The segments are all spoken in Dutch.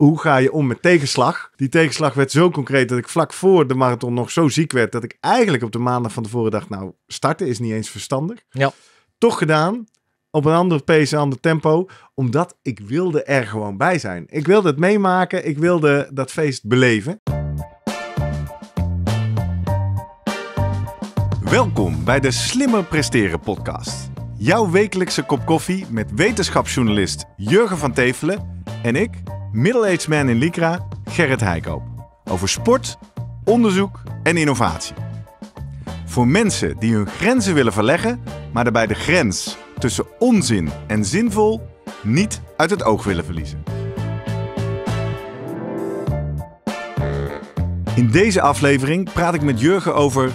hoe ga je om met tegenslag? Die tegenslag werd zo concreet dat ik vlak voor de marathon nog zo ziek werd dat ik eigenlijk op de maandag van vorige dag, nou, starten is niet eens verstandig. Ja. Toch gedaan. Op een andere pace, een ander tempo. Omdat ik wilde er gewoon bij zijn. Ik wilde het meemaken. Ik wilde dat feest beleven. Welkom bij de Slimmer Presteren podcast. Jouw wekelijkse kop koffie met wetenschapsjournalist Jurgen van Tevelen en ik, Middle-aged man in Lycra, Gerrit Heikoop. Over sport, onderzoek en innovatie. Voor mensen die hun grenzen willen verleggen, maar daarbij de grens tussen onzin en zinvol niet uit het oog willen verliezen. In deze aflevering praat ik met Jurgen over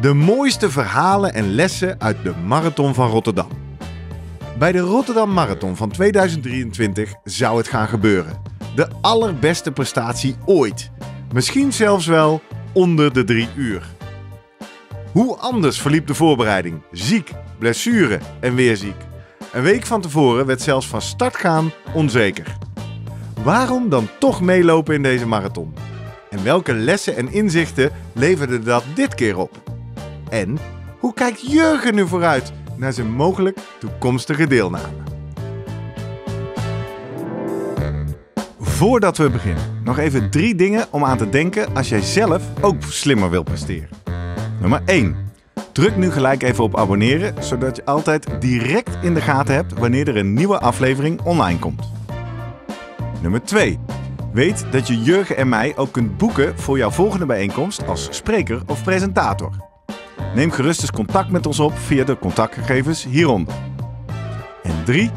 de mooiste verhalen en lessen uit de Marathon van Rotterdam. Bij de Rotterdam Marathon van 2023 zou het gaan gebeuren. De allerbeste prestatie ooit. Misschien zelfs wel onder de drie uur. Hoe anders verliep de voorbereiding? Ziek, blessure en weer ziek. Een week van tevoren werd zelfs van start gaan onzeker. Waarom dan toch meelopen in deze marathon? En welke lessen en inzichten leverde dat dit keer op? En hoe kijkt Jurgen nu vooruit naar zijn mogelijk toekomstige deelname. Voordat we beginnen, nog even drie dingen om aan te denken als jij zelf ook slimmer wil presteren. Nummer 1. Druk nu gelijk even op abonneren, zodat je altijd direct in de gaten hebt wanneer er een nieuwe aflevering online komt. Nummer 2. Weet dat je Jurgen en mij ook kunt boeken voor jouw volgende bijeenkomst als spreker of presentator. Neem gerust eens contact met ons op via de contactgegevens hieronder. En 3.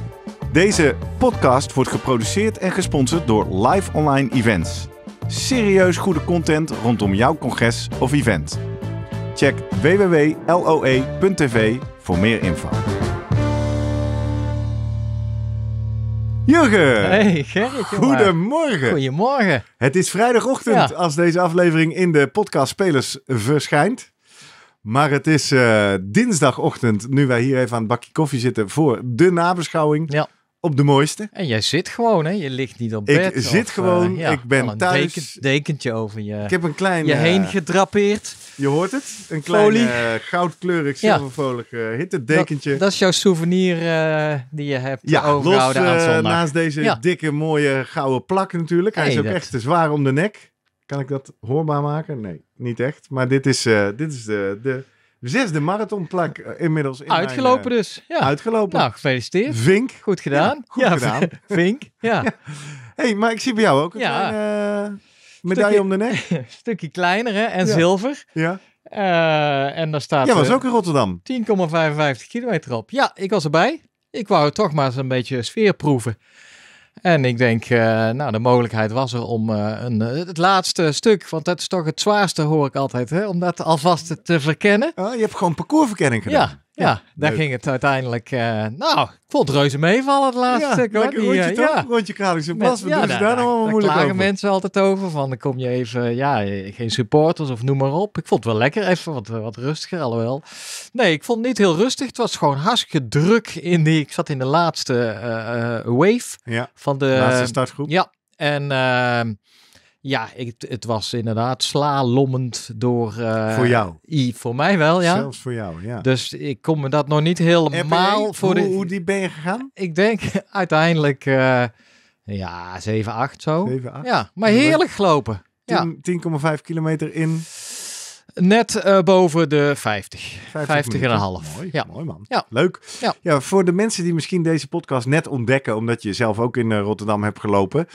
Deze podcast wordt geproduceerd en gesponsord door Live Online Events. Serieus goede content rondom jouw congres of event. Check www.loe.tv voor meer info. Jurgen! Hey Gerrit, Goedemorgen! Goedemorgen! Het is vrijdagochtend als deze aflevering in de podcast Spelers verschijnt. Maar het is eh, dinsdagochtend, nu wij hier even aan het bakje koffie zitten voor de nabeschouwing. Ja. Op de mooiste. En jij zit gewoon, hè? Je ligt niet op bed. Ik zit gewoon, eh, ik ben een thuis. dekentje over je. Ik heb een klein. Je eh, heen gedrapeerd. Je hoort het? Een klein goudkleurig, zilvervolig ja. uh, hittedekentje. Dat, is jouw souvenir die je hebt ja, overgehouden los, aan zondag. naast deze dikke, mooie gouden plak natuurlijk. Hij is ook echt te zwaar om de nek. Kan ik dat hoorbaar maken? Nee, niet echt. Maar dit is, eh, dit is de, de marathon marathonplak eh, inmiddels. In uitgelopen eh, dus. Ja. Uitgelopen. Nou, gefeliciteerd. Vink. Goed gedaan. goed gedaan. Vink, ja. hey, maar ik zie bij jou ook een ja. medaille om de nek. stukje kleiner hè, en zilver. Ja. en daar staat... Ja, was ook in Rotterdam. 10,55 kilometer op. Ja, ik was erbij. Ik wou toch maar eens een beetje sfeer proeven. En ik denk, eh, nou, de mogelijkheid was er om eh, een, eh, het laatste stuk, want dat is toch het zwaarste, hoor ik altijd, hè, om dat alvast te, verkennen. Oh, je hebt gewoon parcoursverkenning gedaan. Ja, ja, daar ging het uiteindelijk. Eh, nou, ik vond het reuze meevallen het laatste stuk. Ja, rondje, het eh, toch? ja. rondje Kralingse Bas. Wat doen daar, nou, daar nou allemaal moeilijk over? mensen altijd over. Van, dan kom je even, ja, geen supporters of noem maar op. Ik vond het wel lekker, even wat, wat rustiger, alhoewel. Nee, ik vond het niet heel rustig. Het was gewoon hartstikke druk in die... Ik zat in de laatste eh, wave ja, van de... Laatste startgroep. Ja, en... Ehm, ja, het was inderdaad slalommend door... Eh, voor jou? I, voor mij wel, ja. Zelfs voor jou, ja. Dus ik kom me dat nog niet helemaal... voor hoe, de, hoe die ben je gegaan? Ik denk uiteindelijk... Eh, ja, 7, 8 zo. 7, 8. Ja, maar heerlijk gelopen. 10,5 ja. kilometer in? Net eh, boven de 50. 50,5. Mooi, ja. mooi man. Ja. Leuk. Ja. ja. voor de mensen die misschien deze podcast net ontdekken, omdat je zelf ook in Rotterdam hebt gelopen.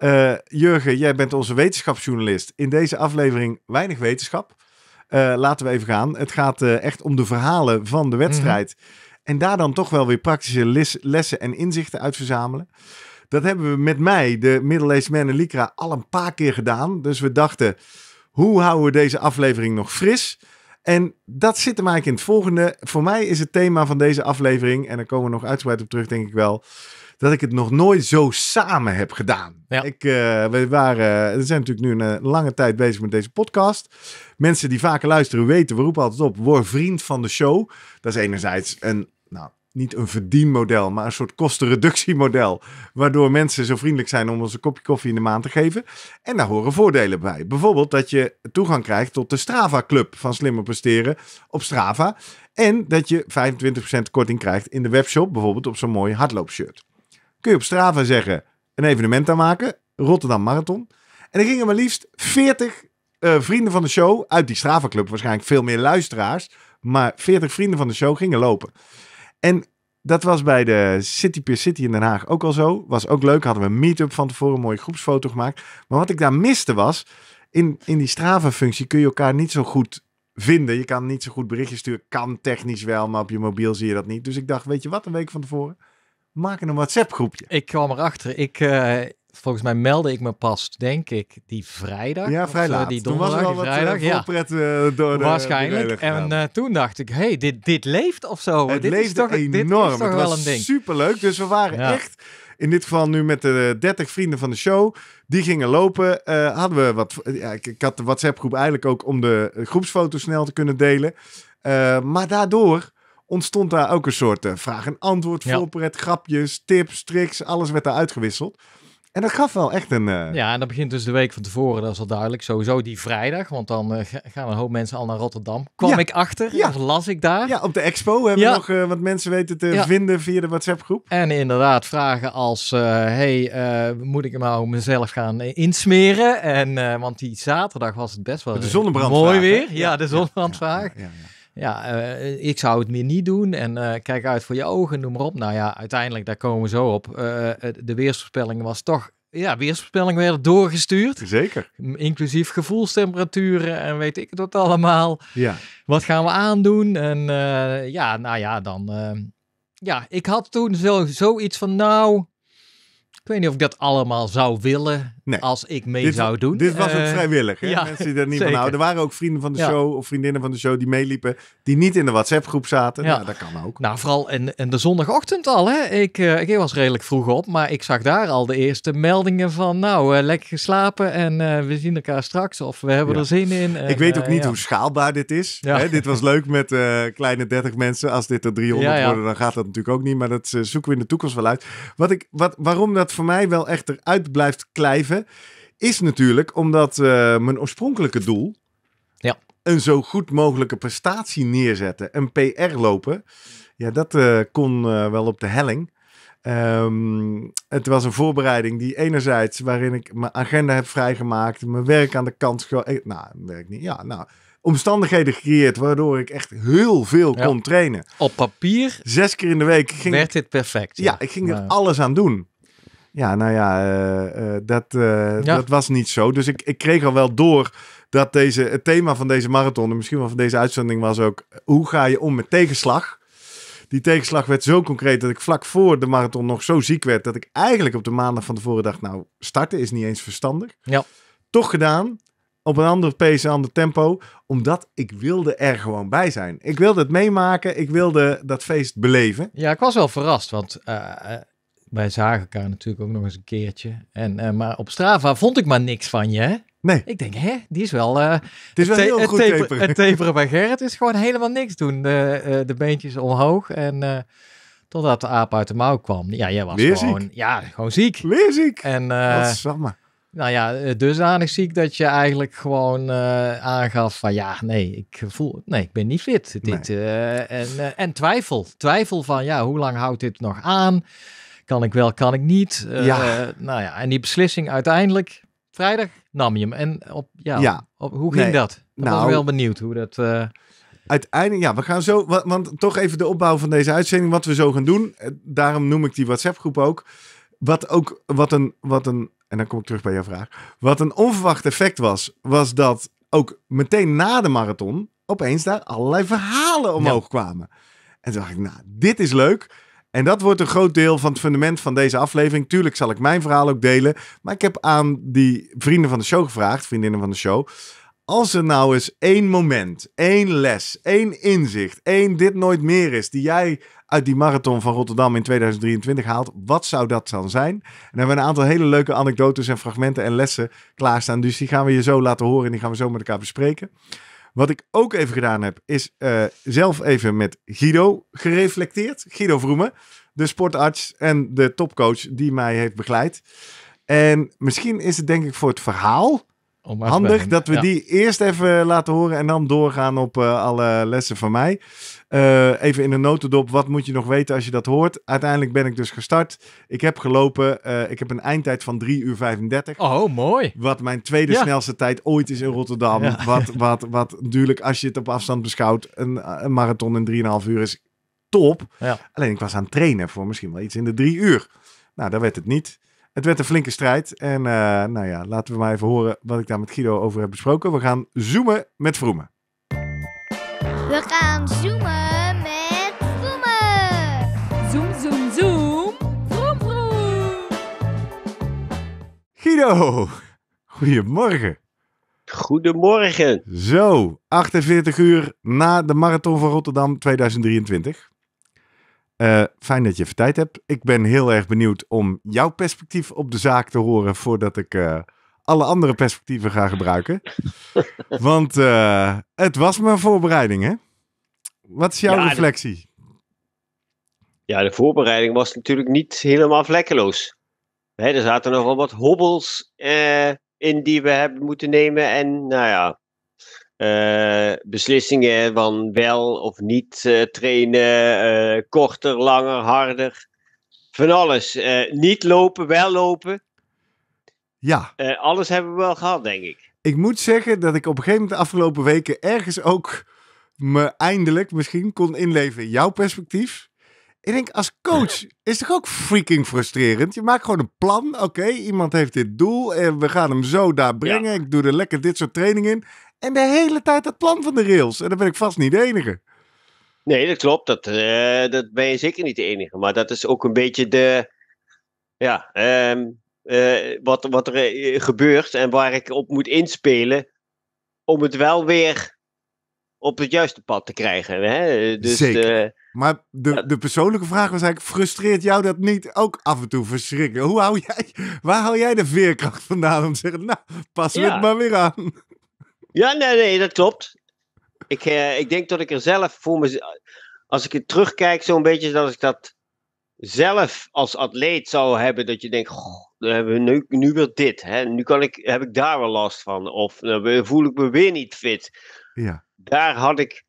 Eh, Jurgen, jij bent onze wetenschapsjournalist. In deze aflevering weinig wetenschap. Eh, laten we even gaan. Het gaat eh, echt om de verhalen van de wedstrijd. Mhm. En daar dan toch wel weer praktische lessen en inzichten uit verzamelen. Dat hebben we met mij, de Middle-aged Man en Lycra, al een paar keer gedaan. Dus we dachten, hoe houden we deze aflevering nog fris? En dat zit hem eigenlijk in het volgende. Voor mij is het thema van deze aflevering, en daar komen we nog uitgebreid op terug, denk ik wel dat ik het nog nooit zo samen heb gedaan. Ik, eh, we, waren, eh, we zijn natuurlijk nu een eh, lange tijd bezig met deze podcast. Mensen die vaker luisteren weten, we roepen altijd op, word vriend van de show. Dat is enerzijds een, nou, niet een verdienmodel, maar een soort kostenreductiemodel. Waardoor mensen zo vriendelijk zijn om ons een kopje koffie in de maand te geven. En daar horen voordelen bij. Bijvoorbeeld dat je toegang krijgt tot de Strava Club van Slimmer Presteren op Strava. En dat je 25% korting krijgt in de webshop, bijvoorbeeld op zo'n mooi hardloopshirt kun je op Strava zeggen, een evenement aan maken. Rotterdam Marathon. En er gingen maar liefst 40 eh, vrienden van de show uit die Strava Club. Waarschijnlijk veel meer luisteraars. Maar 40 vrienden van de show gingen lopen. En dat was bij de City Pier City in Den Haag ook al zo. Was ook leuk. Hadden we een meet-up van tevoren, een mooie groepsfoto gemaakt. Maar wat ik daar miste was, in, in die Strava-functie kun je elkaar niet zo goed vinden. Je kan niet zo goed berichtjes sturen. Kan technisch wel, maar op je mobiel zie je dat niet. Dus ik dacht, weet je wat, een week van tevoren. Maak een WhatsApp-groepje. Ik kwam erachter. Ik, eh, volgens mij meldde ik me pas, denk ik, die vrijdag. Ja, vrijdag, Of, die donderdag, toen was er al eh, vrijdag, wat vrijdag, eh, door Waarschijnlijk. en toen dacht ik, hey, dit, dit leeft of zo. Het dit leeft toch, enorm. Dit toch Het wel een ding. superleuk. Dus we waren echt... In dit geval nu met de 30 vrienden van de show. Die gingen lopen. hadden we wat, ja, ik, had de WhatsApp-groep eigenlijk ook om de groepsfoto snel te kunnen delen. maar daardoor ontstond daar ook een soort eh, vraag en antwoord, ja. voorpret, grapjes, tips, tricks, alles werd daar uitgewisseld. En dat gaf wel echt een... Eh, ja, en dat begint dus de week van tevoren, dat is al duidelijk. Sowieso die vrijdag, want dan eh, gaan een hoop mensen al naar Rotterdam. Kwam ik achter, of las ik daar. Ja, op de expo hebben we nog wat mensen weten te vinden via de WhatsApp-groep. En inderdaad, vragen als, hey, moet ik hem nou mezelf gaan insmeren? En, want die zaterdag was het best wel... De zonnebrandvraag. Mooi weer, ja, de zonnebrandvraag. ja ja, eh, ik zou het meer niet doen en eh, kijk uit voor je ogen, noem maar op. Nou ja, uiteindelijk, daar komen we zo op. Eh, de weersvoorspelling was toch, ja, weersvoorspelling werd doorgestuurd. Zeker. Inclusief gevoelstemperaturen en weet ik het wat allemaal. Ja. Wat gaan we aandoen? En ja, nou ja, dan... ja, ik had toen zo, zoiets van, nou, weet niet of ik dat allemaal zou willen nee. als ik mee zou doen. Dit was het eh, vrijwillig. Hè? Ja, Mensen die er niet van houden. Er waren ook vrienden van de show of vriendinnen van de show die meeliepen. Die niet in de WhatsApp groep zaten. Ja. Nou, dat kan ook. Nou, vooral en, en de zondagochtend al. Hè? Ik, eh, ik was redelijk vroeg op. Maar ik zag daar al de eerste meldingen van. Nou, eh, lekker slapen en we zien elkaar straks. Of we hebben er zin in. ik weet ook niet hoe schaalbaar dit is. Hè? Dit was leuk met kleine 30 mensen. Als dit er 300 worden, dan gaat dat natuurlijk ook niet. Maar dat zoeken we in de toekomst wel uit. Wat ik, wat, waarom dat voor mij wel echt eruit blijft klijven, is natuurlijk omdat eh, mijn oorspronkelijke doel ja. een zo goed mogelijke prestatie neerzetten, een PR lopen, ja, dat eh, kon eh, wel op de helling. Ehm, het was een voorbereiding die enerzijds waarin ik mijn agenda heb vrijgemaakt, mijn werk aan de kant, nou, werk niet, ja, nou, omstandigheden gecreëerd waardoor ik echt heel veel kon trainen. Op papier? Zes keer in de week ging werd dit perfect. Ja, ik ging er alles aan doen. Ja, nou ja, eh, eh, dat, eh, dat was niet zo. Dus ik, ik kreeg al wel door dat deze, het thema van deze marathon, en misschien wel van deze uitzending, was ook: hoe ga je om met tegenslag? Die tegenslag werd zo concreet dat ik vlak voor de marathon nog zo ziek werd dat ik eigenlijk op de maandag van tevoren dacht: nou, starten is niet eens verstandig. Ja. Toch gedaan op een andere pace, een ander tempo. Omdat ik wilde er gewoon bij zijn. Ik wilde het meemaken. Ik wilde dat feest beleven. Ja, ik was wel verrast. Want wij zagen elkaar natuurlijk ook nog eens een keertje. En, eh, maar op Strava vond ik maar niks van je, hè? Nee. Ik denk, hè, die is wel... Uh, het is wel heel goed taper, bij Gerrit is gewoon helemaal niks doen. De, eh, de beentjes omhoog en... Totdat de aap uit de mouw kwam. Ja, jij was gewoon... Ziek. Ja, gewoon ziek. Weer ziek. En, Wat nou ja, dusdanig ziek dat je eigenlijk gewoon aangaf van ja, nee, ik voel, nee, ik ben niet fit. Dit, en, en twijfel, twijfel van ja, hoe lang houdt dit nog aan? Kan ik wel, kan ik niet? Eh, ja. nou ja, en die beslissing uiteindelijk, vrijdag, nam je hem. En op, ja, Op, hoe ging dat? Ik nou, wel benieuwd hoe dat eh, uiteindelijk, ja, we gaan zo, want toch even de opbouw van deze uitzending, wat we zo gaan doen. Eh, daarom noem ik die WhatsApp-groep ook. Wat ook, wat een, wat een, en dan kom ik terug bij jouw vraag. Wat een onverwacht effect was, was dat ook meteen na de marathon opeens daar allerlei verhalen omhoog kwamen. En toen dacht ik, nou, dit is leuk. En dat wordt een groot deel van het fundament van deze aflevering. Tuurlijk zal ik mijn verhaal ook delen. Maar ik heb aan die vrienden van de show gevraagd, vriendinnen van de show. Als er nou eens één moment, één les, één inzicht, één dit nooit meer is, die jij uit die marathon van Rotterdam in 2023 haalt, wat zou dat dan zijn? En dan hebben we een aantal hele leuke anekdotes en fragmenten en lessen klaarstaan. Dus die gaan we je zo laten horen en die gaan we zo met elkaar bespreken. Wat ik ook even gedaan heb, is eh, zelf even met Guido gereflecteerd. Guido Vroemen, de sportarts en de topcoach die mij heeft begeleid. En misschien is het denk ik voor het verhaal Handig dat we die eerst even laten horen en dan doorgaan op eh, alle lessen van mij. Eh, even in een notendop, wat moet je nog weten als je dat hoort? Uiteindelijk ben ik dus gestart. Ik heb gelopen, eh, ik heb een eindtijd van 3 uur 35. Oh, mooi. Wat mijn tweede snelste tijd ooit is in Rotterdam. Wat, wat, wat natuurlijk, als je het op afstand beschouwt, een, een marathon in 3,5 uur is top. Alleen ik was aan het trainen voor misschien wel iets in de 3 uur. Nou, daar werd het niet. Het werd een flinke strijd. En eh, nou ja, laten we maar even horen wat ik daar met Guido over heb besproken. We gaan zoomen met Vroemen. We gaan zoomen met Vroemen. Zoom, zoom, zoom. Vroom, vroom. Guido, goedemorgen. Goedemorgen. Zo, 48 uur na de Marathon van Rotterdam 2023. Eh, fijn dat je even tijd hebt. Ik ben heel erg benieuwd om jouw perspectief op de zaak te horen voordat ik eh, alle andere perspectieven ga gebruiken. Want eh, het was mijn voorbereiding, hè? Wat is jouw reflectie? Ja, de voorbereiding was natuurlijk niet helemaal vlekkeloos. Hè, er zaten nogal wat hobbels in die we hebben moeten nemen. En nou ja, eh, beslissingen van wel of niet eh, trainen, eh, korter, langer, harder. Van alles. niet lopen, wel lopen. Ja. alles hebben we wel gehad, denk ik. Ik moet zeggen dat ik op een gegeven moment de afgelopen weken ergens ook me eindelijk misschien kon inleven in jouw perspectief. Ik denk, als coach is toch ook freaking frustrerend? Je maakt gewoon een plan. Oké, iemand heeft dit doel en we gaan hem zo daar brengen. Ik doe er lekker dit soort training in. En de hele tijd het plan van de rails. En dan ben ik vast niet de enige. Nee, dat klopt. Dat, eh, dat ben je zeker niet de enige. Maar dat is ook een beetje de. Ja, ehm, eh, wat, wat er eh, gebeurt en waar ik op moet inspelen. om het wel weer op het juiste pad te krijgen. Hè? Dus, zeker. maar de, de persoonlijke vraag was eigenlijk: frustreert jou dat niet ook af en toe verschrikken? Hoe hou jij, waar hou jij de veerkracht vandaan om te zeggen: Nou, pas ja. het maar weer aan? Ja, nee, nee, dat klopt. Ik, eh, ik denk dat ik er zelf voor me. Als ik het terugkijk, zo'n beetje, dat ik dat zelf als atleet zou hebben. Dat je denkt: goh, dan hebben we nu, nu weer dit. Hè? Nu kan ik, heb ik daar wel last van. Of nou, voel ik me weer niet fit. Ja. Daar had ik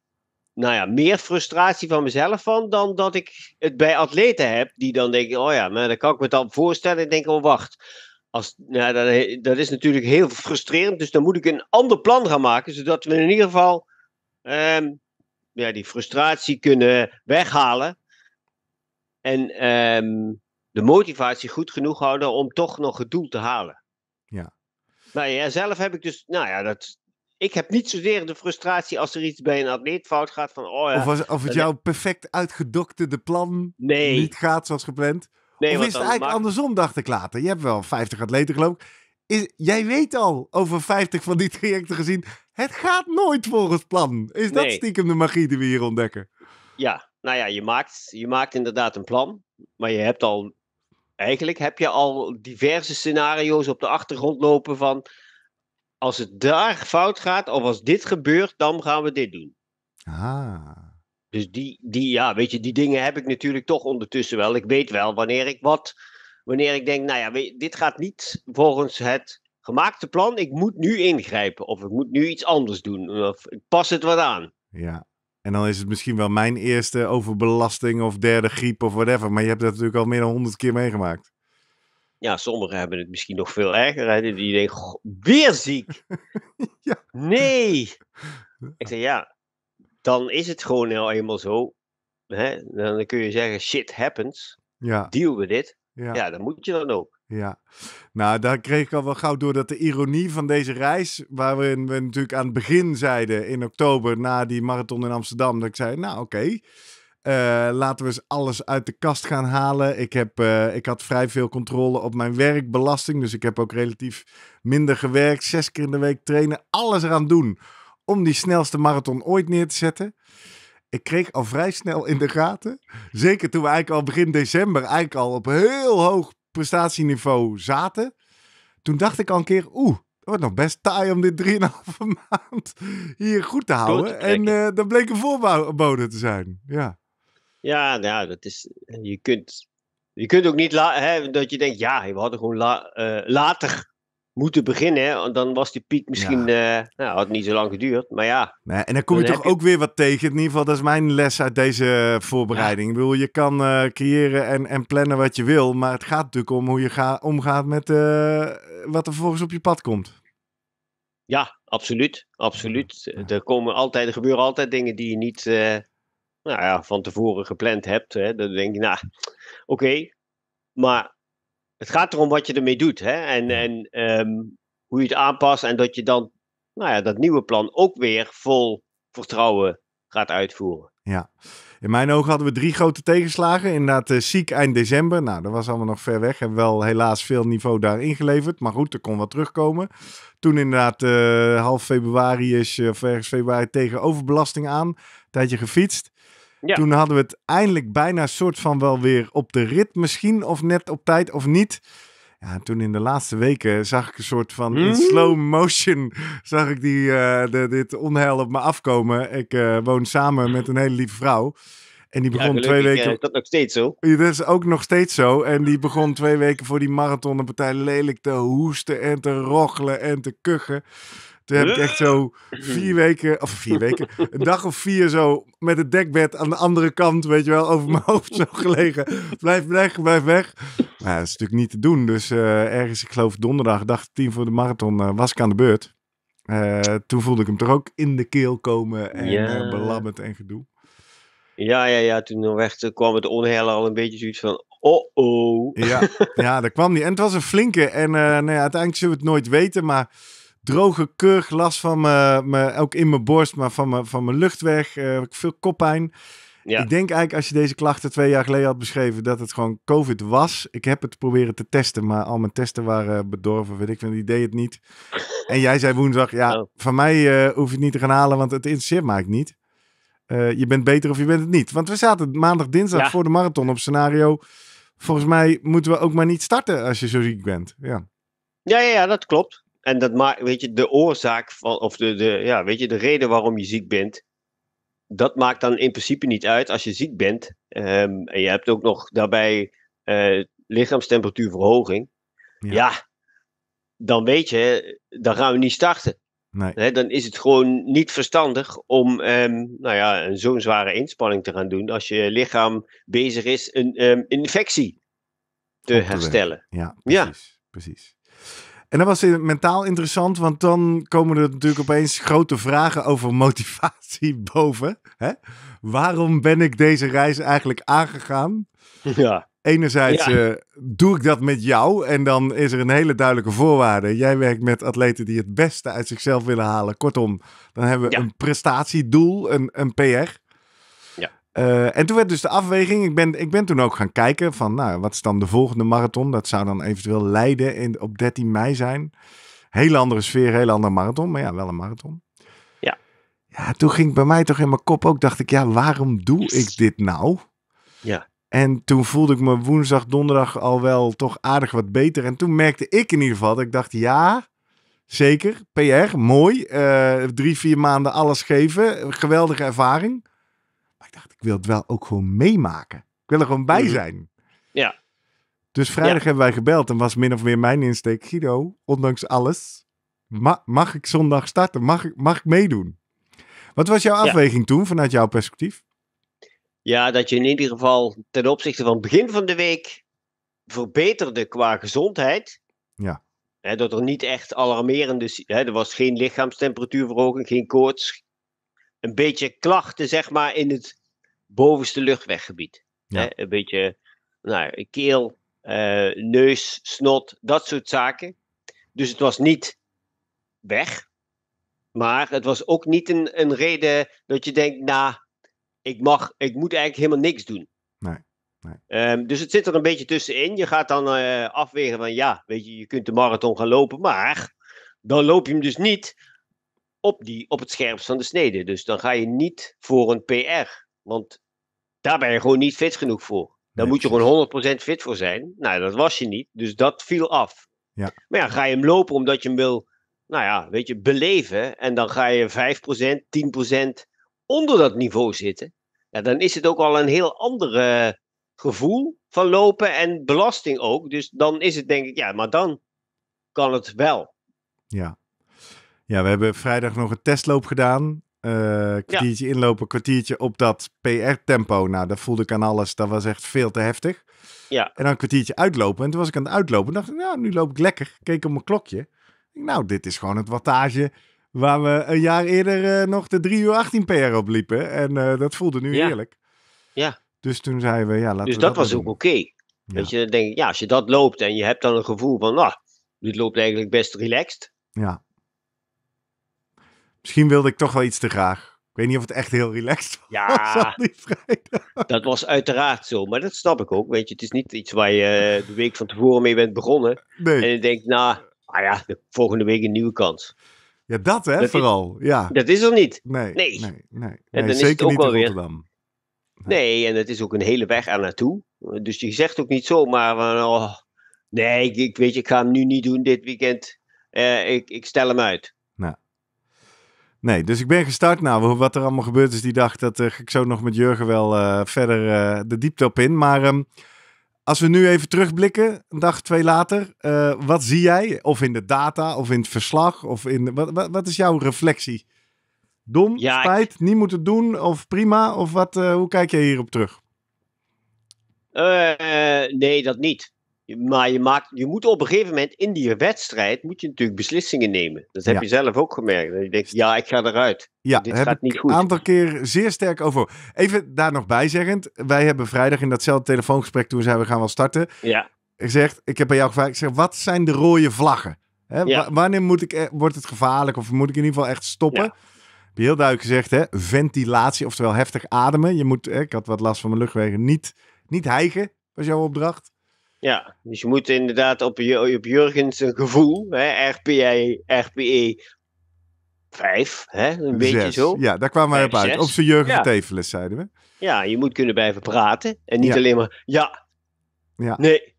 nou ja, meer frustratie van mezelf van dan dat ik het bij atleten heb. Die dan denken, oh ja, maar dan kan ik me dan voorstellen Ik denk, oh wacht. Als, nou, dat is natuurlijk heel frustrerend. Dus dan moet ik een ander plan gaan maken, zodat we in ieder geval ehm, ja, die frustratie kunnen weghalen. En ehm, de motivatie goed genoeg houden om toch nog het doel te halen. Ja. Nou ja, zelf heb ik dus, nou ja, dat, ik heb niet zozeer de frustratie als er iets bij een atleet fout gaat van, oh ja. Of, als, of het jouw perfect de plan niet gaat zoals gepland. Nee, of is het eigenlijk andersom, dacht ik later. Je hebt wel 50 atleten geloof ik. jij weet al over 50 van die trajecten gezien. Het gaat nooit volgens plan. Is dat stiekem de magie die we hier ontdekken? Ja, nou ja, je maakt, je maakt inderdaad een plan. Maar je hebt al. Eigenlijk heb je al diverse scenario's op de achtergrond lopen van. Als het daar fout gaat, of als dit gebeurt, dan gaan we dit doen. Ah. Dus die, die, ja, weet je, die dingen heb ik natuurlijk toch ondertussen wel. Ik weet wel wanneer ik wat, wanneer ik denk, nou ja, weet, dit gaat niet volgens het gemaakte plan. Ik moet nu ingrijpen of ik moet nu iets anders doen of ik pas het wat aan. Ja, en dan is het misschien wel mijn eerste overbelasting of derde griep of whatever. Maar je hebt dat natuurlijk al meer dan honderd keer meegemaakt. Ja, sommigen hebben het misschien nog veel erger. Hè? Die denken, weer ziek! Nee! Ik zeg, ja, dan is het gewoon nou eenmaal zo. Hè? Dan kun je zeggen, shit happens. Ja. Deal with dit. Ja. dan moet je dan ook. Ja, nou daar kreeg ik al wel gauw door dat de ironie van deze reis, waar we, natuurlijk aan het begin zeiden in oktober na die marathon in Amsterdam, dat ik zei, nou oké, eh, laten we eens alles uit de kast gaan halen. Ik, heb, eh, ik had vrij veel controle op mijn werkbelasting, dus ik heb ook relatief minder gewerkt, zes keer in de week trainen, alles eraan doen om die snelste marathon ooit neer te zetten. Ik kreeg al vrij snel in de gaten, zeker toen we eigenlijk al begin december eigenlijk al op heel hoog prestatieniveau zaten. Toen dacht ik al een keer, oeh, het wordt nog best taai om dit 3,5 maand hier goed te houden. en eh, dat bleek een voorbode te zijn. Ja, ja nou, dat is, je kunt je kunt ook niet hè, dat je denkt, ja, we hadden gewoon eh, later moeten beginnen. Dan was die piek misschien, eh, nou, had niet zo lang geduurd. Maar ja. Nee, en dan kom je toch ook weer wat tegen. In ieder geval, dat is mijn les uit deze eh, voorbereiding. je kan eh, creëren en, en plannen wat je wil. Maar het gaat natuurlijk om hoe je omgaat met wat er vervolgens op je pad komt. Ja, absoluut. Absoluut. Er, komen altijd, gebeuren altijd dingen die je niet nou ja, van tevoren gepland hebt. Hè. Dan denk je, nou, oké. maar het gaat erom wat je ermee doet. Hè? En, en ehm, hoe je het aanpast. En dat je dan nou ja, dat nieuwe plan ook weer vol vertrouwen gaat uitvoeren. Ja, in mijn ogen hadden we drie grote tegenslagen. Inderdaad, uh, ziek eind december. Nou, dat was allemaal nog ver weg. Hebben wel helaas veel niveau daar ingeleverd. Maar goed, er kon wat terugkomen. Toen inderdaad uh, half februari is, eh, of ergens februari, tegen overbelasting aan. Een tijdje gefietst. Ja. Toen hadden we het eindelijk bijna soort van wel weer op de rit misschien. Of net op tijd of niet. Ja, toen in de laatste weken zag ik een soort van in hmm? slow motion zag ik die, eh, de, dit onheil op me afkomen. Ik eh, woon samen met een hele lieve vrouw. En die begon twee eh, weken. dat nog steeds zo? dat is ook nog steeds zo. En die begon twee weken voor die marathon een partij lelijk te hoesten en te rochelen en te kuchen. Toen heb ik echt zo vier weken, of vier weken, een dag of vier zo met het dekbed aan de andere kant, weet je wel, over mijn hoofd zo gelegen. Blijf weg, blijf weg. Maar dat is natuurlijk niet te doen. Dus eh, ergens, ik geloof donderdag, dag tien voor de marathon, eh, was ik aan de beurt. Eh, toen voelde ik hem toch ook in de keel komen en belabberd en gedoe. Ja, ja, ja. Toen toen kwam het onheil al een beetje zoiets van, oh-oh. Ja, ja, dat kwam niet. En het was een flinke. En nou ja, uiteindelijk zullen we het nooit weten, maar droge kurg, last van me, ook in mijn borst, maar van mijn, van mijn luchtweg, eh, veel koppijn. Ik denk eigenlijk als je deze klachten twee jaar geleden had beschreven dat het gewoon COVID was. Ik heb het proberen te testen, maar al mijn testen waren eh, bedorven, weet ik van Die deed het niet. En jij zei woensdag, ja, oh. van mij uh, hoef je het niet te gaan halen, want het interesseert mij niet. je bent beter of je bent het niet. Want we zaten maandag, dinsdag voor de marathon op scenario. Volgens mij moeten we ook maar niet starten als je zo ziek bent. Ja, ja, ja, ja dat klopt. En dat maakt, weet je, de oorzaak van, of de, de, ja, weet je, de reden waarom je ziek bent, dat maakt dan in principe niet uit als je ziek bent. Ehm, en je hebt ook nog daarbij uh, lichaamstemperatuurverhoging. Ja. dan weet je, dan gaan we niet starten. Nee. dan is het gewoon niet verstandig om ehm, nou ja, zo'n zware inspanning te gaan doen als je lichaam bezig is een ehm, infectie te, herstellen. Ja, precies. Ja. precies. En dat was mentaal interessant, want dan komen er natuurlijk opeens grote vragen over motivatie boven. Hè? Waarom ben ik deze reis eigenlijk aangegaan? Ja. Enerzijds eh, doe ik dat met jou en dan is er een hele duidelijke voorwaarde. Jij werkt met atleten die het beste uit zichzelf willen halen. Kortom, dan hebben we een prestatiedoel, een, een PR. Eh, en toen werd dus de afweging. Ik ben, ik ben toen ook gaan kijken van, nou, wat is dan de volgende marathon? Dat zou dan eventueel Leiden in, op 13 mei zijn. Hele andere sfeer, hele andere marathon, maar ja, wel een marathon. Ja. Ja, toen ging bij mij toch in mijn kop ook, dacht ik, ja, waarom doe ik dit nou? Ja. En toen voelde ik me woensdag, donderdag al wel toch aardig wat beter. En toen merkte ik in ieder geval dat ik dacht, ja, zeker, PR, mooi. Eh, drie, vier maanden alles geven, geweldige ervaring ik dacht, ik wil het wel ook gewoon meemaken. Ik wil er gewoon bij mm. zijn. Ja. Dus vrijdag hebben wij gebeld en was min of meer mijn insteek. Guido, ondanks alles, ma mag ik zondag starten? Mag ik, mag ik meedoen? Wat was jouw afweging toen vanuit jouw perspectief? Ja, dat je in ieder geval ten opzichte van het begin van de week verbeterde qua gezondheid. Ja. dat er niet echt alarmerende. He, er was geen lichaamstemperatuurverhoging, geen koorts. Een beetje klachten, zeg maar, in het bovenste luchtweggebied. Hè? Een beetje nou, keel, eh, neus, snot, dat soort zaken. Dus het was niet weg. Maar het was ook niet een, een reden dat je denkt, nou, ik, mag, ik moet eigenlijk helemaal niks doen. Nee. nee. Ehm, dus het zit er een beetje tussenin. Je gaat dan eh, afwegen van, ja, weet je, je kunt de marathon gaan lopen, maar dan loop je hem dus niet op, die, op het scherpst van de snede. Dus dan ga je niet voor een PR. Want daar ben je gewoon niet fit genoeg voor. Daar moet je gewoon 100% fit voor zijn. Nou, dat was je niet. Dus dat viel af. Ja. Maar ja, ga je hem lopen omdat je hem wil, nou ja, weet je, beleven. En dan ga je 5%, 10% onder dat niveau zitten. Ja, dan is het ook al een heel ander eh, gevoel van lopen en belasting ook. Dus dan is het denk ik, ja, maar dan kan het wel. Ja. Ja, we hebben vrijdag nog een testloop gedaan. Uh, kwartiertje ja. inlopen, kwartiertje op dat PR-tempo. Nou, dat voelde ik aan alles. Dat was echt veel te heftig. Ja. En dan een kwartiertje uitlopen. En toen was ik aan het uitlopen. En dacht ik, nou, nu loop ik lekker. Keek op mijn klokje. Nou, dit is gewoon het wattage waar we een jaar eerder eh, nog de 3 uur 18 PR op liepen. En eh, dat voelde nu heerlijk. Ja. Dus toen zeiden we, ja, laten dus we dat, dat was ook oké. Okay. Ja. Dat je denkt, ja, als je dat loopt en je hebt dan een gevoel van, nou, dit loopt eigenlijk best relaxed. Ja. Misschien wilde ik toch wel iets te graag. Ik weet niet of het echt heel relaxed was. Ja, dat was uiteraard zo. Maar dat snap ik ook. Weet je, het is niet iets waar je eh, de week van tevoren mee bent begonnen. En je denkt, nou, ah ja, de volgende week een nieuwe kans. Ja, dat hè, vooral. ja. Dat is er niet. Nee. Nee. nee, En zeker niet in Rotterdam. Nee, en het is ook een hele weg aan naartoe. Dus je zegt ook niet zomaar van, oh, nee, ik, weet je, ik ga hem nu niet doen dit weekend. Eh, ik, ik stel hem uit. Nee, dus ik ben gestart. Nou, wat er allemaal gebeurd is die dag, dat eh, ik zo nog met Jurgen wel eh, verder eh, de diepte op in. Maar ehm, als we nu even terugblikken, een dag, twee later, wat zie jij? Of in de data, of in het verslag, of in... Wat, wat, is jouw reflectie? Dom, spijt, niet moeten doen, of prima, of wat, hoe kijk jij hierop terug? nee, dat niet. Maar je, maakt, je moet op een gegeven moment in die wedstrijd moet je natuurlijk beslissingen nemen. Dat heb je zelf ook gemerkt. Dat je denkt, ja, ik ga eruit. Ja, Dit gaat niet goed. Een aantal keer zeer sterk over. Even daar nog bijzeggend. Wij hebben vrijdag in datzelfde telefoongesprek toen zeiden we gaan wel starten. Ja. Gezegd, ik heb bij jou gevraagd, ik zeg, wat zijn de rode vlaggen? Wanneer moet ik, eh, wordt het gevaarlijk of moet ik in ieder geval echt stoppen? Heb je heel duidelijk gezegd, hè, ventilatie, oftewel heftig ademen. Je moet, ik had wat last van mijn luchtwegen, niet, niet hijgen, was jouw opdracht. Ja, dus je moet inderdaad op, op Jurgens een gevoel, hè, RPI, RPE 5, hè, een beetje zo. Ja, daar kwamen wij op uit. Op zijn Jurgen ja. zeiden we. Ja, je moet kunnen blijven praten en niet alleen maar ja, ja. nee.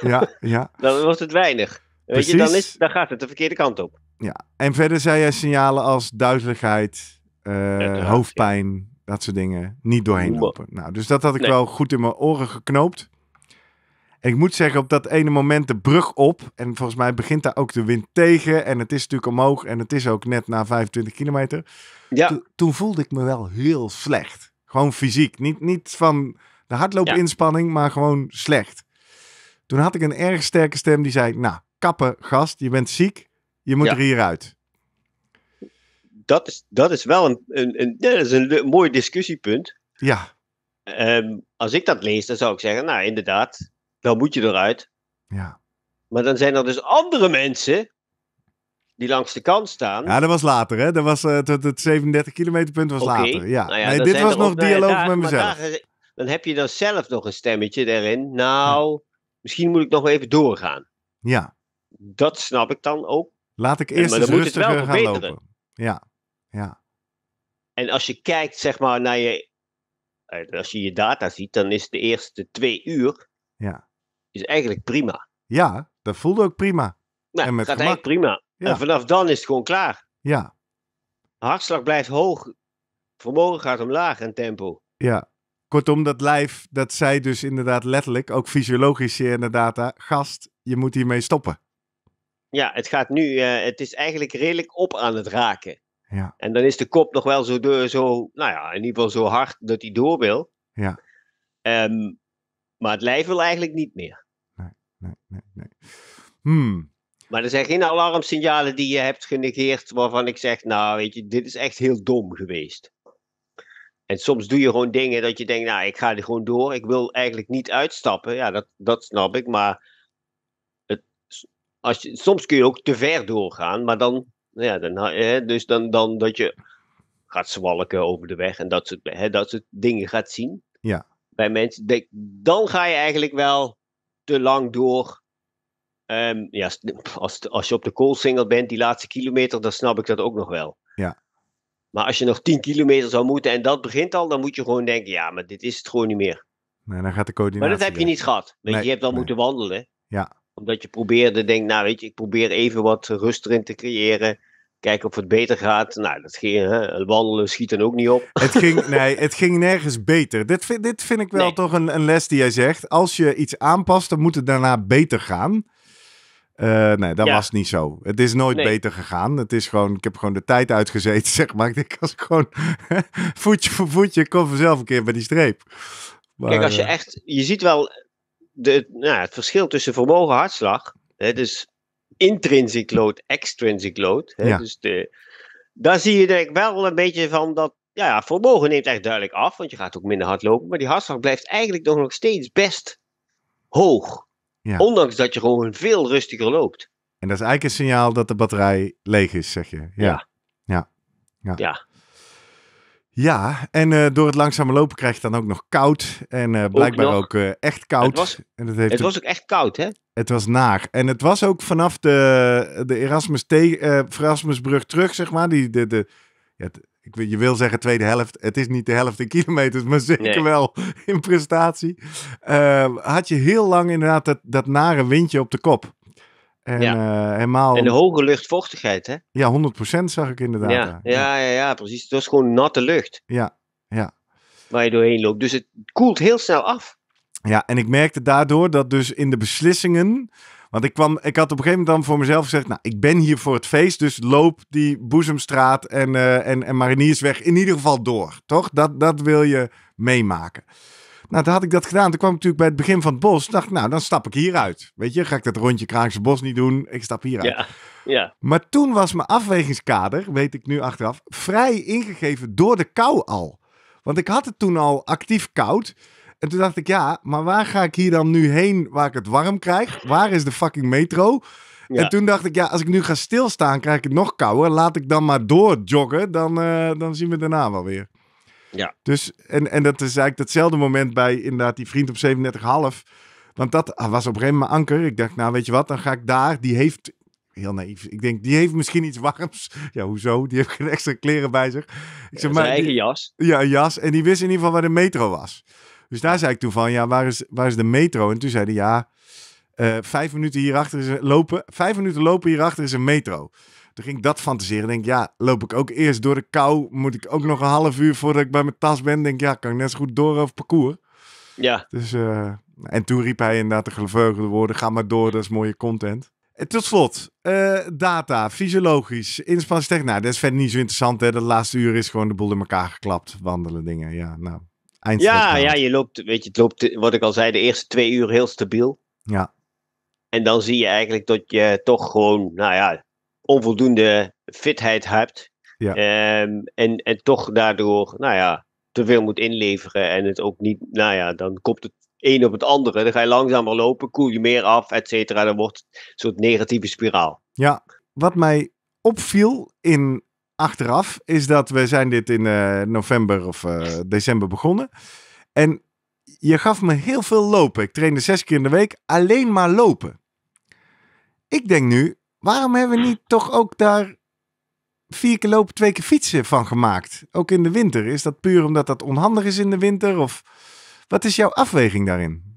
ja, ja. Dan wordt het weinig. Weet je, dan, is, dan gaat het de verkeerde kant op. Ja, en verder zei jij signalen als duizeligheid, eh, hoofdpijn, dat soort dingen, niet doorheen lopen. Nou, dus dat had ik wel goed in mijn oren geknoopt ik moet zeggen, op dat ene moment de brug op. En volgens mij begint daar ook de wind tegen. En het is natuurlijk omhoog. En het is ook net na 25 kilometer. Ja. toen voelde ik me wel heel slecht. Gewoon fysiek. Niet, niet van de hardloopinspanning, maar gewoon slecht. Toen had ik een erg sterke stem die zei: Nou, kappen, gast, je bent ziek. Je moet er hieruit dat is, dat is wel een, een, een, dat is een mooi discussiepunt. Ja. Ehm, als ik dat lees, dan zou ik zeggen, nou inderdaad, dan moet je eruit. Ja. Maar dan zijn er dus andere mensen die langs de kant staan. Ja, dat was later, hè? Dat was, het, eh, 37 kilometer punt was later. Ja. Nou ja nee, dit was nog nou dialoog met mezelf. dan heb je dan zelf nog een stemmetje daarin. Nou, misschien moet ik nog even doorgaan. Ja. Dat snap ik dan ook. Laat ik eerst en, maar dan eens moet het wel gaan verbeteren. lopen. Ja, ja. En als je kijkt, zeg maar, naar je... Eh, als je je data ziet, dan is de eerste twee uur... Ja is eigenlijk prima. Ja, dat voelde ook prima. Dat nou, gaat gemak. eigenlijk prima. En vanaf dan is het gewoon klaar. Ja. Hartslag blijft hoog. Vermogen gaat omlaag en tempo. Ja. Kortom, dat lijf, dat zei dus inderdaad letterlijk, ook fysiologisch in de data, gast, je moet hiermee stoppen. Ja, het gaat nu, eh, het is eigenlijk redelijk op aan het raken. Ja. En dan is de kop nog wel zo, door, zo, nou ja, in ieder geval zo hard dat hij door wil. Ja. Ehm, maar het lijf wil eigenlijk niet meer nee, nee, nee. Hmm. Maar er zijn geen alarmsignalen die je hebt genegeerd waarvan ik zeg, nou weet je, dit is echt heel dom geweest. En soms doe je gewoon dingen dat je denkt, nou ik ga er gewoon door, ik wil eigenlijk niet uitstappen. Ja, dat, dat snap ik, maar het, als je, soms kun je ook te ver doorgaan, maar dan, ja, dan, hè, dus dan, dan dat je gaat zwalken over de weg en dat soort, hè, dat soort dingen gaat zien. Ja. Bij mensen, dan ga je eigenlijk wel te lang door. Ehm, ja, als, als je op de koolsingel bent, die laatste kilometer, dan snap ik dat ook nog wel. Ja. Maar als je nog 10 kilometer zou moeten en dat begint al, dan moet je gewoon denken: ja, maar dit is het gewoon niet meer. Nee, dan gaat de coördinatie. Maar dat heb je niet gehad. je, hebt al moeten wandelen. Ja. Omdat je probeerde, denk, nou weet je, ik probeer even wat rust erin te creëren kijken of het beter gaat. Nou, dat ging, hè, wandelen dan ook niet op. Het ging, nee, het ging nergens beter. Dit, vind, dit vind ik wel toch een, een, les die jij zegt. Als je iets aanpast, dan moet het daarna beter gaan. Eh, nee, dat was niet zo. Het is nooit beter gegaan. Het is gewoon, ik heb gewoon de tijd uitgezeten, zeg maar. Ik denk, als ik gewoon voetje voor voetje, kom vanzelf een keer bij die streep. Maar, Kijk, als je eh, echt, je ziet wel de, nou, het verschil tussen vermogen en hartslag. Het is dus intrinsic load, extrinsic load. Hè? Dus de, daar zie je denk ik wel een beetje van dat ja, vermogen neemt echt duidelijk af, want je gaat ook minder hard lopen. Maar die hartslag blijft eigenlijk nog, nog steeds best hoog. Ja. Ondanks dat je gewoon veel rustiger loopt. En dat is eigenlijk een signaal dat de batterij leeg is, zeg je. Ja. ja. ja. Ja, en eh, door het langzame lopen krijg je dan ook nog koud. En eh, blijkbaar ook, eh, echt koud. Het, was, en heeft het was ook echt koud, hè? Het was naar. En het was ook vanaf de, de Erasmus Erasmusbrug terug, zeg maar. Die, de, de, ja, ik, je wil zeggen tweede helft. Het is niet de helft in kilometers, maar zeker wel in prestatie. had je heel lang inderdaad dat, dat nare windje op de kop. En, eh, helemaal... en de hoge luchtvochtigheid, hè? Ja, 100% zag ik inderdaad. Ja, ja, ja, ja precies. Het was gewoon natte lucht. Ja, ja. Waar je doorheen loopt. Dus het koelt heel snel af. Ja, en ik merkte daardoor dat dus in de beslissingen. Want ik, kwam, ik had op een gegeven moment dan voor mezelf gezegd: Nou, ik ben hier voor het feest, dus loop die Boezemstraat en, uh, en, en Mariniersweg in ieder geval door. Toch? Dat, dat wil je meemaken. Nou, toen had ik dat gedaan. Toen kwam ik natuurlijk bij het begin van het bos. dacht nou, dan stap ik hieruit. Weet je, ga ik dat rondje Kraakse Bos niet doen. Ik stap hieruit. Ja, ja. Maar toen was mijn afwegingskader, weet ik nu achteraf, vrij ingegeven door de kou al. Want ik had het toen al actief koud. En toen dacht ik, ja, maar waar ga ik hier dan nu heen waar ik het warm krijg? Waar is de fucking metro? En toen dacht ik, ja, als ik nu ga stilstaan, krijg ik het nog kouder. Laat ik dan maar doorjoggen, dan, eh, dan zien we daarna wel weer. Ja. Dus, en, en dat is eigenlijk datzelfde moment bij inderdaad die vriend op 37,5. Want dat ah, was op een gegeven moment mijn anker. Ik dacht, nou weet je wat, dan ga ik daar. Die heeft, heel naïef, ik denk, die heeft misschien iets warms. Ja, hoezo? Die heeft geen extra kleren bij zich. Ik zeg, ja, maar, eigen jas. Ja, jas. En die wist in ieder geval waar de metro was. Dus daar zei ik toen van, ja, waar is, waar is de metro? En toen zei hij, ja, eh, vijf minuten hierachter is lopen. Vijf minuten lopen hierachter is een metro. Toen ging ik dat fantaseren. Denk, ja, loop ik ook eerst door de kou? Moet ik ook nog een half uur voordat ik bij mijn tas ben? Denk, ja, kan ik net zo goed door over parcours? Ja. Dus, eh, en toen riep hij inderdaad de geleugelde woorden: ga maar door, dat is mooie content. En tot slot, eh, data, fysiologisch, inspanning. Nou, dat is verder niet zo interessant. Hè? Dat laatste uur is gewoon de boel in elkaar geklapt. Wandelen, dingen. Ja, nou, Ja, ja, je loopt, weet je, het loopt, wat ik al zei, de eerste twee uur heel stabiel. Ja. En dan zie je eigenlijk dat je toch gewoon, nou ja, onvoldoende fitheid hebt. Ja. Ehm, en, en toch daardoor, nou ja, te veel moet inleveren. En het ook niet, nou ja, dan komt het een op het andere. Dan ga je langzamer lopen, koel je meer af, et cetera. Dan wordt het een soort negatieve spiraal. Ja, wat mij opviel in achteraf is dat we zijn dit in eh, november of eh, december begonnen. En je gaf me heel veel lopen. Ik trainde zes keer in de week alleen maar lopen. Ik denk nu, Waarom hebben we niet toch ook daar vier keer lopen, twee keer fietsen van gemaakt? Ook in de winter. Is dat puur omdat dat onhandig is in de winter? Of wat is jouw afweging daarin?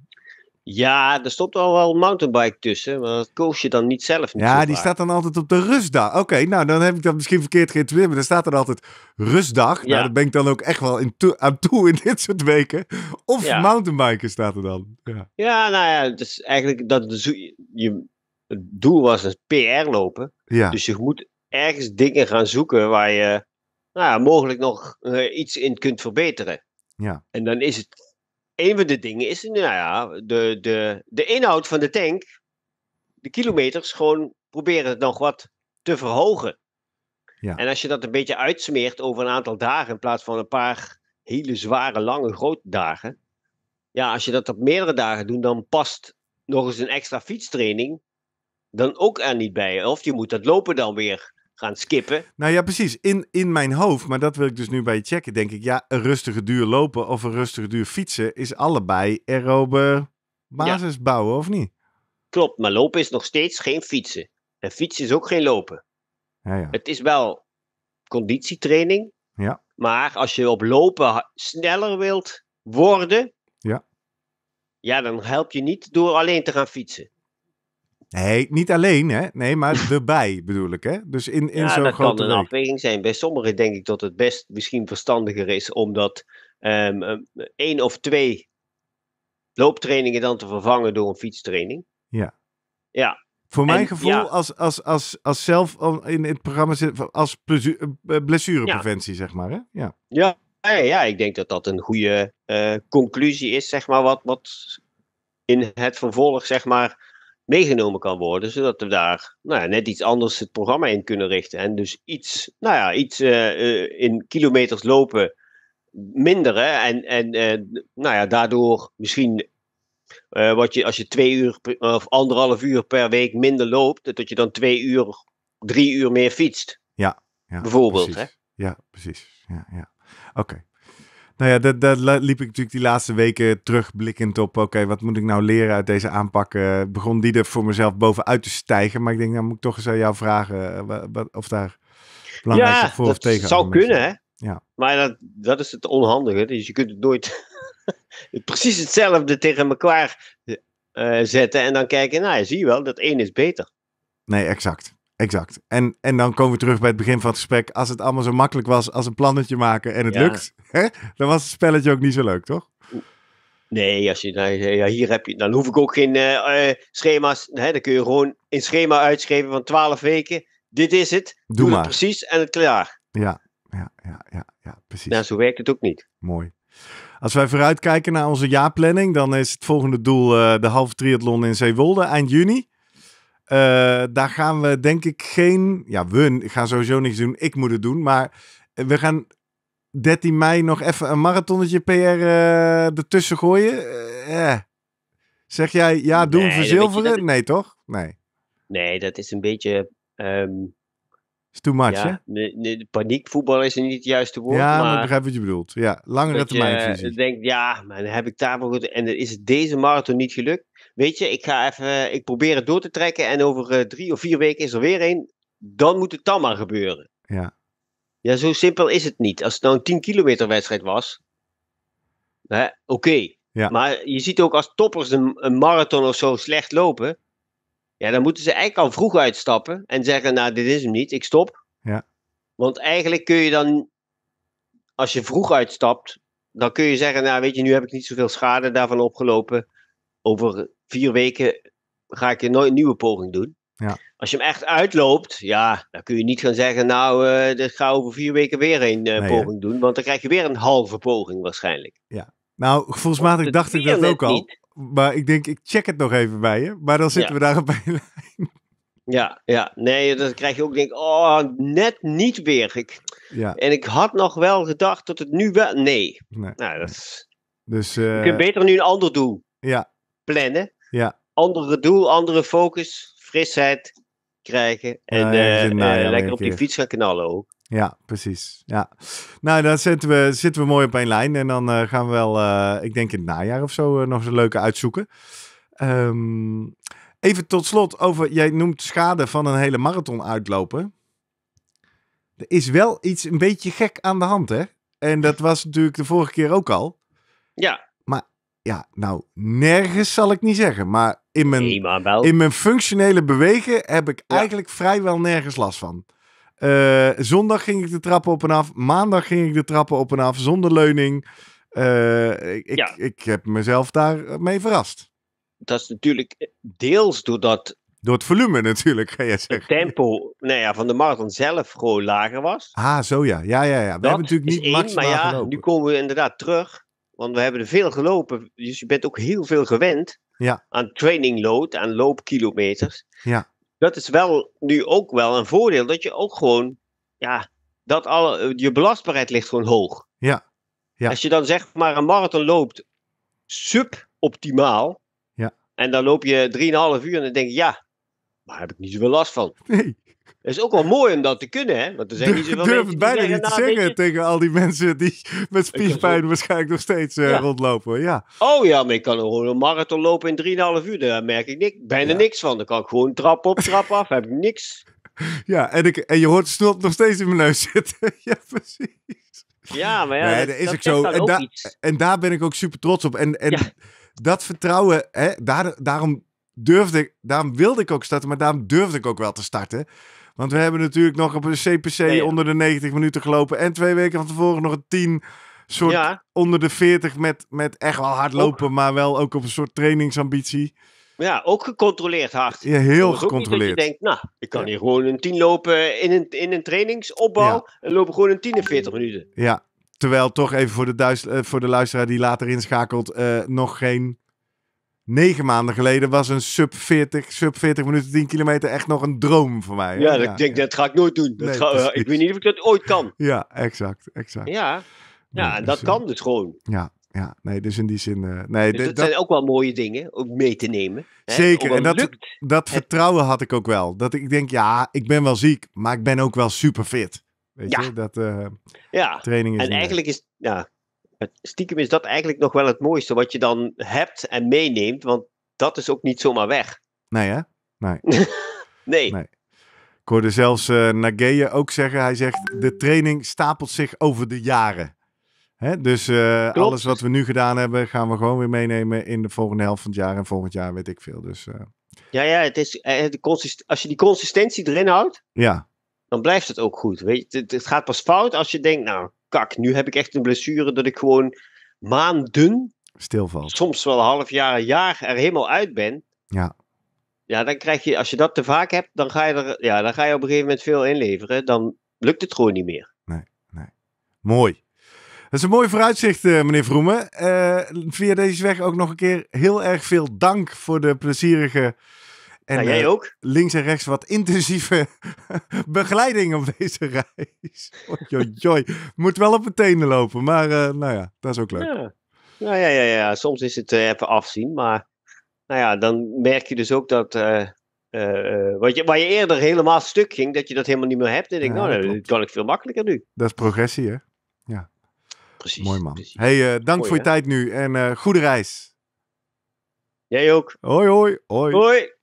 Ja, er stond al wel mountainbike tussen, maar dat koos je dan niet zelf. ja, die staat dan altijd op de rustdag. Oké, nou dan heb ik dat misschien verkeerd geïnterpreteerd, maar dan staat er altijd rustdag. Nou, daar ben ik dan ook echt wel in aan toe in dit soort weken. Of mountainbiken staat er dan. Ja, ja nou ja, het is eigenlijk dat je, het doel was een PR lopen. Dus je moet ergens dingen gaan zoeken waar je nou, mogelijk nog eh, iets in kunt verbeteren. Ja. En dan is het, een van de dingen is, nou ja, de, de, de inhoud van de tank, de kilometers, gewoon proberen het nog wat te verhogen. Ja. En als je dat een beetje uitsmeert over een aantal dagen in plaats van een paar hele zware, lange, grote dagen. Ja, als je dat op meerdere dagen doet, dan past nog eens een extra fietstraining dan ook aan niet bij. Of je moet dat lopen dan weer gaan skippen. Nou ja, precies. In, in mijn hoofd, maar dat wil ik dus nu bij je checken, denk ik. Ja, een rustige duur lopen of een rustige duur fietsen is allebei aerobe basis bouwen, of niet? Klopt, maar lopen is nog steeds geen fietsen. En fietsen is ook geen lopen. Ja, ja. Het is wel conditietraining. Ja. Maar als je op lopen sneller wilt worden, ja. Ja, dan help je niet door alleen te gaan fietsen. Nee, niet alleen, hè? Nee, maar erbij bedoel ik, hè? Dus in, in ja, zo'n dat kan een afweging zijn. Bij sommigen denk ik dat het best misschien verstandiger is om dat um, ehm, ehm, één of twee looptrainingen dan te vervangen door een fietstraining. Ja. Ja. Voor mijn gevoel, als, als, als, als zelf in het programma zit, als eh, eh, blessurepreventie, zeg maar, hè? Ja. ja. Ja, ik denk dat dat een goede eh, conclusie is, zeg maar, wat, wat in het vervolg, zeg maar, meegenomen kan worden, zodat we daar nou ja, net iets anders het programma in kunnen richten. En dus iets, nou ja, iets eh, eh, in kilometers lopen minderen en, en eh, nou ja, daardoor misschien wat je, als je twee uur of anderhalf uur per week minder loopt, dat je dan twee uur, drie uur meer fietst. Ja, ja bijvoorbeeld. Precies. Hè? Ja, precies. Ja, ja. Oké. Nou ja, daar liep ik natuurlijk die laatste weken terugblikkend op. Oké, wat moet ik nou leren uit deze aanpak? Eh, begon die er voor mezelf bovenuit te stijgen. Maar ik denk, nou moet ik toch eens aan jou vragen eh, of daar belangrijk voor of tegen. Ja, dat zou kunnen, hè? Ja. Maar dat, dat is het onhandige. Dus je kunt het nooit precies hetzelfde tegen elkaar uh, zetten. En dan kijken, nou, zie je wel, dat één is beter. Nee, exact. Exact. En, en dan komen we terug bij het begin van het gesprek. Als het allemaal zo makkelijk was als een plannetje maken en het lukt, hè, dan was het spelletje ook niet zo leuk, toch? Nee, als je, ja, hier heb je, dan hoef ik ook geen eh, eh, schema's. Hè, dan kun je gewoon een schema uitschrijven van 12 weken. Dit is het. Doe, maar. Het precies en het klaar. Ja, ja, ja, ja, ja precies. Nou, zo werkt het ook niet. Mooi. Als wij vooruitkijken naar onze jaarplanning, dan is het volgende doel eh, de halve triathlon in Zeewolde eind juni. Eh, daar gaan we denk ik geen... Ja, we gaan sowieso niks doen. Ik moet het doen. Maar we gaan 13 mei nog even een marathonnetje PR eh, ertussen gooien. Eh, zeg jij, ja, doen nee, verzilveren? nee, toch? Nee. Nee, dat is een beetje... Um, is too much, ja, hè? paniekvoetbal is niet het juiste woord. Ja, maar ik begrijp wat je bedoelt. Ja, langere termijn je, denkt, ja, maar dan heb ik daarvoor wel goed... En is deze marathon niet gelukt? weet je, ik ga even, eh, ik probeer het door te trekken en over eh, drie of vier weken is er weer een. Dan moet het dan maar gebeuren. Ja. Ja, zo simpel is het niet. Als het nou een 10 kilometer wedstrijd was, oké. Ja. Maar je ziet ook als toppers een, een, marathon of zo slecht lopen, ja, dan moeten ze eigenlijk al vroeg uitstappen en zeggen, nou, dit is hem niet, ik stop. Ja. Want eigenlijk kun je dan, als je vroeg uitstapt, dan kun je zeggen, nou, weet je, nu heb ik niet zoveel schade daarvan opgelopen. Over vier weken ga ik nooit een nieuwe poging doen. Ja. Als je hem echt uitloopt, ja, dan kun je niet gaan zeggen, nou, eh, dat dat ga over vier weken weer een eh, poging doen, want dan krijg je weer een halve poging waarschijnlijk. Ja, nou, gevoelsmatig dacht ik dat ook al, maar ik denk, ik check het nog even bij je, maar dan zitten we daar op een lijn. Ja, ja, nee, dan krijg je ook denk, oh, net niet weer. Ik, ja. En ik had nog wel gedacht dat het nu wel, nee. nee. Nou, dat is, dus, uh, je kunt eh, beter nu een ander doel ja. plannen ja. Andere doel, andere focus, frisheid krijgen. En eh, eh, lekker op die fiets gaan knallen ook. Ja, precies. Ja. Nou, dan zitten we, zitten we mooi op één lijn. En dan eh, gaan we wel, ik denk in het najaar of zo, nog eens een leuke uitzoeken. Ehm, even tot slot over, jij noemt schade van een hele marathon uitlopen. Er is wel iets een beetje gek aan de hand, hè? En dat was natuurlijk de vorige keer ook al. Ja. Ja, nou, nergens zal ik niet zeggen. Maar in mijn, In mijn functionele bewegen heb ik eigenlijk vrijwel nergens last van. Eh, zondag ging ik de trappen op en af. Maandag ging ik de trappen op en af zonder leuning. Eh, ik, ik, heb mezelf daarmee verrast. Dat is natuurlijk deels doordat. Door het volume natuurlijk, ga je zeggen. Het tempo nou ja, van de marathon zelf gewoon lager was. Ah, zo ja. Ja, ja, ja. We hebben natuurlijk niet één, Maar ja, nu komen we inderdaad terug want we hebben er veel gelopen. Dus je bent ook heel veel gewend aan training load, aan loopkilometers. Ja. Dat is wel nu ook wel een voordeel. Dat je ook gewoon, ja, dat al je belastbaarheid ligt gewoon hoog. Ja. ja. Als je dan zeg maar een marathon loopt suboptimaal. Ja. En dan loop je 3,5 uur en dan denk je, ja, maar heb ik niet zoveel last van. Nee. Het is ook wel mooi om dat te kunnen, hè? Want er zijn durf het bijna niet te nou, zeggen tegen al die mensen die met spierpijn waarschijnlijk nog steeds eh, rondlopen. Ja. Oh ja, maar ik kan gewoon een marathon lopen in 3,5 uur. Daar merk ik niks, bijna niks van. Dan kan ik gewoon trap op, trap af. heb ik niks. Ja, en, ik, en je hoort snot nog steeds in mijn neus zitten. ja, precies. Ja, maar ja, dat, is dat ik zo. En, daar ben ik ook super trots op. En, en dat vertrouwen, hè, daar, daarom durfde ik, daarom wilde ik ook starten, maar daarom durfde ik ook wel te starten. Want we hebben natuurlijk nog op een CPC onder de 90 minuten gelopen. En twee weken van tevoren nog een 10 soort onder de 40 met, met echt wel hard lopen, maar wel ook op een soort trainingsambitie. Ja, ook gecontroleerd hard. Ja, heel gecontroleerd. Dat je denkt, nou, ik kan hier gewoon een 10 lopen in een, in een trainingsopbouw en lopen gewoon een 10 en 40 minuten. Ja, terwijl toch even voor de, eh, voor de luisteraar die later inschakelt, eh, nog geen negen maanden geleden was een sub 40, sub 40 minuten 10 kilometer echt nog een droom voor mij. Ja, denk, dat ga ik nooit doen. ik weet niet of ik dat ooit kan. Ja, exact, exact. Ja, ja dus, dat kan eh, dus gewoon. Ja, ja, nee, dus in die zin. Uh, nee, dus dat, zijn ook wel mooie dingen om mee te nemen. Hè? Zeker, en dat, dat vertrouwen had ik ook wel. Dat ik denk, ja, ik ben wel ziek, maar ik ben ook wel super fit. Weet ja. je, dat eh, ja. training is. En eigenlijk is, ja, het, stiekem is dat eigenlijk nog wel het mooiste wat je dan hebt en meeneemt, want dat is ook niet zomaar weg. Nee, hè? Nee. nee. Ik hoorde zelfs uh, ook zeggen, hij zegt, de training stapelt zich over de jaren. Hè? Dus eh, alles wat we nu gedaan hebben, gaan we gewoon weer meenemen in de volgende helft van het jaar en volgend jaar weet ik veel. Dus, eh, Ja, ja het is, als je die consistentie erin houdt, ja. dan blijft het ook goed. Weet je? Het, het gaat pas fout als je denkt, nou, kak. Nu heb ik echt een blessure dat ik gewoon maanden, Stilvalt. soms wel een half jaar, een jaar er helemaal uit ben. Ja. Ja, dan krijg je, als je dat te vaak hebt, dan ga je er, ja, dan ga je op een gegeven moment veel inleveren. Dan lukt het gewoon niet meer. Nee, nee. Mooi. Dat is een mooi vooruitzicht, eh, meneer Vroemen. Eh, via deze weg ook nog een keer heel erg veel dank voor de plezierige en jij eh, ook? links en rechts wat intensieve begeleiding op deze reis. Ojojoj. Moet wel op mijn tenen lopen, maar eh, nou ja, dat is ook leuk. Ja. Nou ja, ja, ja, soms is het eh, even afzien, maar nou ja, dan merk je dus ook dat wat je, waar je eerder helemaal stuk ging, dat je dat helemaal niet meer hebt. En denk ik, nou, dat kan ik veel makkelijker nu. Dat is progressie, hè? Ja. Precies. Mooi man. hey, dank voor je tijd nu en goede reis. Jij ook. Hoi, hoi. Hoi. hoi.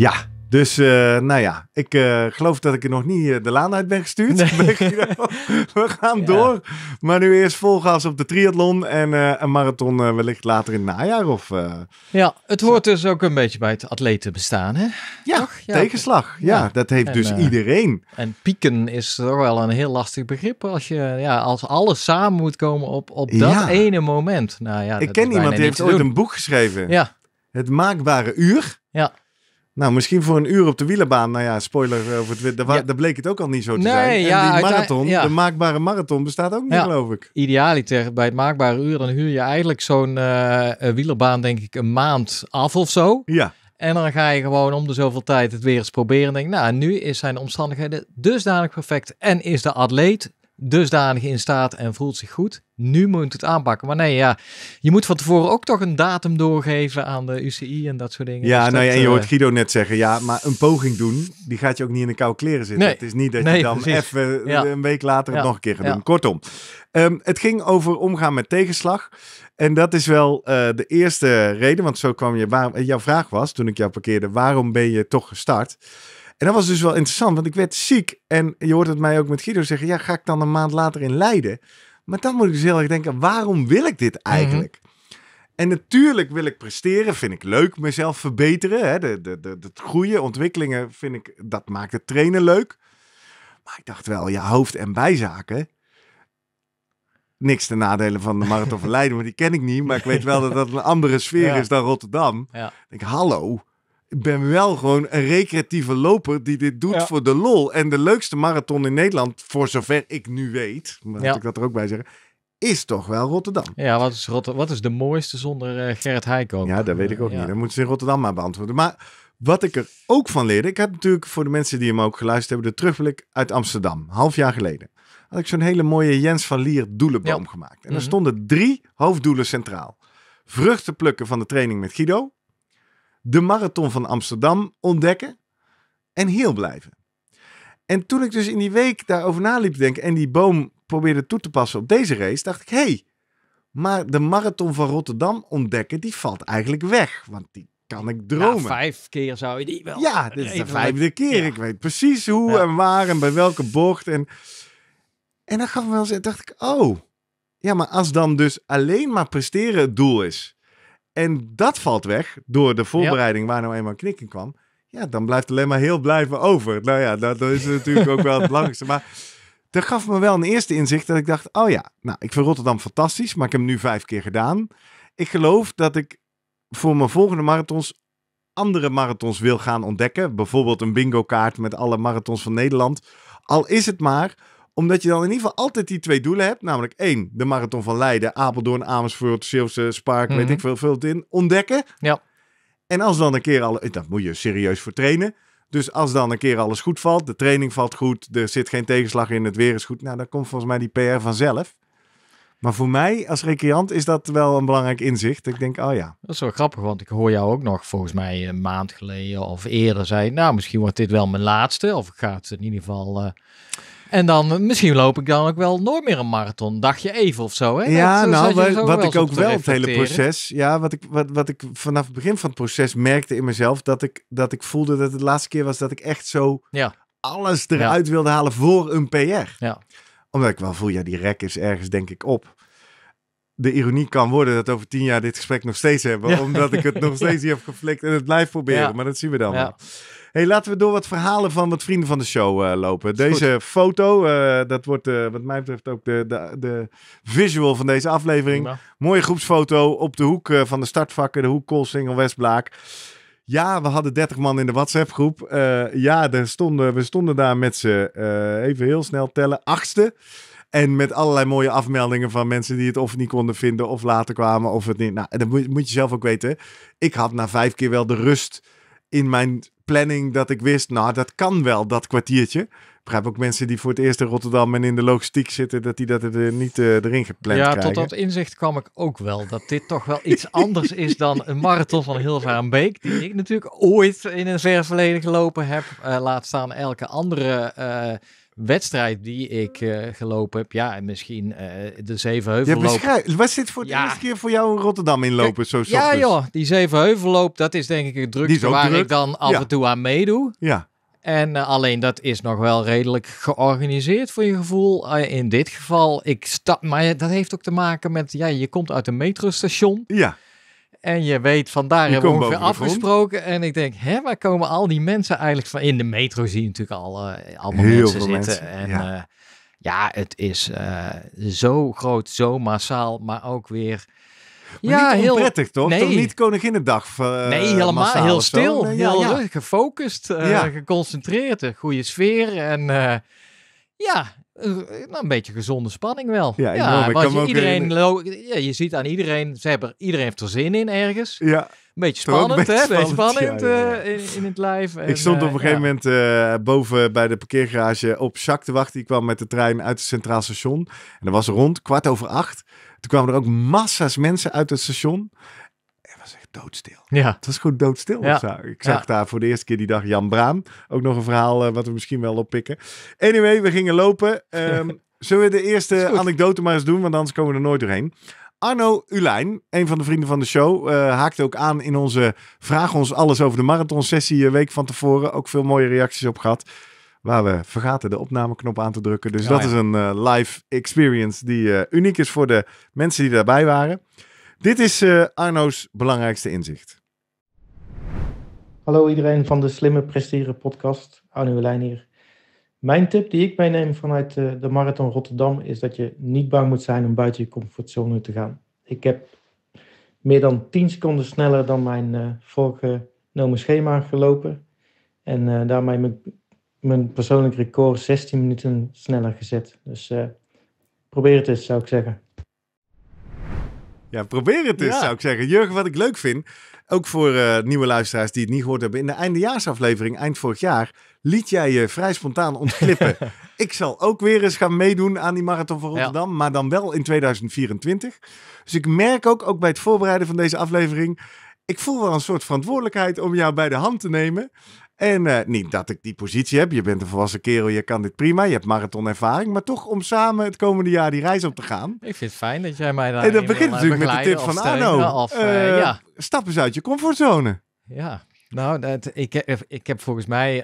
Ja, dus eh, nou ja, ik eh, geloof dat ik er nog niet eh, de laan uit ben gestuurd. We gaan door. Maar nu eerst vol gas op de triathlon en een marathon wellicht later in het najaar. Of, ja, het hoort dus ook een beetje bij het atleten bestaan, hè? Ja, tegenslag. Ja, dat heeft dus iedereen. En pieken is toch wel een heel lastig begrip als, je, ja, als alles samen moet komen op, op dat ene moment. Nou, ja, ik ken iemand die heeft ooit een boek geschreven. Ja. Het maakbare uur. Ja. Nou, misschien voor een uur op de wielerbaan. Nou ja, spoiler eh, over het daar, bleek het ook al niet zo te zijn. En die marathon, de maakbare marathon, bestaat ook niet, geloof ik. Idealiter, bij het maakbare uur, dan huur je eigenlijk zo'n eh, eh, wielerbaan, denk ik, een maand af of zo. Ja. En dan ga je gewoon om de zoveel tijd het weer eens proberen. En denk, nou, nu is zijn omstandigheden dusdanig perfect. En is de atleet dusdanig in staat en voelt zich goed. Nu moet het aanpakken. Maar nee, ja, je moet van tevoren ook toch een datum doorgeven aan de UCI en dat soort dingen. Ja, dus nou ja, en je hoort eh, Guido net zeggen, ja, maar een poging doen, die gaat je ook niet in de kou kleren zitten. het is niet dat je dan even eh, een week later het nog een keer gaat doen. Kortom, ehm, het ging over omgaan met tegenslag. En dat is wel eh, de eerste reden, want zo kwam je, waar, jouw vraag was toen ik jou parkeerde, waarom ben je toch gestart? En dat was dus wel interessant, want ik werd ziek. En je hoort het mij ook met Guido zeggen: ja, ga ik dan een maand later in Leiden? Maar dan moet ik dus heel erg denken: waarom wil ik dit mhm. eigenlijk? En natuurlijk wil ik presteren, vind ik leuk mezelf verbeteren. Hè? De, de, de, het groeien, ontwikkelingen, vind ik, dat maakt het trainen leuk. Maar ik dacht wel, ja, hoofd- en bijzaken. Niks ten nadelen van de Marathon van Leiden, want die ken ik niet. Maar ik weet wel dat dat een andere sfeer is dan Rotterdam. Ik denk, hallo, ik ben wel gewoon een recreatieve loper die dit doet voor de lol. En de leukste marathon in Nederland, voor zover ik nu weet, moet ik dat er ook bij zeggen, is toch wel Rotterdam. Ja, wat is, wat is de mooiste zonder uh, Gerrit Heijkoop? Ja, dat weet ik ook niet. Dan moeten ze in Rotterdam maar beantwoorden. Maar wat ik er ook van leerde, ik heb natuurlijk voor de mensen die hem ook geluisterd hebben, de terugblik uit Amsterdam, half jaar geleden. Had ik zo'n hele mooie Jens van Lier doelenboom gemaakt. En er mhm. stonden drie hoofddoelen centraal. Vruchten plukken van de training met Guido de marathon van Amsterdam ontdekken en heel blijven. En toen ik dus in die week daarover naliep denken en die boom probeerde toe te passen op deze race, dacht ik, hé, hey, maar de marathon van Rotterdam ontdekken, die valt eigenlijk weg. Want die kan ik dromen. Ja, vijf keer zou je die wel. Ja, dit is de vijfde keer. Ik weet precies hoe en waar en bij welke bocht. En, en dan gaf me wel eens, dacht ik, oh. Ja, maar als dan dus alleen maar presteren het doel is. En dat valt weg door de voorbereiding waar nou eenmaal knik in kwam. Ja, dan blijft alleen maar heel blijven over. Nou ja, dat, is natuurlijk ook wel het belangrijkste. Maar dat gaf me wel een eerste inzicht dat ik dacht: oh ja, nou, ik vind Rotterdam fantastisch, maar ik heb hem nu vijf keer gedaan. Ik geloof dat ik voor mijn volgende marathons andere marathons wil gaan ontdekken. Bijvoorbeeld een bingo kaart met alle marathons van Nederland. Al is het maar omdat je dan in ieder geval altijd die twee doelen hebt. Namelijk één, de marathon van Leiden, Apeldoorn, Amersfoort, Zeeuwse, Spaak, weet mhm. ik veel, vult in. Ontdekken. Ja. En als dan een keer alle... dat moet je serieus voor trainen. Dus als dan een keer alles goed valt, de training valt goed, er zit geen tegenslag in, het weer is goed. Nou, dan komt volgens mij die PR vanzelf. Maar voor mij als recreant is dat wel een belangrijk inzicht. Ik denk, oh ja. Dat is wel grappig, want ik hoor jou ook nog volgens mij een maand geleden of eerder zei, nou misschien wordt dit wel mijn laatste. Of ik ga het in ieder geval... Eh, en dan eh, misschien loop ik dan ook wel nooit meer een marathon. Dacht je even of zo. Hè? Ja, eh, nou, wat, ik ook wel het hele proces. Ja, wat ik, wat, wat ik vanaf het begin van het proces merkte in mezelf. Dat ik, dat ik voelde dat het de laatste keer was dat ik echt zo ja. alles eruit wilde halen voor een PR. Ja. Omdat ik wel voel, ja, die rek is ergens denk ik op de ironie kan worden dat over tien jaar dit gesprek nog steeds hebben. Omdat ik het nog steeds niet heb geflikt en het blijf proberen. Maar dat zien we dan ja. wel. Hé, laten we door wat verhalen van wat vrienden van de show eh, lopen. Deze foto, eh, dat wordt eh, wat mij betreft ook de, de, de visual van deze aflevering. Mooie groepsfoto op de hoek van de startvakken, de hoek Koolsingel Westblaak. Ja, we hadden 30 man in de WhatsApp-groep. ja, stonden, we stonden daar met ze, even heel snel tellen, achtste. En met allerlei mooie afmeldingen van mensen die het of niet konden vinden, of later kwamen, of het niet. Nou, dat moet, moet je zelf ook weten. Ik had na vijf keer wel de rust in mijn planning dat ik wist, nou dat kan wel, dat kwartiertje. Ik begrijp ook mensen die voor het eerst in Rotterdam en in de logistiek zitten, dat die dat er eh, niet eh, erin gepland ja, krijgen. Ja, tot dat inzicht kwam ik ook wel. Dat dit toch wel iets anders is dan een marathon van Hilvarenbeek, die ik natuurlijk ooit in een ver verleden gelopen heb. Eh, laat staan elke andere wedstrijd die ik eh, gelopen heb. Ja, en misschien uh, de Zevenheuvelloop. Ja, Wat zit voor de eerste keer voor jou in Rotterdam inlopen? Zo ja, joh. Die Zevenheuvelloop, dat is denk ik het drukste waar ik dan af en toe aan meedoe. Ja. En eh, alleen dat is nog wel redelijk georganiseerd voor je gevoel. in dit geval, ik stap, maar dat heeft ook te maken met, ja, je komt uit een metrostation. Ja. En je weet, vandaar hebben we ongeveer afgesproken. En ik denk, hè, waar komen al die mensen eigenlijk van? In de metro zie je natuurlijk al uh, allemaal mensen zitten. En ja. Eh, ja. het is eh, zo groot, zo massaal, maar ook weer maar ja, heel prettig toch? Nee. Toch niet koninginnendag. nee, helemaal heel stil. heel gefocust, uh, geconcentreerd, een goede sfeer. En ja, eh, nou, een beetje gezonde spanning wel. Ja, ja Want je, iedereen ja, je ziet aan iedereen, ze hebben, iedereen heeft er zin in ergens. Ja. Een beetje spannend, een beetje hè? Spannend, spannend eh, in, in, het lijf. ik stond op eh, een gegeven moment boven bij de parkeergarage op Jacques te wachten. Die kwam met de trein uit het Centraal Station. En dat was rond kwart over acht. Toen kwamen er ook massa's mensen uit het station doodstil. Ja. Het was gewoon doodstil. Ja. Ik zag daar voor de eerste keer die dag Jan Braam. Ook nog een verhaal eh, wat we misschien wel oppikken. Anyway, we gingen lopen. Ehm, zullen we de eerste anekdote maar eens doen? Want anders komen we er nooit doorheen. Arno Ulijn, een van de vrienden van de show, eh, haakte ook aan in onze Vraag ons alles over de marathon een eh, week van tevoren. Ook veel mooie reacties op gehad. Waar we vergaten de opnameknop aan te drukken. Dus oh dat is een live experience die uniek is voor de mensen die daarbij waren. Dit is eh, Arno's belangrijkste inzicht. Hallo iedereen van de Slimme Presteren podcast. Arno Lijn hier. Mijn tip die ik meeneem vanuit eh, de Marathon Rotterdam is dat je niet bang moet zijn om buiten je comfortzone te gaan. Ik heb meer dan 10 seconden sneller dan mijn vorige eh, voorgenomen schema gelopen. En uh, daarmee mijn, mijn, persoonlijk record 16 minuten sneller gezet. Dus probeer het eens, zou ik zeggen. Ja, probeer het eens, zou ik zeggen. Jurgen, wat ik leuk vind, ook voor eh, nieuwe luisteraars die het niet gehoord hebben. In de eindejaarsaflevering, eind vorig jaar, liet jij je vrij spontaan ontklippen. ik zal ook weer eens gaan meedoen aan die Marathon van Rotterdam, maar dan wel in 2024. Dus ik merk ook, ook bij het voorbereiden van deze aflevering, ik voel wel een soort verantwoordelijkheid om jou bij de hand te nemen. En eh, niet dat ik die positie heb. Je bent een volwassen kerel, je kan dit prima. Je hebt marathonervaring. Maar toch om samen het komende jaar die reis op te gaan. Ik vind het fijn dat jij mij daar. En dat begint eh, natuurlijk met de tip van Arno. Of, eh, ja. Stap eens uit je comfortzone. Ja, nou, dat, ik, ik heb volgens mij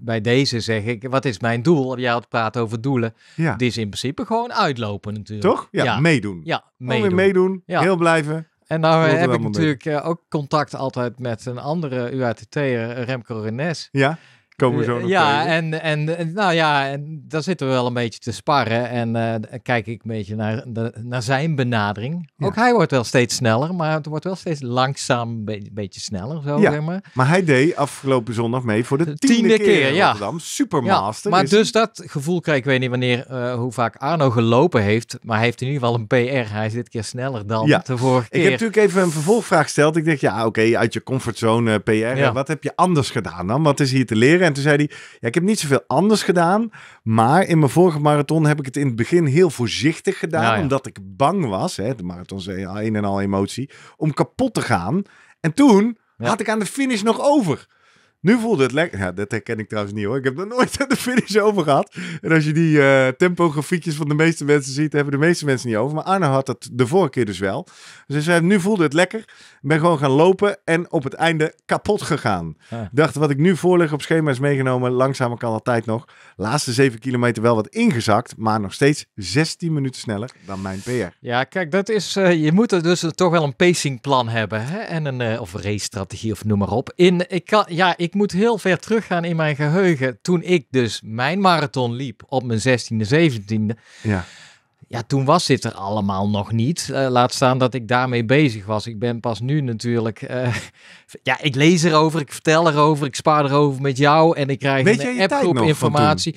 bij deze zeg ik, wat is mijn doel? Jij had praten over doelen. Ja. Dit is in principe gewoon uitlopen natuurlijk. Toch? Ja, meedoen. Ja, meedoen. meedoen, ja. heel blijven en nou heb ik natuurlijk eh, ook contact altijd met een andere UATT'er, Remco Renes. Ja. Eh, ja, en, en, nou ja, en daar zitten we wel een beetje te sparren. En uh, kijk ik een beetje naar, naar zijn benadering. Ook hij wordt wel steeds sneller, maar het wordt wel steeds langzaam een beetje sneller. Zo, zeg maar. maar hij deed afgelopen zondag mee voor de, tiende, keer, ja. Supermaster. Ja, maar dus dat gevoel krijg ik weet niet wanneer, eh, hoe vaak Arno gelopen heeft. Maar hij heeft in ieder geval een PR. Hij is dit keer sneller dan de vorige keer. Ik heb natuurlijk even een vervolgvraag gesteld. Ik dacht, ja oké, uit je comfortzone PR. Wat heb je anders gedaan dan? Wat is hier te leren? En toen zei hij, ja, ik heb niet zoveel anders gedaan. Maar in mijn vorige marathon heb ik het in het begin heel voorzichtig gedaan. Omdat ik bang was, hè, de marathon is een en al emotie, om kapot te gaan. En toen had ik aan de finish nog over. Nu voelde het lekker. Ja, dat herken ik trouwens niet hoor. Ik heb nog nooit aan de finish over gehad. En als je die uh, eh, tempografiekjes van de meeste mensen ziet, hebben de meeste mensen niet over. Maar Arne had dat de vorige keer dus wel. Dus hij zei, nu voelde het lekker. Ik ben gewoon gaan lopen en op het einde kapot gegaan. Ah. Dacht, wat ik nu voorleg op schema is meegenomen. Langzamer kan altijd nog. Laatste zeven kilometer wel wat ingezakt, maar nog steeds 16 minuten sneller dan mijn PR. Ja, kijk, dat is, eh, je moet er dus toch wel een pacingplan hebben. Hè? En een, uh, of race strategie of noem maar op. In, ik kan, ja, ik moet heel ver teruggaan in mijn geheugen. Toen ik dus mijn marathon liep op mijn 16e, 17e. Ja. Ja, toen was dit er allemaal nog niet. Eh, laat staan dat ik daarmee bezig was. Ik ben pas nu natuurlijk. Eh, ja, ik lees erover, ik vertel erover, ik spaar erover met jou en ik krijg Weet een groep informatie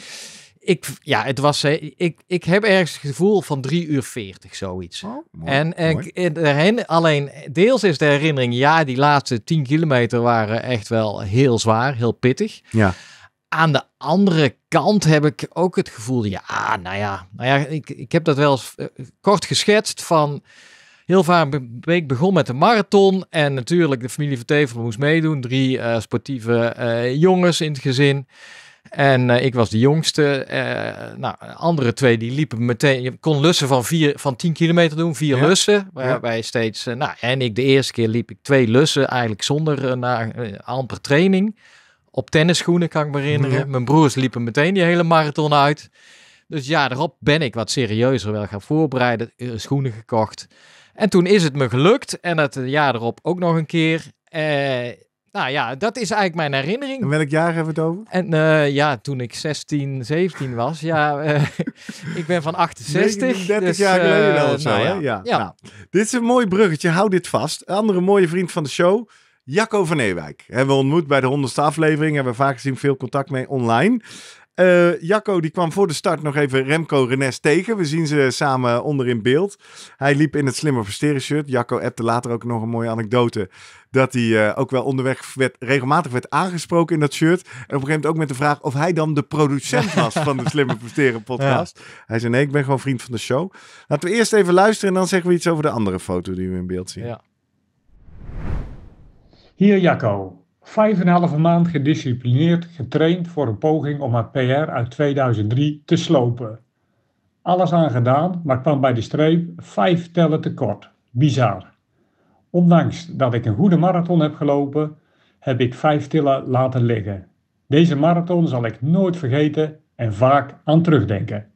ik, ja, het was, eh, ik, ik heb ergens het gevoel van 3 uur 40, zoiets. Oh, en en eh, eh, daarin, alleen deels is de herinnering, ja, die laatste 10 kilometer waren echt wel heel zwaar, heel pittig. Ja. Aan de andere kant heb ik ook het gevoel, ja, nou ja, nou ja ik, ik heb dat wel kort geschetst van... Heel vaak week begon met de marathon. En natuurlijk, de familie van Tevel moest meedoen. Drie sportieve jongens in het gezin. En eh, ik was de jongste. Uh, nou, andere twee die liepen meteen. Je kon lussen van, vier, van 10 kilometer doen, vier lussen. Waarbij steeds. Eh, nou, en ik de eerste keer liep ik twee lussen eigenlijk zonder naar, amper training. Op tennisschoenen kan ik me herinneren. Mijn broers liepen meteen die hele marathon uit. Dus ja, daarop ben ik wat serieuzer wel gaan voorbereiden. Schoenen gekocht. En toen is het me gelukt. En het jaar erop ook nog een keer. Nou ja, dat is eigenlijk mijn herinnering. En welk jaar hebben we het over? En eh, ja, toen ik 16, 17 was. Ja, eh, ik ben van 68. 30 dus, jaar geleden eh, al of zo, nou Ja. ja. Nou, dit is een mooi bruggetje, hou dit vast. Een andere mooie vriend van de show, Jacco van Ewijk. Hebben we ontmoet bij de honderdste aflevering. Hebben we vaak gezien, veel contact mee online. Eh, Jacco die kwam voor de start nog even Remco Renes tegen. We zien ze samen onder in beeld. Hij liep in het slimmer versteren shirt. Jacco appte later ook nog een mooie anekdote. Dat hij eh, ook wel onderweg werd, regelmatig werd aangesproken in dat shirt. En op een gegeven moment ook met de vraag of hij dan de producent was van de Slimmer Presteren podcast. Hij zei nee, ik ben gewoon vriend van de show. Laten we eerst even luisteren en dan zeggen we iets over de andere foto die we in beeld zien. Ja. Hier Jacco, Vijf en halve maand gedisciplineerd getraind voor een poging om haar PR uit 2003 te slopen. Alles aan gedaan, maar kwam bij de streep 5 tellen tekort. Bizar. Ondanks dat ik een goede marathon heb gelopen, heb ik 5 tillen laten liggen. Deze marathon zal ik nooit vergeten en vaak aan terugdenken.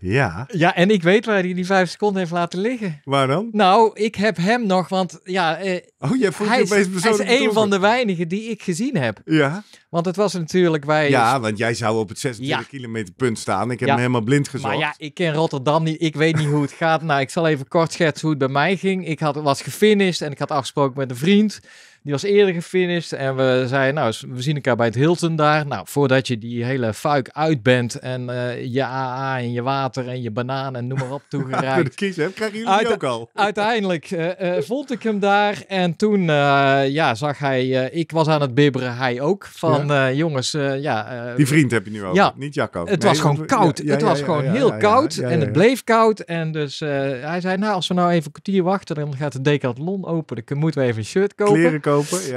Ja. Ja, en ik weet waar hij die vijf seconden heeft laten liggen. Waarom? Nou, ik heb hem nog, want ja, uh, oh, je voelt hij, is, hij is een van de weinigen die ik gezien heb. Ja. Want het was natuurlijk wij. Ja, want jij zou op het 26 kilometer punt staan. Ik heb hem helemaal blind gezocht. Maar ja, ik ken Rotterdam niet. Ik weet niet hoe het gaat. Nou, ik zal even kort schetsen hoe het bij mij ging. Ik had, was gefinished en ik had afgesproken met een vriend. Die was eerder gefinished en we zeiden, nou, we zien elkaar bij het Hilton daar. Nou, voordat je die hele fuik uit bent en eh, je AA en je water en je banaan en noem maar op toegereikt. kiezen, krijgen jullie ook al. uiteindelijk eh, eh, vond ik hem daar en toen ja, zag hij, ik was aan het bibberen, hij ook, van jongens, ja. die vriend heb je nu ook, niet Jacco. Het was gewoon koud, het was gewoon heel koud en het bleef koud en dus hij zei, nou, als we nou even een kwartier wachten, dan gaat de decathlon open, dan moeten we even een shirt kopen.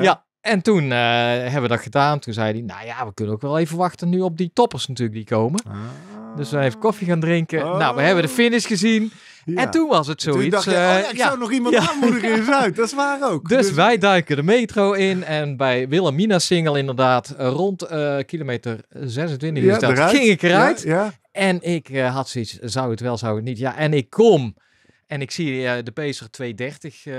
Ja. En toen eh, hebben we dat gedaan. Toen zei hij, nou ja, we kunnen ook wel even wachten nu op die toppers natuurlijk die komen. Ah. Dus we even koffie gaan drinken. Oh. Nou, we hebben de finish gezien. En toen was het zoiets. Oh ja, eh, ik zou nog iemand aanmoedigen in Zuid. Dat is waar ook. Dus, dus- wij duiken de metro in. En bij Wilhelmina Single inderdaad, eh, rond uh, kilometer 26 is dat, ging ik eruit. En ik had zoiets, zou het wel, zou het niet. Ja, en ik kom en ik zie de bezig 230 uh,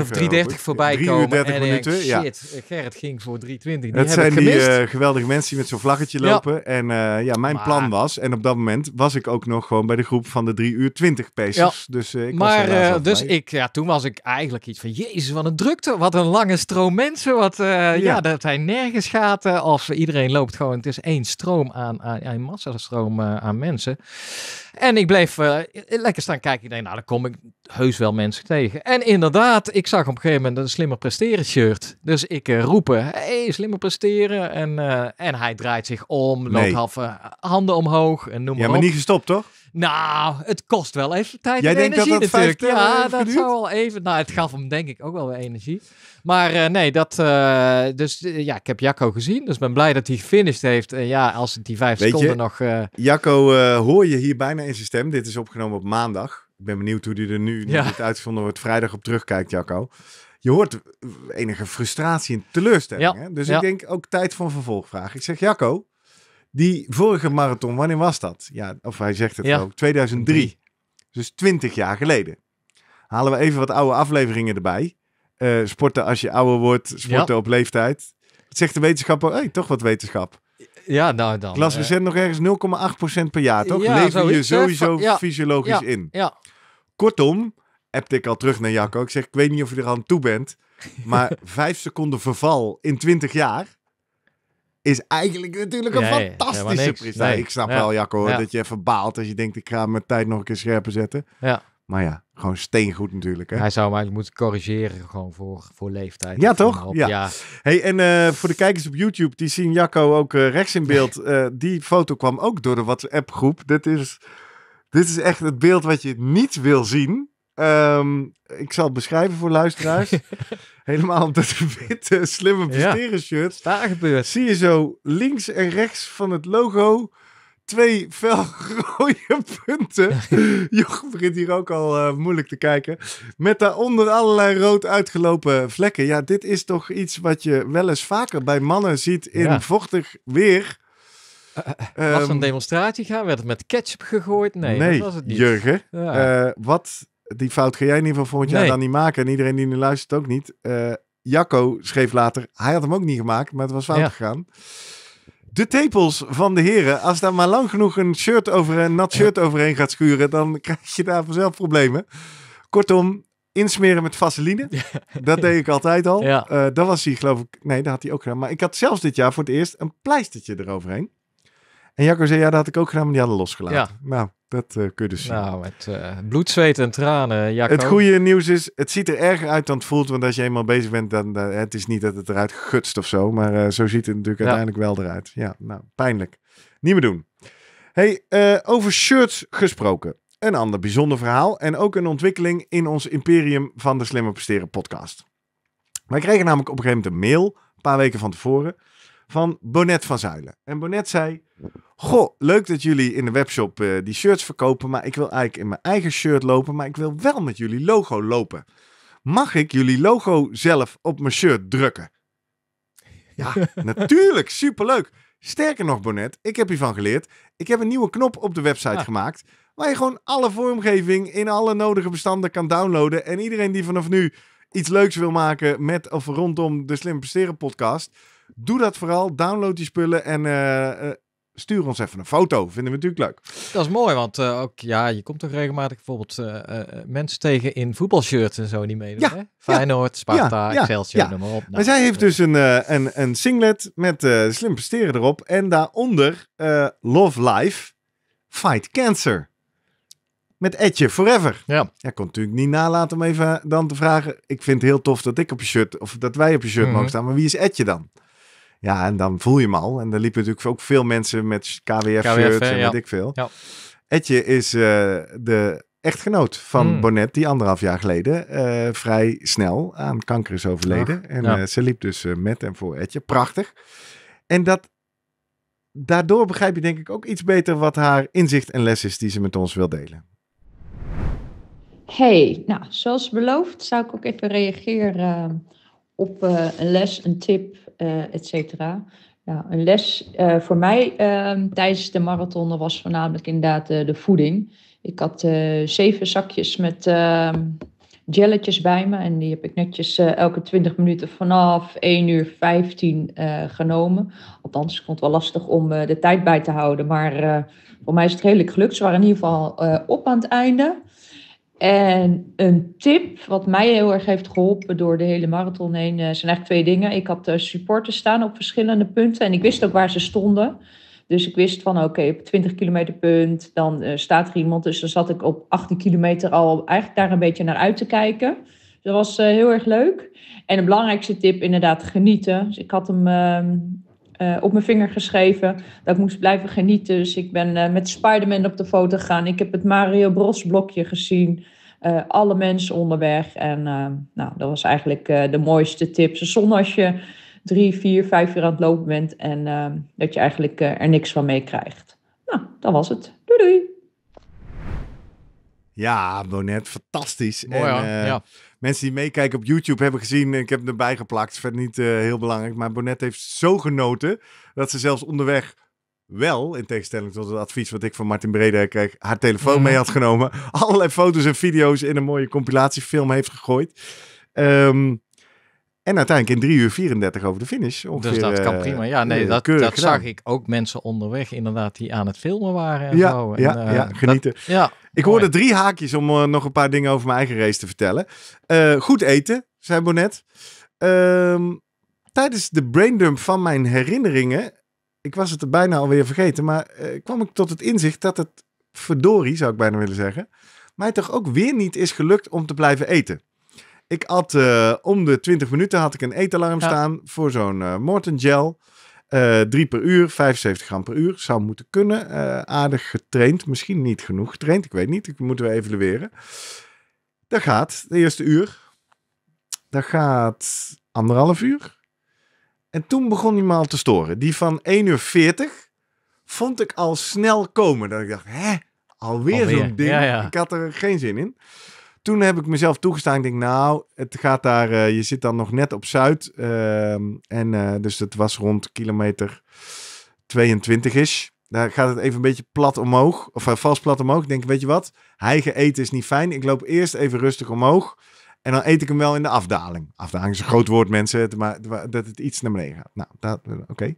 of 330 voorbij komen. en minuten, shit, ja. Gerrit ging voor 320. Die zijn die eh, geweldige mensen die met zo'n vlaggetje lopen. En eh, ja, mijn plan was, en op dat moment was ik ook nog gewoon bij de groep van de 3 uur 20 peesers. Dus, eh, ik maar was dus ik, ja, toen was ik eigenlijk iets van, jezus, wat een drukte. Wat een lange stroom mensen. Wat, ja. dat hij nergens gaat. als iedereen loopt gewoon, het is één stroom aan, aan, aan massastroom aan mensen. En ik bleef eh, lekker staan kijken. Ik denk, nou, dan kom ik heus wel mensen tegen. En inderdaad, ik zag op een gegeven moment een slimmer presteren shirt. Dus ik uh, eh, roepen, hey, slimmer presteren. En, eh, en hij draait zich om, loopt nee. half handen omhoog en noem maar Ja, maar niet gestopt, toch? Nou, het kost wel even tijd Jij en denkt energie dat dat natuurlijk. Ja, dat zou al even... Nou, het gaf hem denk ik ook wel weer energie. Maar eh, nee, dat. Eh, dus eh, ja, ik heb Jacco gezien. Dus ben blij dat hij gefinished heeft. En ja, als het die vijf seconden nog. Jacco, hoor je hier bijna in zijn stem. Dit is opgenomen op maandag. Ik ben benieuwd hoe hij er nu, nu uitgevonden wordt, vrijdag op terugkijkt, Jacco je hoort enige frustratie en teleurstelling. hè? Dus ik denk ook tijd voor een vervolgvraag. Ik zeg, Jacco, die vorige marathon, wanneer was dat? Ja, of hij zegt het ook, 2003. Dus 20 jaar geleden. Halen we even wat oude afleveringen erbij. Eh, sporten als je ouder wordt, sporten op leeftijd. Wat zegt de wetenschapper, hey, toch wat wetenschap. Ja, nou dan. Klas, we eh, nog ergens 0,8% per jaar, toch? Ja, Lever je eh, sowieso fysiologisch in. Ja. Kortom, heb ik al terug naar Jacco. Ik zeg, ik weet niet of je er aan toe bent, maar vijf seconden verval in 20 jaar is eigenlijk natuurlijk een fantastische prestatie. Nee, ik snap wel, Jacco, dat je verbaalt als je denkt, ik ga mijn tijd nog een keer scherper zetten. Ja. Maar ja, gewoon steengoed natuurlijk. Hè? Hij zou hem eigenlijk moeten corrigeren gewoon voor, voor leeftijd. Ja, toch? Ja. Hey, en eh, voor de kijkers op YouTube, die zien Jacco ook eh, rechts in beeld. Eh, die foto kwam ook door de WhatsApp-groep. Dit is, dit is echt het beeld wat je niet wil zien. Ehm, ik zal het beschrijven voor luisteraars. Helemaal op dat witte slimme besteren shirt. daar gebeurt. Zie je zo links en rechts van het logo twee felrode punten. Joch begint hier ook al eh, moeilijk te kijken. Met daaronder allerlei rood uitgelopen vlekken. Ja, dit is toch iets wat je wel eens vaker bij mannen ziet in vochtig weer. was eh, eh, er een ehm, demonstratie gaan? Werd het met ketchup gegooid? Nee, dat was het niet. Jurgen, wat, die fout ga jij in ieder geval volgend jaar dan niet maken. En iedereen die nu luistert ook niet. Jacco schreef later, hij had hem ook niet gemaakt, maar het was fout gegaan. De tepels van de heren. Als daar maar lang genoeg een, shirt over, een nat shirt overheen gaat schuren, dan krijg je daar vanzelf problemen. Kortom, insmeren met vaseline. Dat deed ik altijd al. Eh, dat was hij, geloof ik. Nee, dat had hij ook gedaan. Maar ik had zelfs dit jaar voor het eerst een pleistertje eroverheen. En Jacco zei, ja, dat had ik ook gedaan, maar die hadden losgelaten. Nou, dat eh, kun je dus zien. Nou, met eh, bloed, zweet en tranen. Jacco. Het goede nieuws is, het ziet er erger uit dan het voelt. Want als je eenmaal bezig bent, dan eh, het is niet dat het eruit gutst of zo. Maar zo ziet het natuurlijk uiteindelijk wel eruit. Ja, nou, pijnlijk. Niet meer doen. hey, over shirts gesproken. Een ander bijzonder verhaal. En ook een ontwikkeling in ons imperium van de Slimmer Presteren podcast. Wij kregen namelijk op een gegeven moment een mail, een paar weken van tevoren, van Bonnet van Zuilen. En Bonnet zei... Goh, leuk dat jullie in de webshop eh, die shirts verkopen, maar ik wil eigenlijk in mijn eigen shirt lopen, maar ik wil wel met jullie logo lopen. Mag ik jullie logo zelf op mijn shirt drukken? Ja, natuurlijk, superleuk. Sterker nog, Bonnet, ik heb hiervan geleerd. Ik heb een nieuwe knop op de website ah. gemaakt, waar je gewoon alle vormgeving in alle nodige bestanden kan downloaden. En iedereen die vanaf nu iets leuks wil maken met of rondom de Slim Presteren podcast, doe dat vooral. Download die spullen en eh, eh, Stuur ons even een foto. Vinden we natuurlijk leuk. Dat is mooi, want eh, ook, ja, je komt toch regelmatig bijvoorbeeld eh, eh, mensen tegen in voetbalshirts en zo niet mee. Ja, hè? Feyenoord, Sparta, ja, maar op. Nou, zij heeft dus een, een, een singlet met slim presteren erop. En daaronder Love Life, Fight Cancer. Met Edje Forever. Ja. ja. kon natuurlijk niet nalaten om even dan te vragen. Ik vind het heel tof dat ik op je shirt, of dat wij op je shirt mogen mhm. staan. Maar wie is Edje dan? Ja, en dan voel je hem al. En er liepen natuurlijk ook veel mensen met KWF-shirts KWF, en weet ik veel. Ja. Etje is eh, de echtgenoot van hmm. Bonnet, die anderhalf jaar geleden eh, vrij snel aan kanker is overleden. en eh, ze liep dus met en voor Etje. Prachtig. En dat, daardoor begrijp je denk ik ook iets beter wat haar inzicht en les is die ze met ons wil delen. Hey, nou, zoals beloofd zou ik ook even reageren op een les, een tip uh, et cetera. Ja, een les eh, voor mij ehm, tijdens de marathon was voornamelijk inderdaad eh, de voeding. Ik had zeven zakjes met ehm, jelletjes bij me. En die heb ik netjes elke 20 minuten vanaf 1 uur 15 genomen. Althans, ik vond het wel lastig om de tijd bij te houden. Maar voor mij is het redelijk gelukt. Ze waren in ieder geval op aan het einde. En een tip wat mij heel erg heeft geholpen door de hele marathon heen eh, zijn eigenlijk twee dingen. Ik had eh, supporters staan op verschillende punten en ik wist ook waar ze stonden. Dus ik wist van oké, op 20 kilometer punt, dan eh, staat er iemand. Dus dan zat ik op 18 kilometer al eigenlijk daar een beetje naar uit te kijken. dat was heel erg leuk. En de belangrijkste tip inderdaad genieten. Dus ik had hem ehm, eh, op mijn vinger geschreven dat ik moest blijven genieten. Dus ik ben eh, met Spider-Man op de foto gegaan. Ik heb het Mario Bros blokje gezien. Eh, alle mensen onderweg. En nou, dat was eigenlijk de mooiste tip. Zonder als je drie, vier, vijf uur aan het lopen bent en dat je eigenlijk er niks van meekrijgt. Nou, dat was het. Doei doei! Ja, Bonet, fantastisch. Mooi, en, mensen die meekijken op YouTube hebben gezien. Ik heb hem erbij geplakt. Verder niet eh, heel belangrijk. Maar Bonnet heeft zo genoten dat ze zelfs onderweg wel, in tegenstelling tot het advies wat ik van Martin Breder kreeg, haar telefoon mhm. mee had genomen. Allerlei foto's en video's in een mooie compilatiefilm heeft gegooid. Um, en uiteindelijk in 3 uur 34 over de finish. dus dat kan eh, prima. Ja, nee, eh, dat, dat zag ik ook mensen onderweg inderdaad die aan het filmen waren. En ja, zo. En, ja, eh, genieten. ja, ik hoorde drie haakjes om nog een paar dingen over mijn eigen race te vertellen. goed eten, zei Bonnet. Ehm, tijdens de braindump van mijn herinneringen ik was het er bijna alweer vergeten, maar kwam ik tot het inzicht dat het verdorie, zou ik bijna willen zeggen, mij toch ook weer niet is gelukt om te blijven eten. Ik had eh, om de 20 minuten had ik een eetalarm staan voor zo'n uh, eh, Morton gel. Uh, drie per uur, 75 gram per uur. Zou moeten kunnen. aardig getraind. Misschien niet genoeg getraind. Ik weet niet. Dat moeten we evalueren. Dat gaat. De eerste uur. Dat gaat anderhalf uur. En toen begon die maal te storen. Die van 1 uur 40 vond ik al snel komen. Dat ik dacht, hè? Alweer, zo'n ding. Ik had er geen zin in toen heb ik mezelf toegestaan. Ik denk, nou, het gaat daar. Eh, je zit dan nog net op Zuid. Ehm, en eh, dus het was rond kilometer 22 is. Daar gaat het even een beetje plat omhoog. Of eh, vals plat omhoog. Ik denk, weet je wat? Heigen eten is niet fijn. Ik loop eerst even rustig omhoog. En dan eet ik hem wel in de afdaling. Afdaling is een groot woord, mensen. Maar dat het iets naar beneden gaat. Nou, oké.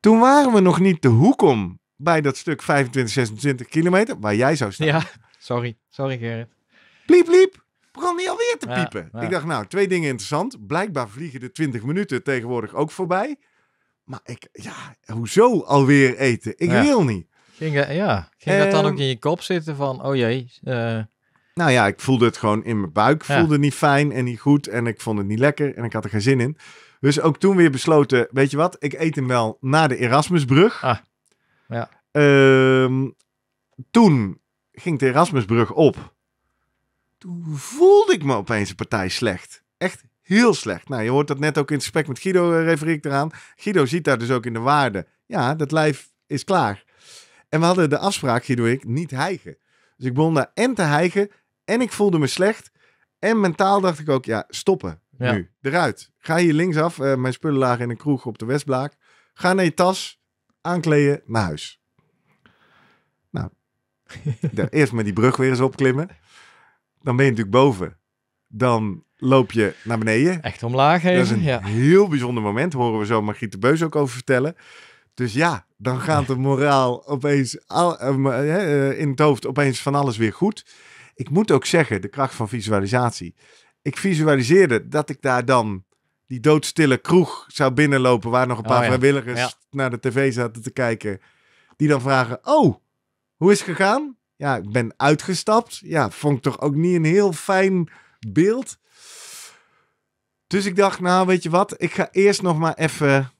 Toen waren we nog niet de hoek om bij dat stuk 25, 26 kilometer. Waar jij zou staan. Ja, sorry. Sorry, Gerrit. Pliep, pliep. Begon niet alweer te piepen. Ik dacht, nou, twee dingen interessant. Blijkbaar vliegen de 20 minuten tegenwoordig ook voorbij. Maar ik, ja, hoezo alweer eten? Ik wil niet. Ging, ja. Ging dat dan ook ehm, in je kop zitten van, oh jee. Uh... Nou ja, ik voelde het gewoon in mijn buik. voelde niet fijn en niet goed. En ik vond het niet lekker en ik had er geen zin in. Dus ook toen weer besloten, weet je wat? Ik eet hem wel na de Erasmusbrug. Ah, ja. Ehm, toen ging de Erasmusbrug op toen voelde ik me opeens een partij slecht. Echt heel slecht. Nou, je hoort dat net ook in het gesprek met Guido, uh, refereer ik eraan. Guido ziet daar dus ook in de waarde. Ja, dat lijf is klaar. En we hadden de afspraak, Guido ik, niet hijgen. Dus ik begon daar en te hijgen en ik voelde me slecht. En mentaal dacht ik ook, ja, stoppen nu. Eruit. Ga hier linksaf. Uh, mijn spullen lagen in een kroeg op de Westblaak. Ga naar je tas, aankleden, naar huis. Nou, eerst met die brug weer eens opklimmen dan ben je natuurlijk boven. Dan loop je naar beneden. Echt omlaag Dat is een heel bijzonder moment, horen we zo Margriet de Beus ook over vertellen. Dus ja, dan gaat de moraal opeens al, eh, eh, eh, in het hoofd opeens van alles weer goed. Ik moet ook zeggen, de kracht van visualisatie. Ik visualiseerde dat ik daar dan die doodstille kroeg zou binnenlopen, waar nog een paar oh vrijwilligers naar de tv zaten te kijken. Die dan vragen: Oh, hoe is het gegaan? ja, ik ben uitgestapt. Ja, vond ik toch ook niet een heel fijn beeld. Dus ik dacht, nou weet je wat, ik ga eerst nog maar even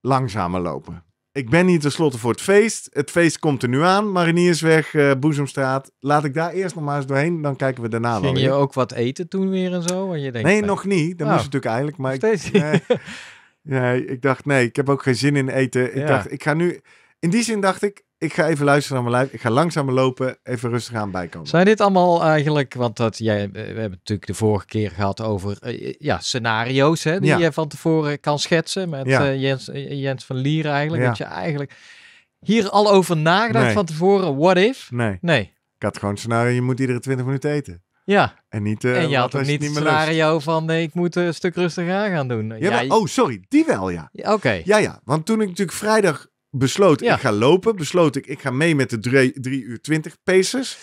langzamer lopen. Ik ben hier tenslotte voor het feest. Het feest komt er nu aan. Mariniersweg, eh, Boezemstraat. Laat ik daar eerst nog maar eens doorheen. Dan kijken we daarna wat wel Ging je ook wat eten toen weer en zo? je denkt, nee, nou, nog niet. Dat oh. moest natuurlijk eigenlijk. Maar ik, nee, nee, ik dacht, nee, ik heb ook geen zin in eten. Ik dacht, ik ga nu... In die zin dacht ik, ik ga even luisteren naar mijn lijf. Ik ga langzaam lopen. Even rustig aan bijkomen. Zijn dit allemaal eigenlijk, want dat, jij, eh, we hebben natuurlijk de vorige keer gehad over eh, ja, scenario's hè, die je van tevoren kan schetsen met eh, Jens, Jens van Lier eigenlijk. Dat je eigenlijk hier al over nagedacht van tevoren, what if? Nee. nee. Ik had gewoon scenario, je moet iedere 20 minuten eten. Ja. En, niet, en je had ook niet het scenario van nee, ik moet een stuk rustiger aan gaan doen. Ja, oh, sorry. Die wel, ja. Oké. Ja, ja. Want toen ik natuurlijk vrijdag besloot ik ga lopen. Besloot ik ik ga mee met de 3, uur 20 paces.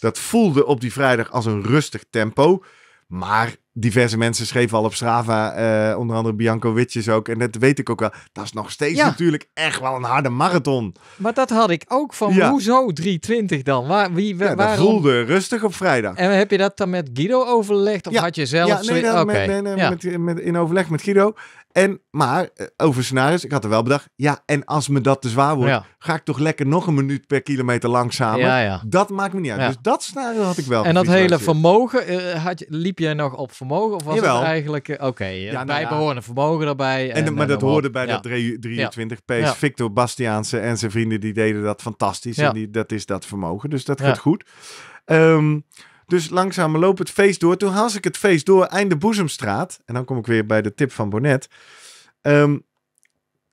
Dat voelde op die vrijdag als een rustig tempo. Maar diverse mensen schreven al op Strava, eh, onder andere Bianco Witjes ook. En dat weet ik ook wel. Dat is nog steeds natuurlijk echt wel een harde marathon. Maar dat had ik ook van, hoezo 3.20 dan? Waar, wie, ja, dat voelde rustig op vrijdag. En heb je dat dan met Guido overlegd? Of had je zelf... Ja, nee, nee, nee, nee met, in overleg met Guido. En, maar eh, over scenario's, ik had er wel bedacht. Ja, en als me dat te zwaar wordt, ga ik toch lekker nog een minuut per kilometer langzamer. Dat maakt me niet uit. Dus dat scenario had ik wel. En dat hele vermogen, eh, had, liep jij nog op vermogen? Of was het eigenlijk, eh, oké, okay, nou, bijbehorende vermogen daarbij. En, maar dat hoorde bij dat 23 pace. Victor Bastiaanse en zijn vrienden, die deden dat fantastisch. En die, dat is dat vermogen. Dus dat gaat goed. Ehm, dus langzaam loop het feest door. Toen haas ik het feest door, einde Boezemstraat. En dan kom ik weer bij de tip van Bonnet. Ehm,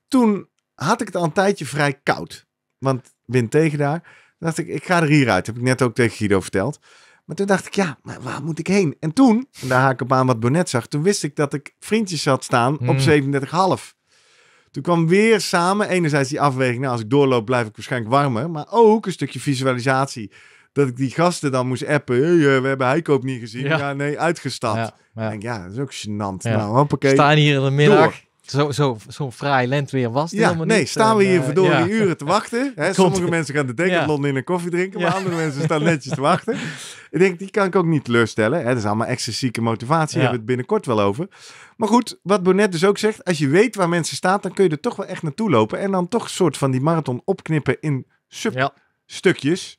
toen had ik het al een tijdje vrij koud. Want wind tegen daar. Toen dacht ik, ik ga er hieruit. Heb ik net ook tegen Guido verteld. Maar toen dacht ik, ja, maar waar moet ik heen? En toen, en daar haak ik op aan wat Bonnet zag. Toen wist ik dat ik vriendjes had staan op 37,5. Hmm. Toen kwam weer samen, enerzijds die afweging. Nou, als ik doorloop, blijf ik waarschijnlijk warmer. Maar ook een stukje visualisatie dat ik die gasten dan moest appen. Eh, we hebben Heikoop niet gezien. Ja, nee, uitgestapt. Ja, denk, ja, dat is ook gênant. Nou, hoppakee. Staan hier in de middag. Zo, zo, zo'n fraai lentweer weer was het ja, nee, staan we hier eh, verdorie uh, uren te wachten. Hè, sommige mensen gaan de decathlon in een koffie drinken, maar andere mensen staan netjes te wachten. Ik denk, die kan ik ook niet teleurstellen. Hè. Dat is allemaal excessieke motivatie, daar hebben we het binnenkort wel over. Maar goed, wat Bonnet dus ook zegt, als je weet waar mensen staan, dan kun je er toch wel echt naartoe lopen. En dan toch een soort van die marathon opknippen in substukjes. stukjes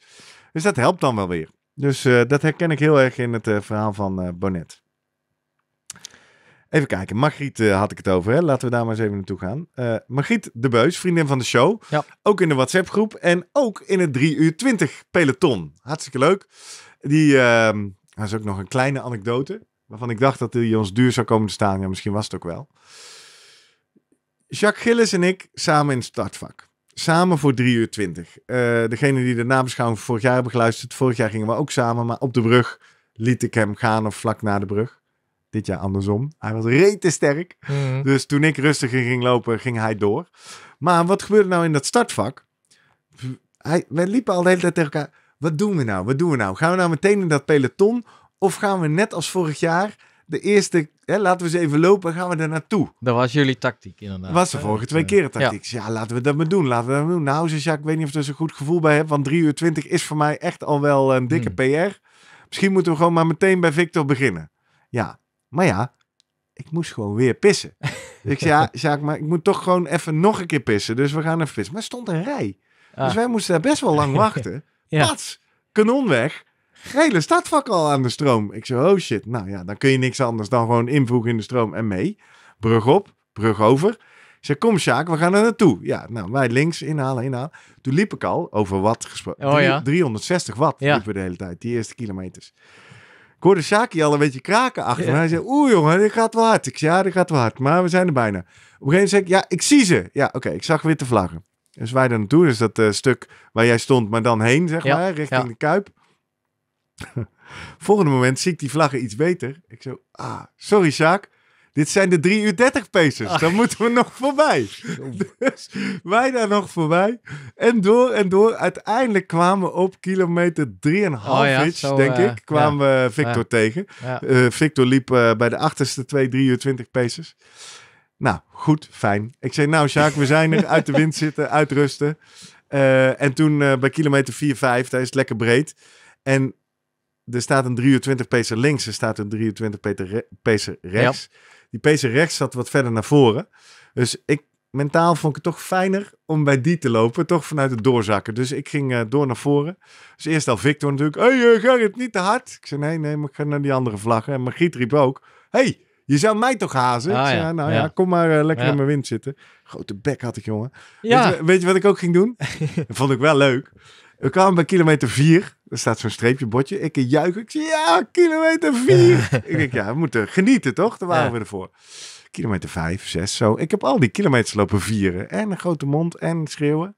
dus dat helpt dan wel weer. Dus eh, dat herken ik heel erg in het eh, verhaal van eh, Bonnet. Even kijken, Margriet had ik het over. Hè? Laten we daar maar eens even naartoe gaan. Margriet de Beus, vriendin van de show. Ja. Ook in de WhatsApp-groep en ook in het 3 uur 20 peloton. Hartstikke leuk. Die, ehm, dat is ook nog een kleine anekdote. Waarvan ik dacht dat die ons duur zou komen te staan. Ja, misschien was het ook wel. Jacques Gillis en ik samen in het startvak samen voor 3 uur 20. Eh, degene die de nabeschouwing vorig jaar hebben geluisterd, vorig jaar gingen we ook samen, maar op de brug liet ik hem gaan of vlak na de brug. Dit jaar andersom. Hij was rete sterk. Mhm. Dus toen ik rustiger ging lopen, ging hij door. Maar wat gebeurde nou in dat startvak? Hij, wij liepen al de hele tijd tegen elkaar. Wat doen we nou? Wat doen we nou? Gaan we nou meteen in dat peloton? Of gaan we net als vorig jaar de eerste, hè, laten we ze even lopen, gaan we er naartoe. Dat was jullie tactiek inderdaad. Dat was de vorige twee keren eh, tactiek. Dus ja. laten we dat maar doen. Laten we dat maar doen. Nou, Jacques, ik weet niet of er een goed gevoel bij hebt, want 3 uur 20 is voor mij echt al wel een dikke hmm. PR. Misschien moeten we gewoon maar meteen bij Victor beginnen. Ja, maar ja, ik moest gewoon weer pissen. ik zei, ja, Jacques, maar ik moet toch gewoon even nog een keer pissen. Dus we gaan even pissen. Maar stond een rij. Dus ah. wij moesten daar best wel lang wachten. ja. kanonweg gele startvak al aan de stroom. Ik zei, oh shit. Nou ja, dan kun je niks anders dan gewoon invoegen in de stroom en mee. Brug op, brug over. Ik zei, kom Sjaak, we gaan er naartoe. Ja, nou, wij links, inhalen, inhalen. Toen liep ik al, over wat gesproken, 360 watt ja. we de hele tijd, die eerste kilometers. Ik hoorde Sjaakie al een beetje kraken achter me. Hij zei, oeh jongen, dit gaat hard. Ik zei, ja, dit gaat hard, maar we zijn er bijna. Op een gegeven moment zei ik, ja, ik zie ze. Ja, oké, ik zag witte vlaggen. Dus wij er naartoe, dus dat eh, stuk waar jij stond, maar dan heen, zeg maar, richting de Kuip. Volgende moment zie ik die vlaggen iets beter. Ik zo, ah, sorry Sjaak. Dit zijn de 3 uur 30 paces. Dan ah. moeten we nog voorbij. Dus wij daar nog voorbij. En door en door. Uiteindelijk kwamen we op kilometer 3,5 oh ja, denk eh, ik, kwamen we Victor tegen. Eh, Victor liep eh, bij de achterste twee 3 uur 20 paces. Nou, goed, fijn. Ik zei, nou Sjaak, we zijn er. Uit de wind zitten, uitrusten. en toen bij kilometer 4, 5, daar is het lekker breed. En er staat een 23 pacer links, er staat een 23 re pacer rechts. Die pacer rechts zat wat verder naar voren. Dus ik, mentaal vond ik het toch fijner om bij die te lopen, toch vanuit het doorzakken. Dus ik ging eh, door naar voren. Dus eerst al Victor natuurlijk, hé hey, uh, Gerrit, niet te hard. Ik zei, nee, nee, maar ik ga naar die andere vlaggen. En Margriet riep ook, hey, je zou mij toch hazen? Ah, ja, nou ja. kom maar eh, lekker in mijn wind zitten. Grote bek had ik, jongen. Weet je, weet, je, wat ik ook ging doen? dat vond ik wel leuk. We kwamen bij kilometer 4. Er staat zo'n streepje botje. Ik juich. Ik zeg, ja, kilometer 4. ik denk, ja, we moeten genieten, toch? Daar waren we ervoor. Kilometer 5, 6, zo. Ik heb al die kilometers lopen vieren. En een grote mond en schreeuwen.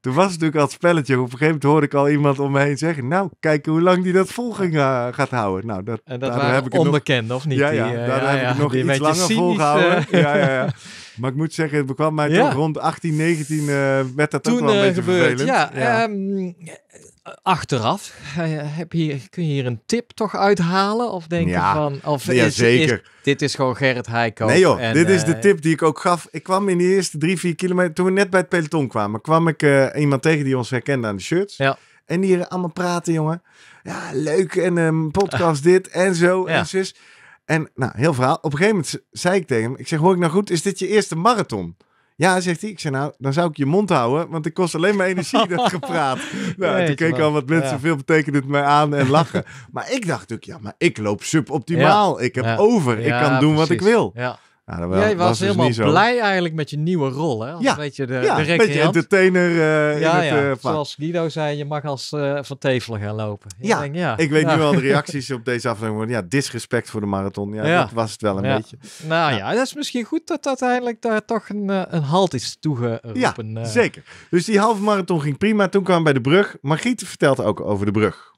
Toen was natuurlijk al het spelletje. Op een gegeven moment hoorde ik al iemand om me heen zeggen... Nou, kijken hoe lang die dat vol ging, eh, gaat houden. Nou, dat, heb ik onbekend, nog... of niet? Ja, ja, eh, daar heb ik nog iets langer volgehouden. Eh. Ja, ja, ja. Maar ik moet zeggen, het bekwam mij toch rond 18, 19 werd dat Toen, ook wel een beetje gebeurd, vervelend. Ja, um, achteraf, eh, heb hier, kun je hier een tip toch uithalen? Of denk je van, of ja, is, zeker. Is, dit is gewoon Gerrit Heiko. Nee joh, en, dit is de eh, tip die ik ook gaf. Ik kwam in de eerste drie, vier kilometer, toen we net bij het peloton kwamen, kwam ik eh, iemand tegen die ons herkende aan de shirts. Ja. En die allemaal praten, jongen. Ja, leuk en um, podcast dit en zo ja. en zus. En nou, heel verhaal. Op een gegeven moment zei ik tegen hem, ik zeg, hoor ik nou goed, is dit je eerste marathon? Ja, zegt hij. Ik zei, nou, dan zou ik je mond houden, want het kost alleen maar energie dat gepraat. Nou, toen keek al wat mensen veel betekend mij aan en lachen. maar ik dacht natuurlijk, ja, maar ik loop suboptimaal. Ik heb over. ik kan doen wat ik wil. Ja. Nou, Jij was, was dus helemaal blij eigenlijk met je nieuwe rol, hè? Als ja, de, ja, een beetje entertainer uh, in het eh, Zoals Guido zei, je mag als uh, Van Tevelen gaan lopen. Ja, ik, denk, ja. ik weet nu al de reacties op deze aflevering. Ja, disrespect voor de marathon. Ja, dat was het wel een beetje. Nou ja, dat is misschien goed dat uiteindelijk daar toch een, een halt is toegeroepen. Ja, zeker. Dus die halve marathon ging prima. Toen kwam bij de brug. Margriet vertelt ook over de brug.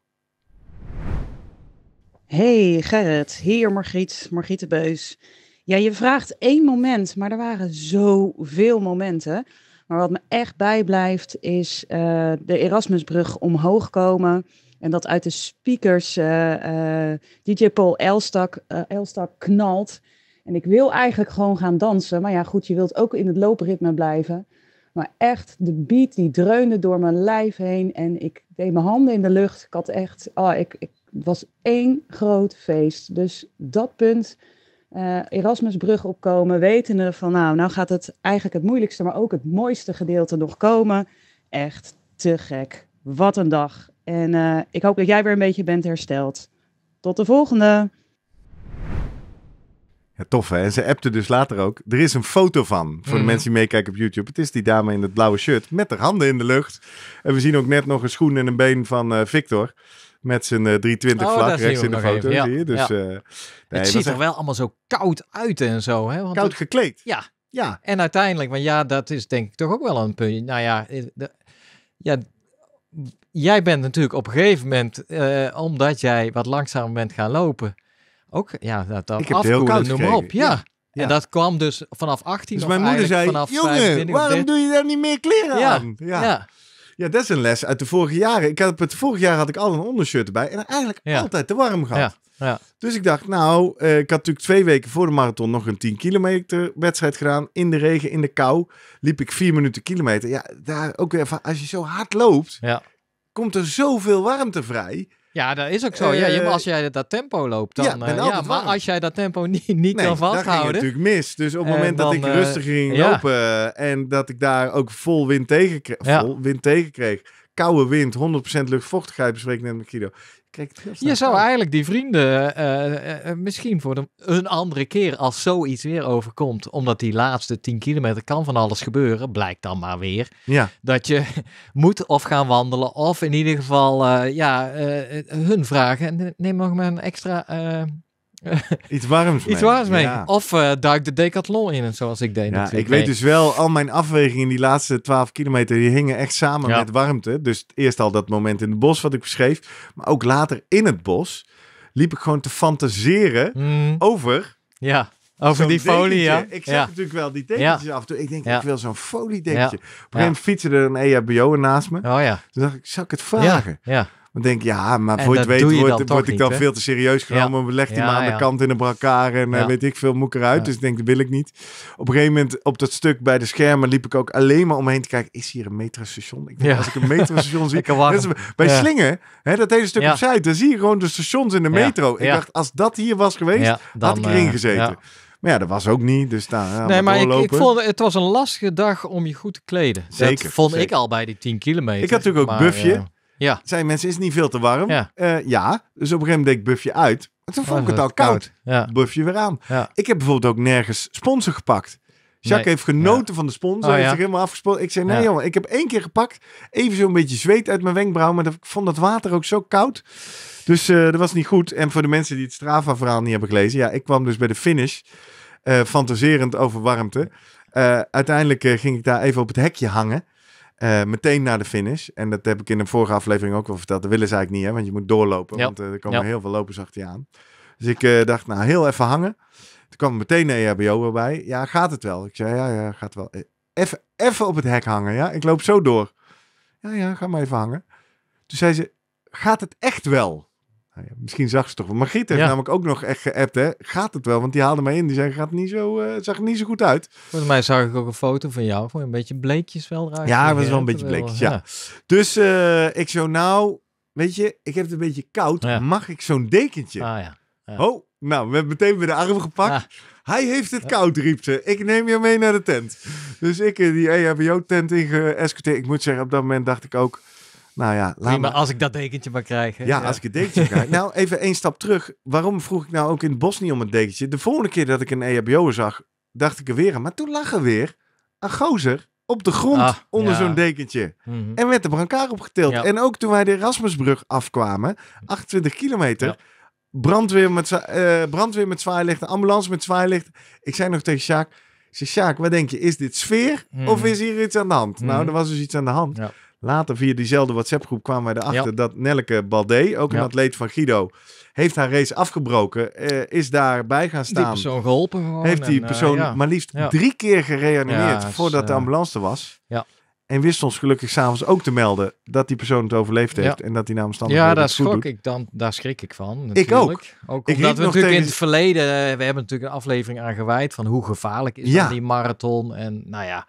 Hey Gerrit, hier Margriet, Margriet de Beus. Ja, je vraagt één moment, maar er waren zoveel momenten. Maar wat me echt bijblijft is eh, de Erasmusbrug omhoog komen. En dat uit de speakers eh, eh, DJ Paul Elstak, Elstak knalt. En ik wil eigenlijk gewoon gaan dansen. Maar ja, goed, je wilt ook in het loopritme blijven. Maar echt, de beat die dreunde door mijn lijf heen. En ik deed mijn handen in de lucht. Ik had echt, oh, ik, ik was één groot feest. Dus dat punt uh, Erasmusbrug opkomen, wetende van nou, nou gaat het eigenlijk het moeilijkste, maar ook het mooiste gedeelte nog komen. Echt te gek. Wat een dag. En eh, ik hoop dat jij weer een beetje bent hersteld. Tot de volgende. Ja, tof hè. En ze appte dus later ook. Er is een foto van voor de mhm. mensen die meekijken op YouTube. Het is die dame in het blauwe shirt met haar handen in de lucht. En we zien ook net nog een schoen en een been van eh, Victor. Met zijn 320 eh, vlak rechts in de foto, zie je. Dus, eh, nee, het ziet er wel allemaal zo koud uit en zo. Hè? Want koud gekleed. Ja. ja. En uiteindelijk, maar ja, dat is denk ik toch ook wel een puntje. Nou ja, eh, de, ja jij bent natuurlijk op een gegeven moment, omdat jij wat langzamer bent gaan lopen, ook ja, dat, ik afkoelen, heel noem op. Ja. ja. En dat kwam dus vanaf 18 Dus mijn moeder zei, vanaf jongen, waarom doe je daar niet meer kleren ja. aan? Ja. Ja, dat is een les uit de vorige jaren. Ik had, het vorig jaar had ik al een ondershirt erbij en eigenlijk altijd te warm gehad. Ja. ja. Dus ik dacht, nou, eh, ik had natuurlijk twee weken voor de marathon nog een 10 kilometer wedstrijd gedaan. In de regen, in de kou, liep ik vier minuten kilometer. Ja, daar ook weer van, als je zo hard loopt, ja. komt er zoveel warmte vrij. Ja, dat is ook zo. ja, eh, als jij dat tempo loopt, dan... Eh, ja, ja, maar als jij dat tempo niet, niet kan dat ging natuurlijk mis. Dus op het eh, moment dat ik rustig ging lopen en dat ik daar ook vol wind tegen wind tegen kreeg koude wind, 100% luchtvochtigheid, bespreek ik net met Guido je zou eigenlijk die vrienden eh, eh, eh, misschien voor de, een andere keer als zoiets weer overkomt, omdat die laatste 10 kilometer kan van alles gebeuren, blijkt dan maar weer. Dat je moet of gaan wandelen of in ieder geval ja, hun vragen. Neem nog maar een extra Iets warms mee. Of eh, duik de decathlon in, zoals ik deed. Ja, ik weet dus wel, al mijn afwegingen die laatste 12 kilometer, die hingen echt samen met warmte. Dus eerst al dat moment in het bos wat ik beschreef. Maar ook later in het bos liep ik gewoon te fantaseren mm. over... Ja. Over die folie, ja. Ik zag natuurlijk wel die dekentjes af en toe. Ik denk, ik wil zo'n foliedekentje. Op een gegeven moment fietste er een EHBO naast me. Oh, ja. Toen dacht ik, zou ik het vragen? Ja. Dan denk ik, ja, maar en je het weet word, ik dan veel te serieus genomen. we leggen die aan de kant in een brakar en eh, weet ik veel, moet ik eruit. Dus ik denk, dat wil ik niet. Op een gegeven moment, op dat stuk bij de schermen, liep ik ook alleen maar omheen te kijken. Is hier een metrostation? Ik denk, Als ik een metrostation zie... Is, bij Slingen, hè, dat hele stuk opzij, dan zie je gewoon de stations in de metro. Ik dacht, als dat hier was geweest, had ik erin eh, gezeten. Maar ja, dat was ook niet. Dus daar eh, Nee, maar ik, vond het was een lastige dag om je goed te kleden. Zeker. Dat vond ik al bij die 10 kilometer. Ik had natuurlijk ook maar, buffje. Ja. Zijn mensen, is het niet veel te warm? Ja. Eh, ja. Dus op een gegeven moment deed ik buffje uit. En toen oh, vond ik het al koud. koud. Buffje weer aan. Ik heb bijvoorbeeld ook nergens sponsor gepakt. Jacques heeft genoten van de sponsor. Oh, Hij heeft zich helemaal afgesproken. Ik zei, nee jongen, ik heb één keer gepakt. Even zo'n beetje zweet uit mijn wenkbrauw. Maar ik vond dat water ook zo koud. Dus eh, dat was niet goed. En voor de mensen die het Strava-verhaal niet hebben gelezen. Ja, ik kwam dus bij de finish. Uh, fantaserend over warmte. uiteindelijk ging ik daar even op het hekje hangen. Eh, meteen na de finish. En dat heb ik in de vorige aflevering ook al verteld. Dat willen ze eigenlijk niet, hè, want je moet doorlopen. Want eh, er komen heel veel lopers achter je aan. Dus ik eh, dacht, nou, heel even hangen. Toen kwam meteen een EHBO erbij. Ja, gaat het wel? Ik zei, ja, ja, gaat wel. Even, even op het hek hangen, ja? Ik loop zo door. Ja, ja, ga maar even hangen. Toen zei ze, gaat het echt wel? Nou ja, misschien zag ze toch wel. Margriet heeft namelijk ook nog echt geappt, hè. Gaat het wel? Want die haalde mij in. Die zei, gaat niet zo, eh, zag er niet zo goed uit. Volgens mij zag ik ook een foto van jou. Voor een beetje bleekjes wel eruit. Ja, was wel een beetje bleekjes, ja. Dus eh, ik zo, nou, weet je, ik heb het een beetje koud. Mag ik zo'n dekentje? Ah, ja. Oh, nou, we hebben meteen weer de arm gepakt. Hij heeft het koud, riep ze. Ik neem je mee naar de tent. Dus ik eh, die EHBO-tent ingeëscorteerd. Ik moet zeggen, op dat moment dacht ik ook... Nou ja, laat maar. als ik dat dekentje maar krijg. Ja, als ik het dekentje krijg. Nou, even één stap terug. Waarom vroeg ik nou ook in het bos niet om het dekentje? De volgende keer dat ik een EHBO zag, dacht ik er weer aan. Maar toen lag er weer een gozer op de grond ah, onder zo'n dekentje. Mhm. En werd de brancard opgetild. En ook toen wij de Erasmusbrug afkwamen, 28 kilometer... Brandweer met, uh, brandweer met zwaailichten, ambulance met zwaailicht. Ik zei nog tegen Sjaak, Sjaak, wat denk je, is dit sfeer mhm. of is hier iets aan de hand? Nou, mhm. er was dus iets aan de hand. Ja. Later via diezelfde WhatsApp-groep kwamen wij erachter dat Nelke Balde, ook een atleet van Guido, heeft haar race afgebroken. Eh, is daarbij gaan staan. Die persoon geholpen. heeft die eh, persoon maar liefst drie keer gereanimeerd voordat de eh, ambulance er was. Ja. En wist ons gelukkig s'avonds ook te melden dat die persoon het overleefd heeft. En dat die naam stand. Ja, daar schrok ik dan, daar schrik ik van. Natuurlijk. Ik ook. Ook ik omdat we natuurlijk in het verleden. We hebben natuurlijk een aflevering aan gewijd. van hoe gevaarlijk is dan die marathon. En nou ja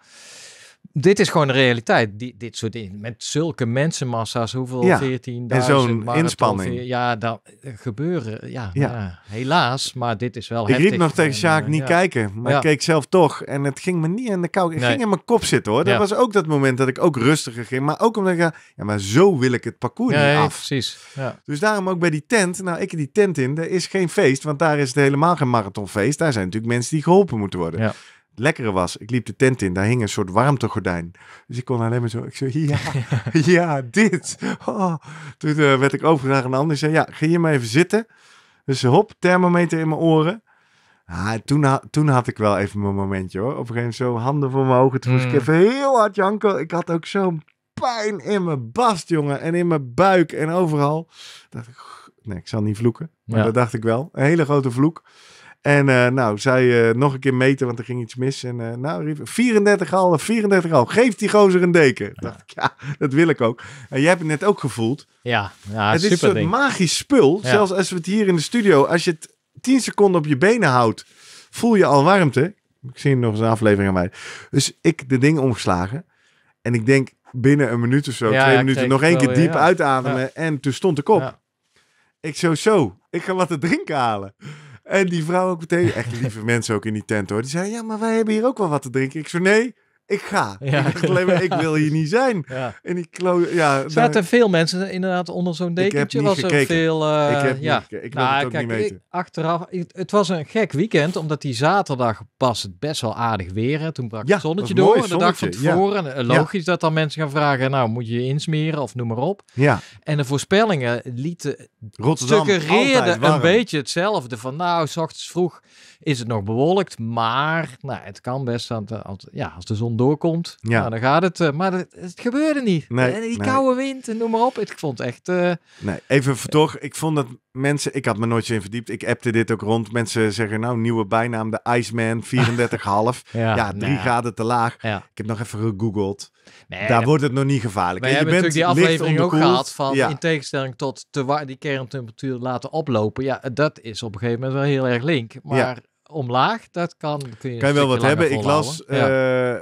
dit is gewoon de realiteit. Die, dit soort Met zulke mensenmassa's, hoeveel? Ja. 14.000. En zo'n inspanning. Ja, dat gebeuren. Ja, helaas. Maar dit is wel Ik heftig. riep nog tegen Sjaak, eh, niet kijken. Maar ik keek zelf toch. En het ging me niet in de kou. Ik ging in mijn kop zitten hoor. Dat was ook dat moment dat ik ook rustiger ging. Maar ook omdat ik ja, maar zo wil ik het parcours niet af. precies. Dus daarom ook bij die tent. Nou, ik in die tent in. Er is geen feest. Want daar is het helemaal geen marathonfeest. Daar zijn natuurlijk mensen die geholpen moeten worden. Ja lekkere was, ik liep de tent in, daar hing een soort warmtegordijn. Dus ik kon alleen maar zo, ik zei, ja, ja, dit. Oh. Toen eh, werd ik overgedragen aan een ander, zei, ja, ga hier maar even zitten. Dus hop, thermometer in mijn oren. Ah, toen, toen had ik wel even mijn momentje hoor. Op een gegeven moment zo handen voor mijn ogen. Toen moest ik mm. even heel hard janken. Ik had ook zo'n pijn in mijn bast, jongen. En in mijn buik en overal. Dacht ik, nee, ik zal niet vloeken. Maar dat dacht ik wel. Een hele grote vloek. En eh, nou, zij eh, nog een keer meten, want er ging iets mis. En eh, nou, 34 al, 34 al. Geef die gozer een deken. Dacht ik, ja, dat wil ik ook. En jij hebt het net ook gevoeld. Ja, ja het is een soort magisch spul. Zelfs als we het hier in de studio, als je het 10 seconden op je benen houdt, voel je al warmte. Ik zie nog eens een aflevering aan mij. Dus ik de ding omgeslagen. En ik denk binnen een minuut of zo, twee minuten, nog één keer diep uitademen. En toen stond de kop. Ik zo, zo, ik ga wat te drinken halen. En die vrouw ook meteen, echt lieve mensen ook in die tent hoor. Die zei, ja, maar wij hebben hier ook wel wat te drinken. Ik zei, nee, ik ga. Ik, ik wil hier niet zijn. En ik ja, Zaten daar... veel mensen inderdaad onder zo'n dekentje? was er veel. Eh, ik heb ja. ik nou, het ook kijk, niet weten. achteraf, het was een gek weekend, omdat die zaterdag pas het best wel aardig weer. Toen brak het zonnetje door. Mooi, de dag van tevoren. Eh, logisch dat dan mensen gaan vragen: nou, moet je je insmeren of noem maar op. Ja. En de voorspellingen lieten. Rotterdam suggereerden een beetje hetzelfde. Van nou, s ochtends vroeg is het nog bewolkt, maar nou, het kan best. Aan eh, als, ja, als de zon doorkomt. Ja. Nou, dan gaat het. Eh, maar het, gebeurde niet. Nee, eh, die koude wind en noem maar op. Ik vond echt... Eh, nee, even toch. Ik vond dat mensen... Ik had me nooit in verdiept. Ik appte dit ook rond. Mensen zeggen nou, nieuwe bijnaam. De Iceman, 34,5. ja, ja, drie graden te laag. Ik heb nog even gegoogeld. Daar wordt het nog niet gevaarlijk. je bent natuurlijk die aflevering ook gehad van... Ja. in tegenstelling tot te die kerntemperatuur laten oplopen. Ja, dat is op een gegeven moment wel heel erg link. Maar omlaag, dat kan. je, kan je wel wat hebben. Ik las eh,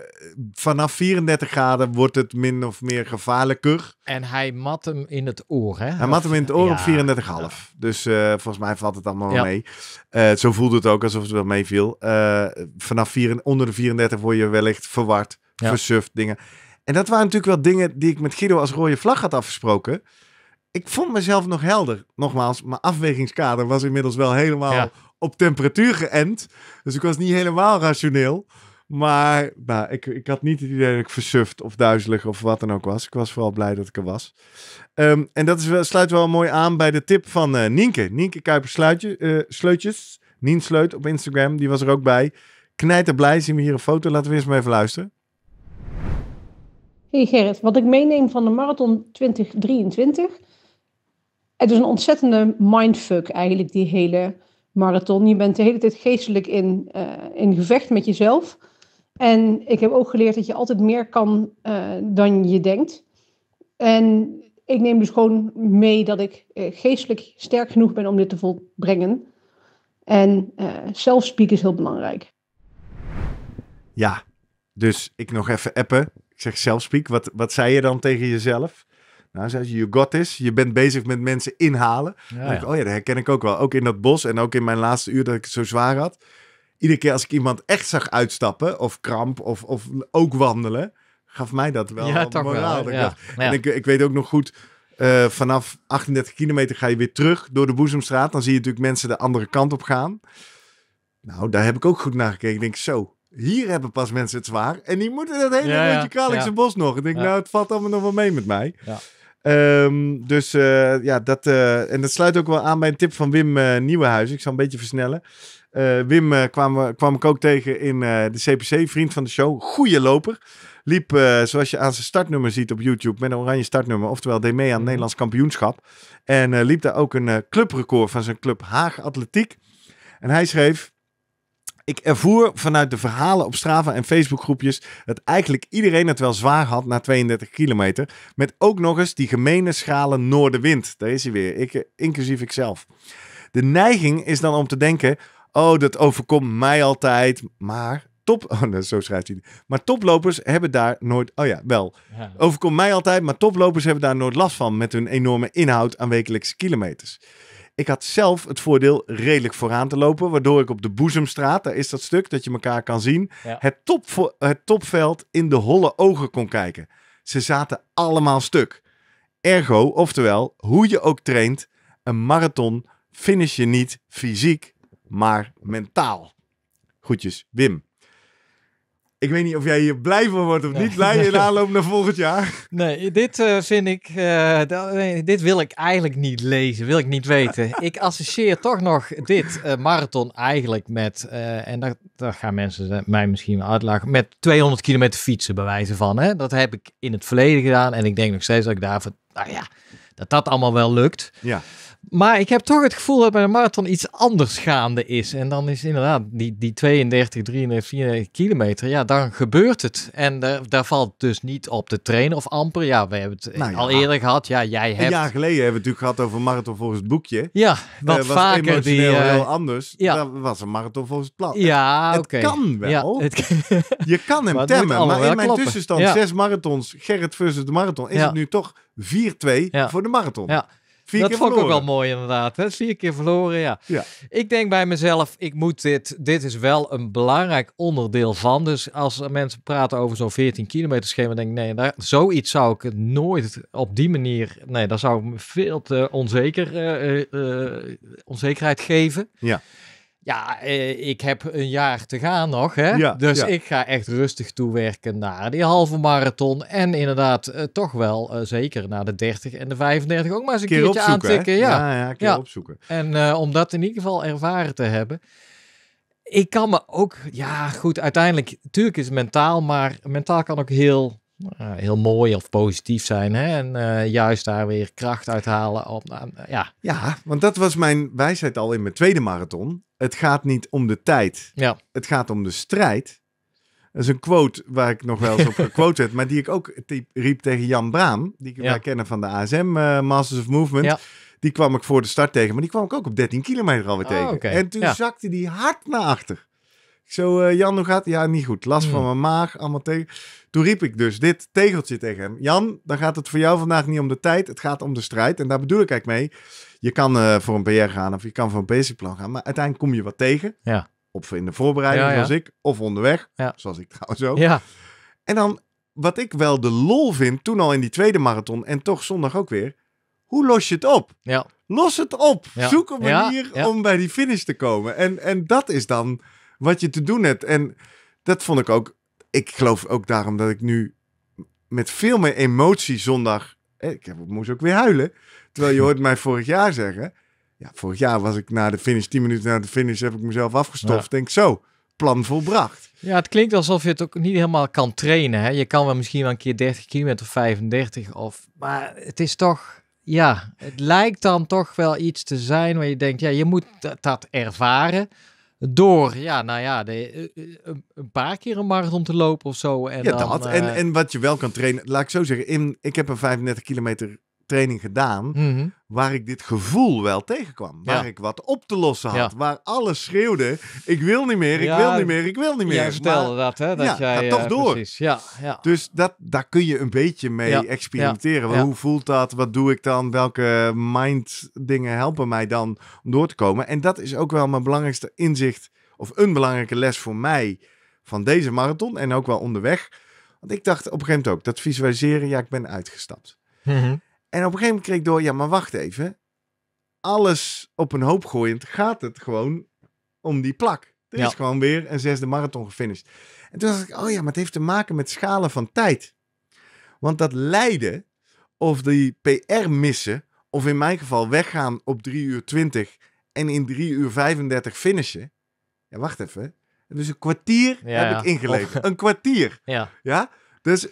vanaf 34 graden wordt het min of meer gevaarlijker. En hij mat hem in het oor, hè? Hij mat hem in het oor op 34,5. Dus eh, volgens mij valt het allemaal mee. Eh, zo voelde het ook alsof het wel meeviel. vanaf vier, onder de 34 word je wellicht verward, versuft, dingen. En dat waren natuurlijk wel dingen die ik met Guido als rode vlag had afgesproken ik vond mezelf nog helder. Nogmaals, mijn afwegingskader was inmiddels wel helemaal op temperatuur geënt. Dus ik was niet helemaal rationeel. Maar nou, ik, ik had niet het idee dat ik versuft of duizelig of wat dan ook was. Ik was vooral blij dat ik er was. Ehm, en dat is, sluit wel mooi aan bij de tip van eh, Nienke. Nienke Kuiper eh, Sleutjes, Nien Sleut op Instagram, die was er ook bij. Knijter blij, zien we hier een foto. Laten we eerst maar even luisteren. Hey Gerrit, wat ik meeneem van de marathon 2023... Het is een ontzettende mindfuck eigenlijk, die hele marathon. Je bent de hele tijd geestelijk in, eh, in gevecht met jezelf. En ik heb ook geleerd dat je altijd meer kan eh, dan je denkt. En ik neem dus gewoon mee dat ik eh, geestelijk sterk genoeg ben om dit te volbrengen. En zelfspeak is heel belangrijk. Ja, dus ik nog even appen. Ik zeg zelfspeak. Wat, wat zei je dan tegen jezelf? Nou, zei je, you got this. Je bent bezig met mensen inhalen. oh ja, dat herken ik ook wel. Ook in dat bos en ook in mijn laatste uur dat ik het zo zwaar had. Iedere keer als ik iemand echt zag uitstappen, of kramp, of, of ook wandelen, gaf mij dat wel ja, toch moraal. Wel, ja. En ik, ik weet ook nog goed, eh, vanaf 38 kilometer ga je weer terug door de Boezemstraat. Dan zie je natuurlijk mensen de andere kant op gaan. Nou, daar heb ik ook goed naar gekeken. Ik denk, zo, hier hebben pas mensen het zwaar. En die moeten dat hele ja, rondje Kralingse bos nog. Ik denk, nou, het valt allemaal nog wel mee met mij. Ehm, dus eh, ja, dat, eh, en dat sluit ook wel aan bij een tip van Wim uh, Nieuwenhuis. Ik zal een beetje versnellen. Wim kwam, kwam ik ook tegen in de CPC, vriend van de show. Goeie loper. Liep, zoals je aan zijn startnummer ziet op YouTube, met een oranje startnummer. Oftewel, deed mee aan het mhm. Nederlands kampioenschap. En liep daar ook een clubrecord van zijn club Haag Atletiek. En hij schreef... Ik ervoer vanuit de verhalen op Strava en Facebookgroepjes dat eigenlijk iedereen het wel zwaar had na 32 kilometer. Met ook nog eens die gemene schrale noordenwind. Daar is hij weer, ik, eh, inclusief ikzelf. De neiging is dan om te denken: oh, dat overkomt mij altijd. Maar top. Oh, zo schrijft hij. Maar toplopers hebben daar nooit. Oh ja, wel. Overkomt mij altijd, maar toplopers hebben daar nooit last van. Met hun enorme inhoud aan wekelijkse kilometers. Ik had zelf het voordeel redelijk vooraan te lopen, waardoor ik op de Boezemstraat, daar is dat stuk dat je elkaar kan zien, het, top, het topveld in de holle ogen kon kijken. Ze zaten allemaal stuk. Ergo, oftewel, hoe je ook traint, een marathon finish je niet fysiek, maar mentaal. Goedjes, Wim. Ik weet niet of jij hier blij van wordt of niet blij in aanloop naar volgend jaar. Nee, dit eh, vind ik. Eh, dit wil ik eigenlijk niet lezen, wil ik niet weten. ik associeer toch nog dit eh, marathon eigenlijk met. en daar gaan mensen mij misschien uitlachen. Met 200 kilometer fietsen, bij wijze van. Hè? Dat heb ik in het verleden gedaan. En ik denk nog steeds dat ik daarvoor. Nou ja, dat dat allemaal wel lukt. Ja. Maar ik heb toch het gevoel dat bij de marathon iets anders gaande is. En dan is inderdaad die, die 32, 33, 34 kilometer. Ja, dan gebeurt het. En daar, valt dus niet op te trainen of amper. Ja, we hebben het nou al eerder gehad. Ja, jij hebt... Een jaar geleden hebben we het natuurlijk gehad over marathon volgens het boekje. Ja, eh, wat was vaker. die, eh, heel anders. Ja. Dat was een marathon volgens het plan. Ja, oké. Het kan wel. Je kan hem temmen. Maar in mijn tussenstand, zes marathons, Gerrit versus de marathon, is het nu toch 4-2 voor de marathon. Ja. Vier dat keer vond ik ook wel mooi inderdaad. Hè? Vier keer verloren, ja. Ik denk bij mezelf, ik moet dit, dit is wel een belangrijk onderdeel van. Dus als mensen praten over zo'n 14 kilometer schema, denk ik, nee, daar, zoiets zou ik nooit op die manier, nee, daar zou ik me veel te onzeker, eh, eh, eh, onzekerheid geven. Ja ja, eh, ik heb een jaar te gaan nog. Hè? Ja, dus ik ga echt rustig toewerken naar die halve marathon. En inderdaad, eh, toch wel eh, zeker naar de 30 en de 35 ook maar eens een keer keertje aantikken. Ja, ja, ja keer opzoeken. En om dat in ieder geval ervaren te hebben. Ik kan me ook, ja goed, uiteindelijk, natuurlijk is het mentaal, maar mentaal kan ook heel eh, heel mooi of positief zijn. Hè? En eh, juist daar weer kracht uithalen. Op, eh, ja. ja, want dat was mijn wijsheid al in mijn tweede marathon. Het gaat niet om de tijd. Ja. Het gaat om de strijd. Dat is een quote waar ik nog wel eens op gequote heb, Maar die ik ook riep tegen Jan Braam. Die ik ja. kennen van de ASM, Masters of Movement. Die kwam ik voor de start tegen. Maar die kwam ik ook op 13 kilometer alweer ah, tegen. En toen zakte die hard naar achter. Ik zo, Jan, hoe gaat Ja, niet goed. Last hmm. van mijn maag, allemaal tegen. Toen riep ik dus dit tegeltje tegen hem. Jan, dan gaat het voor jou vandaag niet om de tijd. Het gaat om de strijd. En daar bedoel ik eigenlijk mee. Je kan eh, voor een PR gaan of je kan voor een basic-plan gaan. Maar uiteindelijk kom je wat tegen. Ja. Of in de voorbereiding, zoals ik. Of onderweg, zoals ik trouwens ook. Ja. En dan, wat ik wel de lol vind, toen al in die tweede marathon en toch zondag ook weer. Hoe los je het op? Ja. Los het op. Zoek een manier om bij die finish te komen. En, en dat is dan wat je te doen hebt. En dat vond ik ook ik geloof ook daarom dat ik nu met veel meer emotie zondag. Ik heb, moest ook weer huilen. Terwijl je hoort mij vorig jaar zeggen. Ja, vorig jaar was ik na de finish, 10 minuten na de finish, heb ik mezelf afgestoft. Denk zo, plan volbracht. Ja, het klinkt alsof je het ook niet helemaal kan trainen. Hè? Je kan wel misschien wel een keer 30 kilometer of 35 of. Maar het is toch. Ja, het lijkt dan toch wel iets te zijn waar je denkt, ja, je moet dat ervaren door, ja, nou ja, eh, eh, een paar keer een marathon te lopen of zo. En ja, dat. En, eh, en wat je wel kan trainen, laat ik zo zeggen, in, ik heb een 35 kilometer training gedaan mhm. waar ik dit gevoel wel tegenkwam. Waar ik wat op te lossen had. Waar alles schreeuwde, ik wil niet meer, ik wil niet meer, ik wil niet meer. Jij vertelde dat, hè? Dat jij, toch eh, door. Precies. Ja, Dus dat, daar kun je een beetje mee experimenteren. Hoe voelt dat? Wat doe ik dan? Welke mind dingen helpen mij dan om door te komen? En dat is ook wel mijn belangrijkste inzicht of een belangrijke les voor mij van deze marathon en ook wel onderweg. Want ik dacht op een gegeven moment ook, dat visualiseren, ja, ik ben uitgestapt. Mm en op een gegeven moment kreeg ik door, ja, maar wacht even. Alles op een hoop gooiend gaat het gewoon om die plak. Er is gewoon weer een zesde marathon gefinished. En toen dacht ik, oh ja, maar het heeft te maken met schalen van tijd. Want dat lijden of die PR missen, of in mijn geval weggaan op 3 uur 20 en in 3 uur 35 finishen. Ja, wacht even. Dus een kwartier heb ik ingeleverd. Een kwartier. Ja. ja? Dus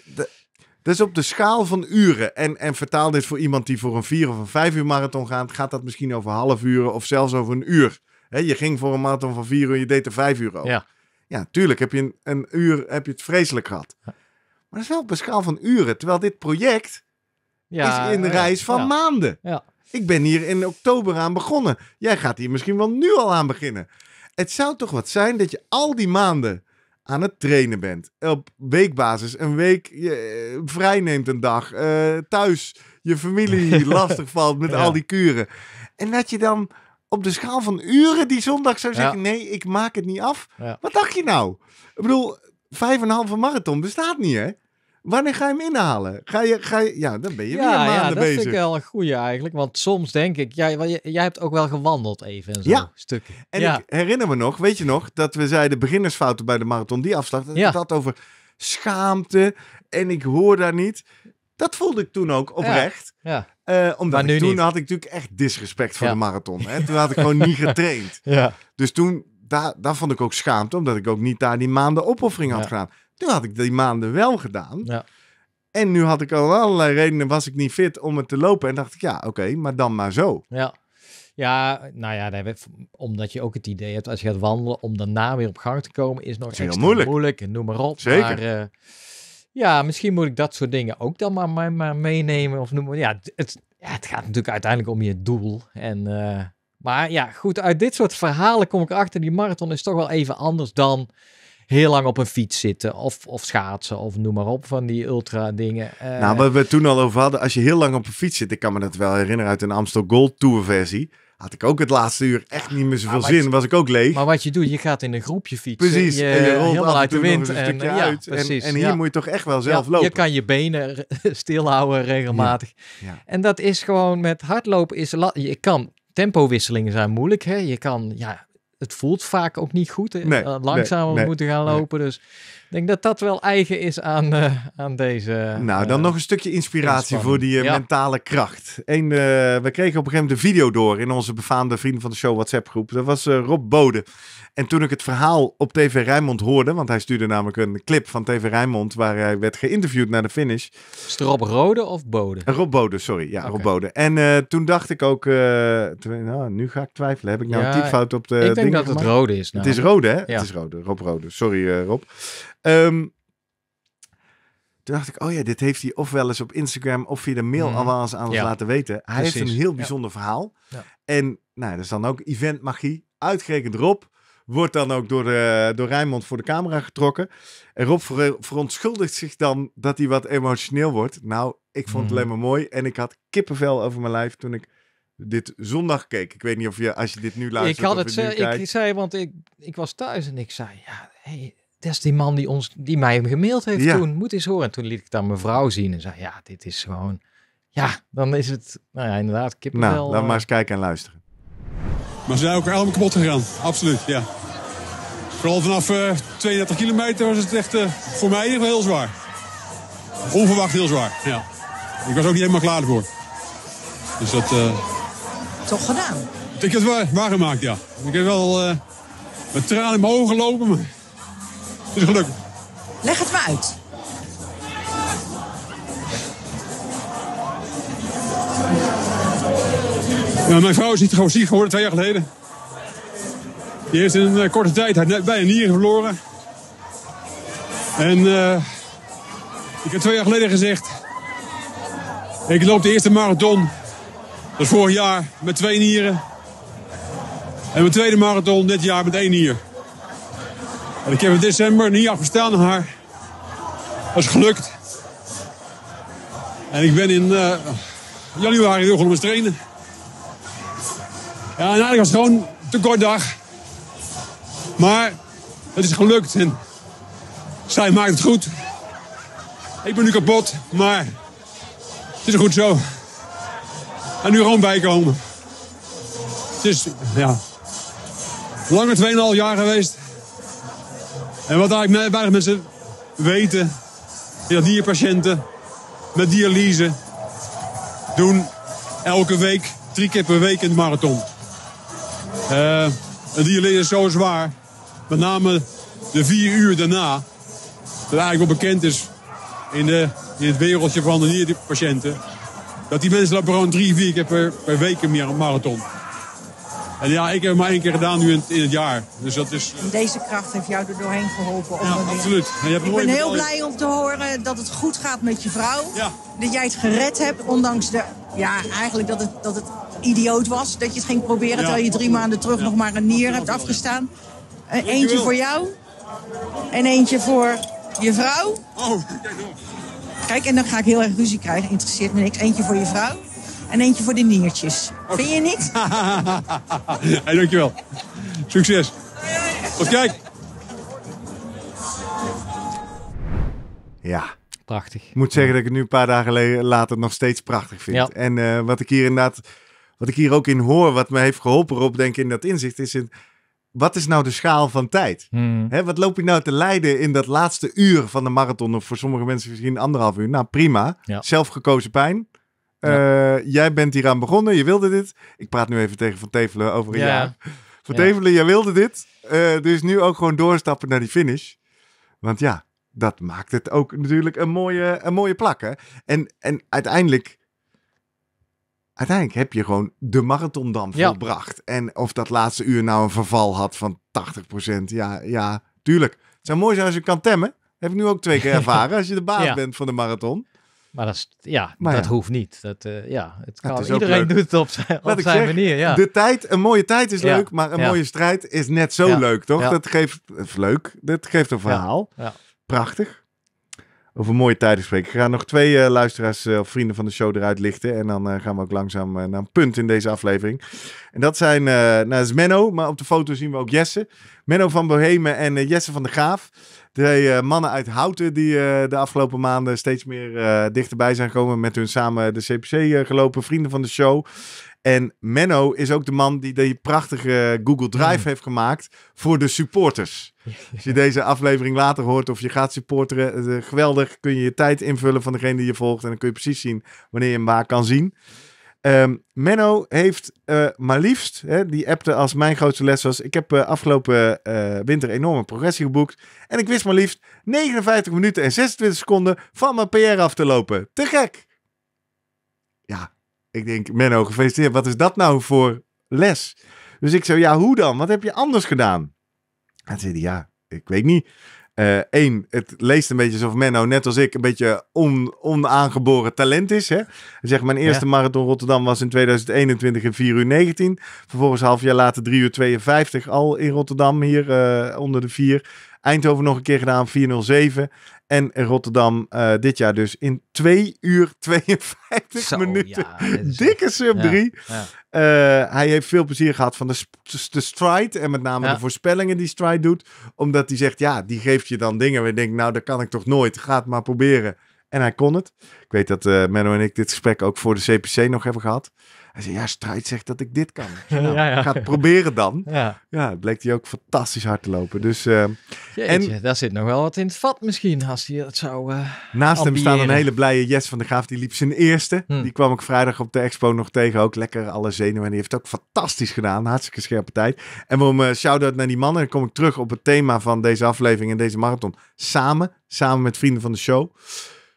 dus op de schaal van uren. En, en vertaal dit voor iemand die voor een vier of een vijf uur marathon gaat. Gaat dat misschien over half uur of zelfs over een uur. je ging voor een marathon van vier uur, je deed er vijf uur over. Ja, ja tuurlijk heb je een, een uur heb je het vreselijk gehad. Maar dat is wel op de schaal van uren. Terwijl dit project ja, is in reis van maanden. Ja. Ik ben hier in oktober aan begonnen. Jij gaat hier misschien wel nu al aan beginnen. Het zou toch wat zijn dat je al die maanden aan het trainen bent. Op weekbasis, een week je, eh, vrij neemt een dag, eh, thuis je familie lastig valt met al die kuren. En dat je dan op de schaal van uren die zondag zou zeggen: nee, ik maak het niet af. Wat dacht je nou? Ik bedoel, vijf en een halve marathon bestaat niet, hè? Wanneer ga je hem inhalen? Ga je, ga je, ja, dan ben je weer maanden bezig. Ja, dat is vind wel een goede eigenlijk. Want soms denk ik, jij, hebt ook wel gewandeld even en zo. Ja. stuk. En ik herinner me nog, weet je nog, dat we zeiden beginnersfouten bij de marathon die afslag. Dat ja. het had over schaamte en ik hoor daar niet. Dat voelde ik toen ook oprecht. Ja. Eh, omdat toen had ik natuurlijk echt disrespect voor de marathon. Hè? Toen had ik gewoon niet getraind. Ja. Dus toen, daar, daar vond ik ook schaamte, omdat ik ook niet daar die maanden opoffering had gedaan. Toen had ik die maanden wel gedaan. Ja. En nu had ik al allerlei redenen, was ik niet fit om het te lopen. En dacht ik, ja, oké, maar dan maar zo. Ja. Ja, nou ja, omdat je ook het idee hebt als je gaat wandelen om daarna weer op gang te komen, is nog heel moeilijk. moeilijk noem maar op. Zeker. Eh, ja, misschien moet ik dat soort dingen ook dan maar, maar, meenemen of noem maar. Ja, het, ja, het gaat natuurlijk uiteindelijk om je doel. En, eh, maar ja, goed, uit dit soort verhalen kom ik achter. Die marathon is toch wel even anders dan heel lang op een fiets zitten of, of schaatsen of noem maar op van die ultra dingen. Uh, nou, wat we toen al over hadden, als je heel lang op een fiets zit, ik kan me dat wel herinneren uit een Amstel Gold Tour versie, had ik ook het laatste uur echt niet meer zoveel zin, was ik ook leeg. Maar wat je doet, je gaat in een groepje fietsen. Precies, je, en rolt helemaal uit de wind. En, en, ja, en, hier moet je toch echt wel zelf ja, lopen. Je kan je benen stilhouden regelmatig. Ja, en dat is gewoon met hardlopen is, je kan tempowisselingen zijn moeilijk. Hè? Je kan, ja, het voelt vaak ook niet goed. Hè? Eh, langzamer moeten gaan lopen. Dus ik denk dat dat wel eigen is aan, eh, aan deze. Nou, dan eh, nog een stukje inspiratie voor die mentale kracht. Eén, we kregen op een gegeven moment de video door in onze befaamde vrienden van de show WhatsApp groep. Dat was Rob Bode. En toen ik het verhaal op TV Rijnmond hoorde, want hij stuurde namelijk een clip van TV Rijnmond waar hij werd geïnterviewd naar de finish. Is Rob Rode of Bode? Eh, Rob Bode, sorry. Ja, Rob Bode. En eh, toen dacht ik ook, eh, nou, nu ga ik twijfelen. Heb ik nou ja, een typfout op de Ik denk dat het Rode is. Het is Rode, hè? Ja. Het is Rode. Rob Rode. Sorry, Rob. Ehm, toen dacht ik, oh ja, dit heeft hij of wel eens op Instagram of via de mail mm. al wel eens aan ons laten weten. Hij heeft een heel bijzonder verhaal. Ja. En nou, dat is dan ook eventmagie. Uitgerekend Rob, wordt dan ook door, eh, door Rijnmond voor de camera getrokken. En Rob verontschuldigt zich dan dat hij wat emotioneel wordt. Nou, ik vond het hmm. alleen maar mooi. En ik had kippenvel over mijn lijf toen ik dit zondag keek. Ik weet niet of je, als je dit nu laat. Ik had het, zei, kijkt. ik zei, want ik, ik was thuis en ik zei, ja, hey, dat is die man die, ons, die mij gemaild heeft toen. Moet eens horen. En toen liet ik dan mijn vrouw zien en zei, ja, dit is gewoon, ja, dan is het, nou ja, inderdaad, nou, kippenvel. Nou, maar eh. eens kijken en luisteren. Maar ze zijn ook allemaal kapot gegaan. Absoluut, ja. Vooral vanaf uh, eh, 32 kilometer was het echt eh, voor mij heel zwaar. Onverwacht heel zwaar, ja. Ik was ook niet helemaal klaar ervoor, Dus dat... Eh, Toch gedaan? Ik heb het waar, waargemaakt, ja. Ik heb wel met tranen in mijn ogen gelopen, maar het is gelukkig. Leg het maar uit. Ja, mijn vrouw is niet gewoon ziek geworden twee jaar geleden. Die heeft in een eh, korte tijd bij een nier verloren. En eh, ik heb twee jaar geleden gezegd... Ik loop de eerste marathon. Dat is vorig jaar met twee nieren. En mijn tweede marathon dit jaar met één nier. En ik heb in december niet afgestaan aan haar. Dat is gelukt. En ik ben in uh, januari weer met trainen. Ja, en nou, eigenlijk was het gewoon te kort dag. Maar het is gelukt en zij maakt het goed. Ik ben nu kapot, maar het is goed zo. En nu gewoon bijkomen. Het is, ja, langer 2,5 jaar geweest. En wat eigenlijk bijna mensen weten, is dierpatiënten met dialyse doen elke week, drie keer per week in de marathon. Uh, die dielet is zo zwaar. Met name de vier uur daarna. Dat eigenlijk wel bekend is in, de, in het wereldje van de nierpatiënten. Dat die mensen gewoon drie, vier keer per, per week een marathon. En ja, ik heb maar één keer gedaan nu in het, jaar. Dus dat is... deze kracht heeft jou er doorheen geholpen. absoluut. En je ik ben heel blij om te horen dat het goed gaat met je vrouw. Dat jij het gered hebt, ondanks de... Ja, eigenlijk dat het, dat het idioot was dat je het ging proberen... terwijl je drie maanden terug nog maar een nier hebt afgestaan. Eh, eentje voor jou en eentje voor je vrouw. Oh, Kijk, en dan ga ik heel erg ruzie krijgen. Interesseert me niks. Eentje voor je vrouw en eentje voor de niertjes. Vind je niet? hey, dankjewel. Succes. Tot kijk. Ja. Prachtig. Ik moet zeggen dat ik het nu een paar dagen later nog steeds prachtig vind. En eh, wat ik hier inderdaad wat ik hier ook in hoor, wat me heeft geholpen op denken in dat inzicht, is het, wat is nou de schaal van tijd? Hmm. Hè, wat loop je nou te lijden in dat laatste uur van de marathon, of voor sommige mensen misschien anderhalf uur? Nou, prima. Ja. Zelfgekozen pijn. Eh, jij bent hier aan begonnen, je wilde dit. Ik praat nu even tegen Van Tevelen over een jaar. Van Tevelen, jij wilde dit. Eh, dus nu ook gewoon doorstappen naar die finish. Want ja, dat maakt het ook natuurlijk een mooie, een mooie plak. Hè? En, en uiteindelijk uiteindelijk heb je gewoon de marathon dan volbracht. En of dat laatste uur nou een verval had van 80%, ja, ja, tuurlijk. Het zou mooi zijn als je kan temmen. Heb ik nu ook twee keer ervaren, als je de baas bent van de marathon. Maar dat, ja, dat hoeft niet. Dat, eh, ja, het kan, iedereen doet het op zijn, op zijn manier. Ja. De tijd, een mooie tijd is leuk, maar een mooie strijd is net zo leuk, toch? Dat geeft, leuk, dat geeft een verhaal. Prachtig over mooie tijden spreken. Ik ga nog twee eh, luisteraars eh, of vrienden van de show eruit lichten. En dan eh, gaan we ook langzaam naar een punt in deze aflevering. En dat zijn, nou dat is Menno, maar op de foto zien we ook Jesse. Menno van Bohemen en Jesse van de Graaf. De mannen uit Houten die de afgelopen maanden steeds meer dichterbij zijn gekomen. Met hun samen de CPC gelopen, vrienden van de show. En Menno is ook de man die die prachtige Google Drive mm. heeft gemaakt voor de supporters. Als je deze aflevering later hoort of je gaat supporteren, eh, geweldig kun je je tijd invullen van degene die je volgt. En dan kun je precies zien wanneer je hem waar kan zien. Ehm, Menno heeft eh, maar liefst, hè, die appte als mijn grootste les was. Ik heb uh, afgelopen winter enorme progressie geboekt. En ik wist maar liefst 59 minuten en 26 seconden van mijn PR af te lopen. Te gek! Ja, ik denk, Menno, gefeliciteerd. Wat is dat nou voor les? Dus ik zei, ja, hoe dan? Wat heb je anders gedaan? En zei hij, ja, ik weet niet. Eén, eh, het leest een beetje alsof Menno, net als ik, een beetje on, onaangeboren talent is. Hè? Zeg, mijn eerste marathon Rotterdam was in 2021 in 4 uur 19. Vervolgens half jaar later 3 uur 52 al in Rotterdam, hier eh, onder de 4. Eindhoven nog een keer gedaan, 407. En Rotterdam eh, dit jaar dus in 2 uur 52 minuten. Dikke sub 3. Eh, hij heeft veel plezier gehad van de, de stride. En met name de voorspellingen die stride doet. Omdat hij zegt, ja, die geeft je dan dingen. We denken, nou, dat kan ik toch nooit. Ga het maar proberen. En hij kon het. Ik weet dat uh, Menno en ik dit gesprek ook voor de CPC nog hebben gehad. Hij zei, ja, Strijd zegt dat ik dit kan. Nou, ja, ja. Ga het proberen dan. Ja. ja, bleek hij ook fantastisch hard te lopen. Dus, eh, en, daar zit nog wel wat in het vat misschien, als hij het zou uh, Naast hem staan een hele blije Jess van de Graaf. Die liep zijn eerste. Hmm. Die kwam ik vrijdag op de expo nog tegen. Ook lekker alle zenuwen. En die heeft het ook fantastisch gedaan. Hartstikke scherpe tijd. En om uh, shout-out naar die mannen. Dan kom ik terug op het thema van deze aflevering en deze marathon. Samen, samen met vrienden van de show.